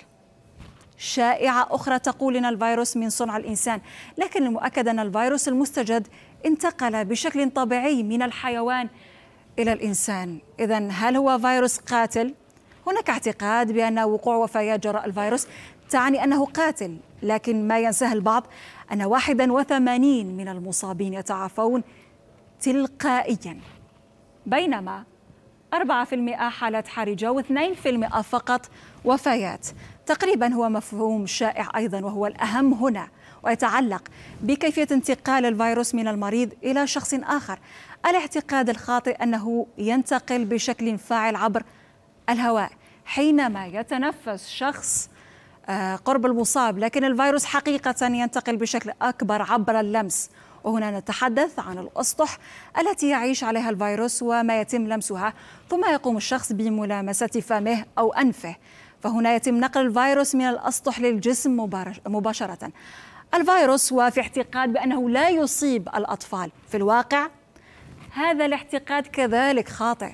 شائعة أخرى تقول أن الفيروس من صنع الإنسان لكن المؤكد أن الفيروس المستجد انتقل بشكل طبيعي من الحيوان الى الانسان اذا هل هو فيروس قاتل هناك اعتقاد بان وقوع وفيات جراء الفيروس تعني انه قاتل لكن ما ينساه البعض ان 81 من المصابين يتعافون تلقائيا بينما 4% حالات حرجة و2% فقط وفيات تقريبا هو مفهوم شائع أيضا وهو الأهم هنا ويتعلق بكيفية انتقال الفيروس من المريض إلى شخص آخر الاعتقاد الخاطئ أنه ينتقل بشكل فاعل عبر الهواء حينما يتنفس شخص آه، قرب المصاب لكن الفيروس حقيقة ينتقل بشكل أكبر عبر اللمس وهنا نتحدث عن الأسطح التي يعيش عليها الفيروس وما يتم لمسها ثم يقوم الشخص بملامسة فمه أو أنفه فهنا يتم نقل الفيروس من الأسطح للجسم مباشرة الفيروس وفي اعتقاد بأنه لا يصيب الأطفال في الواقع هذا الاعتقاد كذلك خاطئ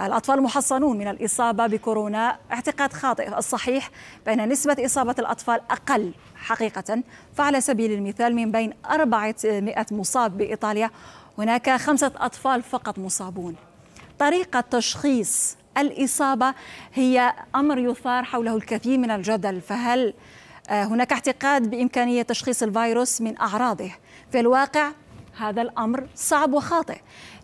الأطفال محصنون من الإصابة بكورونا اعتقاد خاطئ الصحيح بأن نسبة إصابة الأطفال أقل حقيقة فعلى سبيل المثال من بين 400 مصاب بإيطاليا هناك خمسة أطفال فقط مصابون طريقة تشخيص الإصابة هي أمر يثار حوله الكثير من الجدل فهل آه، هناك اعتقاد بإمكانية تشخيص الفيروس من أعراضه في الواقع هذا الأمر صعب وخاطئ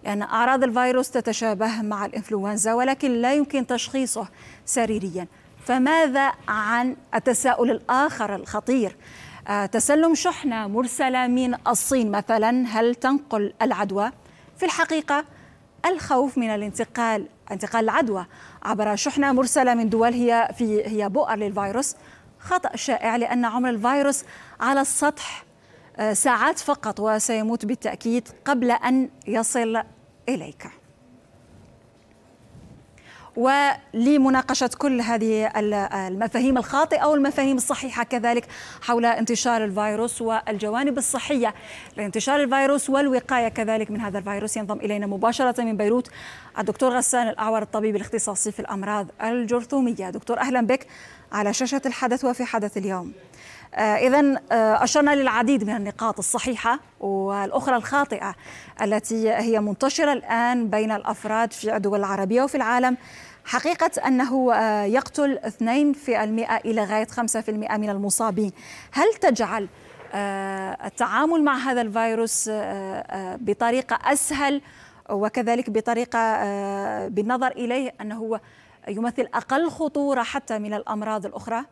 لأن أعراض الفيروس تتشابه مع الإنفلونزا ولكن لا يمكن تشخيصه سريريا فماذا عن التساؤل الآخر الخطير آه، تسلم شحنة مرسلة من الصين مثلا هل تنقل العدوى؟ في الحقيقة الخوف من الانتقال انتقال العدوى عبر شحنة مرسلة من دول هي في هي بؤر للفيروس خطأ شائع لأن عمر الفيروس على السطح آه، ساعات فقط وسيموت بالتأكيد قبل أن يصل إليك ولمناقشة كل هذه المفاهيم الخاطئة والمفاهيم الصحيحة كذلك حول انتشار الفيروس والجوانب الصحية لانتشار الفيروس والوقاية كذلك من هذا الفيروس ينضم إلينا مباشرة من بيروت الدكتور غسان الأعور الطبيب الاختصاصي في الأمراض الجرثومية دكتور أهلا بك على شاشة الحدث وفي حدث اليوم آه، إذا آه، أشرنا للعديد من النقاط الصحيحة والأخرى الخاطئة التي هي منتشرة الآن بين الأفراد في الدول العربية وفي العالم حقيقة أنه آه، يقتل 2% إلى غاية 5% من المصابين هل تجعل التعامل مع هذا الفيروس بطريقة أسهل وكذلك بطريقة بالنظر إليه أنه هو يمثل أقل خطورة حتى من الأمراض الأخرى؟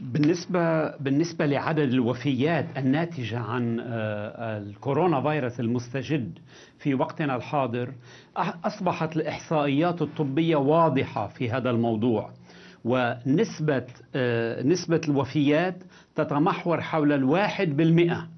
بالنسبة بالنسبة لعدد الوفيات الناتجة عن آه، الكورونا فيروس المستجد في وقتنا الحاضر أصبحت الإحصائيات الطبية واضحة في هذا الموضوع ونسبة آه، نسبة الوفيات تتمحور حول الواحد بالمئة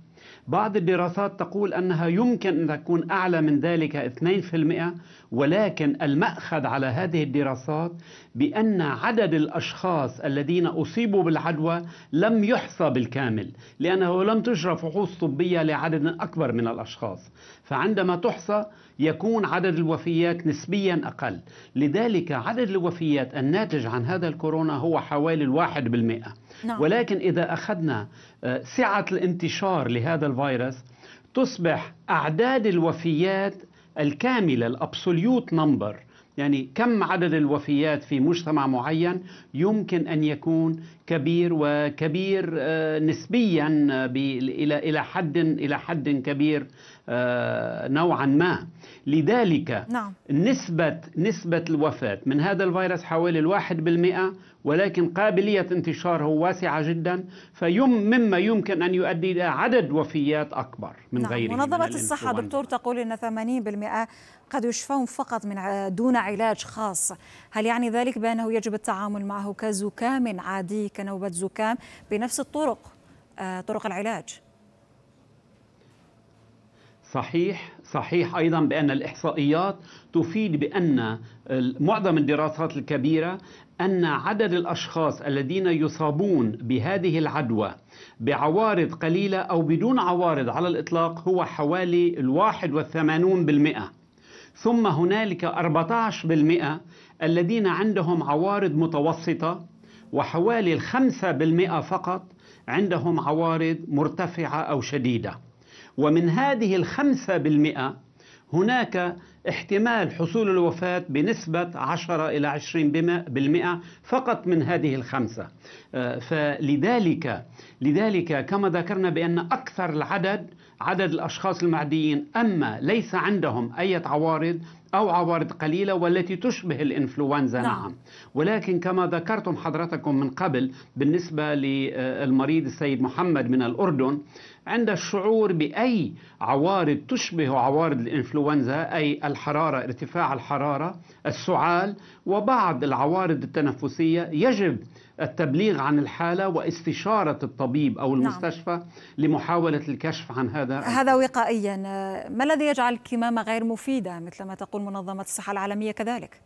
بعض الدراسات تقول أنها يمكن أن تكون أعلى من ذلك 2% ولكن المأخذ على هذه الدراسات بأن عدد الأشخاص الذين أصيبوا بالعدوى لم يحصى بالكامل لأنه لم تجرى فحوص طبية لعدد أكبر من الأشخاص فعندما تحصى يكون عدد الوفيات نسبيا أقل لذلك عدد الوفيات الناتج عن هذا الكورونا هو حوالي الواحد بالمئة نعم. ولكن إذا أخذنا آه، سعة الانتشار لهذا الفيروس تصبح أعداد الوفيات الكاملة الأبسوليوت نمبر يعني كم عدد الوفيات في مجتمع معين يمكن ان يكون كبير وكبير آه، نسبيا آه، الى الى حد الى حد كبير نوعا ما لذلك نعم. نسبة نسبة الوفاة من هذا الفيروس حوالي الواحد بالمئة ولكن قابلية انتشاره واسعة جدا فيم مما يمكن أن يؤدي إلى عدد وفيات أكبر من نعم. غيره منظمة من الصحة دكتور تقول أن 80% قد يشفون فقط من دون علاج خاص هل يعني ذلك بأنه يجب التعامل معه كزكام عادي كنوبة زكام بنفس الطرق آه، طرق العلاج؟ صحيح صحيح ايضا بان الاحصائيات تفيد بان معظم الدراسات الكبيره ان عدد الاشخاص الذين يصابون بهذه العدوى بعوارض قليله او بدون عوارض على الاطلاق هو حوالي الواحد والثمانون بالمئه ثم هنالك 14% الذين عندهم عوارض متوسطة وحوالي الخمسة بالمئة فقط عندهم عوارض مرتفعة أو شديدة ومن هذه الخمسة بالمئة هناك احتمال حصول الوفاة بنسبة 10 إلى 20% بالمئة فقط من هذه الخمسة آه، فلذلك لذلك كما ذكرنا بأن أكثر العدد عدد الأشخاص المعديين أما ليس عندهم أي عوارض أو عوارض قليلة والتي تشبه الإنفلونزا نعم. نعم ولكن كما ذكرتم حضرتكم من قبل بالنسبة للمريض آه، السيد محمد من الأردن عند الشعور بأي عوارض تشبه عوارض الإنفلونزا أي الحرارة ارتفاع الحرارة السعال وبعض العوارض التنفسية يجب التبليغ عن الحالة واستشارة الطبيب أو نعم. المستشفى نعم. لمحاولة الكشف عن هذا هذا وقائيا ما الذي يجعل الكمامة غير مفيدة مثل ما تقول منظمة الصحة العالمية كذلك؟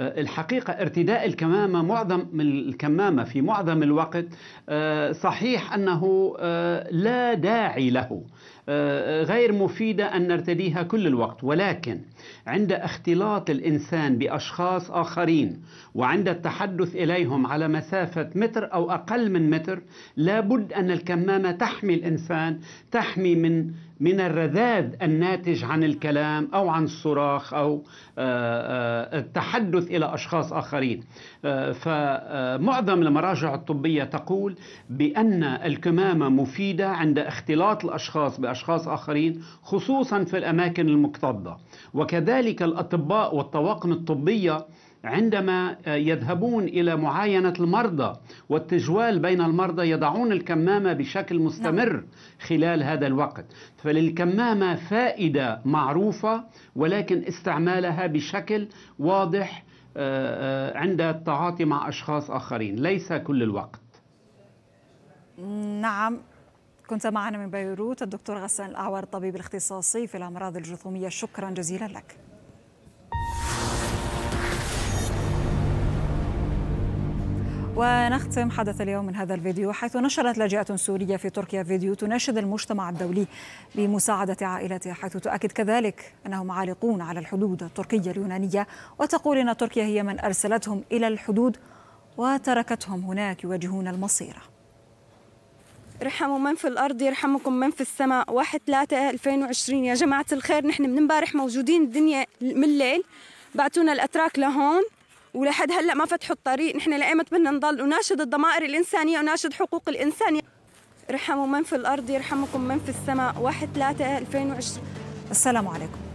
آه، الحقيقة ارتداء الكمامة معظم الكمامة في معظم الوقت آه، صحيح أنه آه، لا داعي له غير مفيدة أن نرتديها كل الوقت ولكن عند اختلاط الانسان باشخاص اخرين وعند التحدث اليهم على مسافه متر او اقل من متر لابد ان الكمامه تحمي الانسان تحمي من من الرذاذ الناتج عن الكلام او عن الصراخ او آه، آه، التحدث الى اشخاص اخرين آه، فمعظم المراجع الطبيه تقول بان الكمامه مفيده عند اختلاط الاشخاص باشخاص اخرين خصوصا في الاماكن المكتظه وكذلك الأطباء والطواقم الطبية عندما آه، يذهبون الى معاينه المرضى والتجوال بين المرضى يضعون الكمامه بشكل نعم. مستمر خلال هذا الوقت فللكمامه فائده معروفه ولكن استعمالها بشكل واضح آه، آه، عند التعاطي مع اشخاص اخرين ليس كل الوقت نعم كنت معنا من بيروت الدكتور غسان الأعور الطبيب الاختصاصي في الأمراض الجرثومية شكرا جزيلا لك ونختم حدث اليوم من هذا الفيديو حيث نشرت لاجئة سورية في تركيا فيديو تناشد المجتمع الدولي بمساعدة عائلتها حيث تؤكد كذلك أنهم عالقون على الحدود التركية اليونانية وتقول أن تركيا هي من أرسلتهم إلى الحدود وتركتهم هناك يواجهون المصيره رحموا من في الارض يرحمكم من في السماء 1 3 2020 يا جماعه الخير نحن من امبارح موجودين الدنيا من الليل بعتونا الاتراك لهون ولحد هلا ما فتحوا الطريق نحن لايمت بدنا نضل وناشد الضمائر الانسانيه وناشد حقوق الانسان رحموا من في الارض يرحمكم من في السماء 1 3 2020 السلام عليكم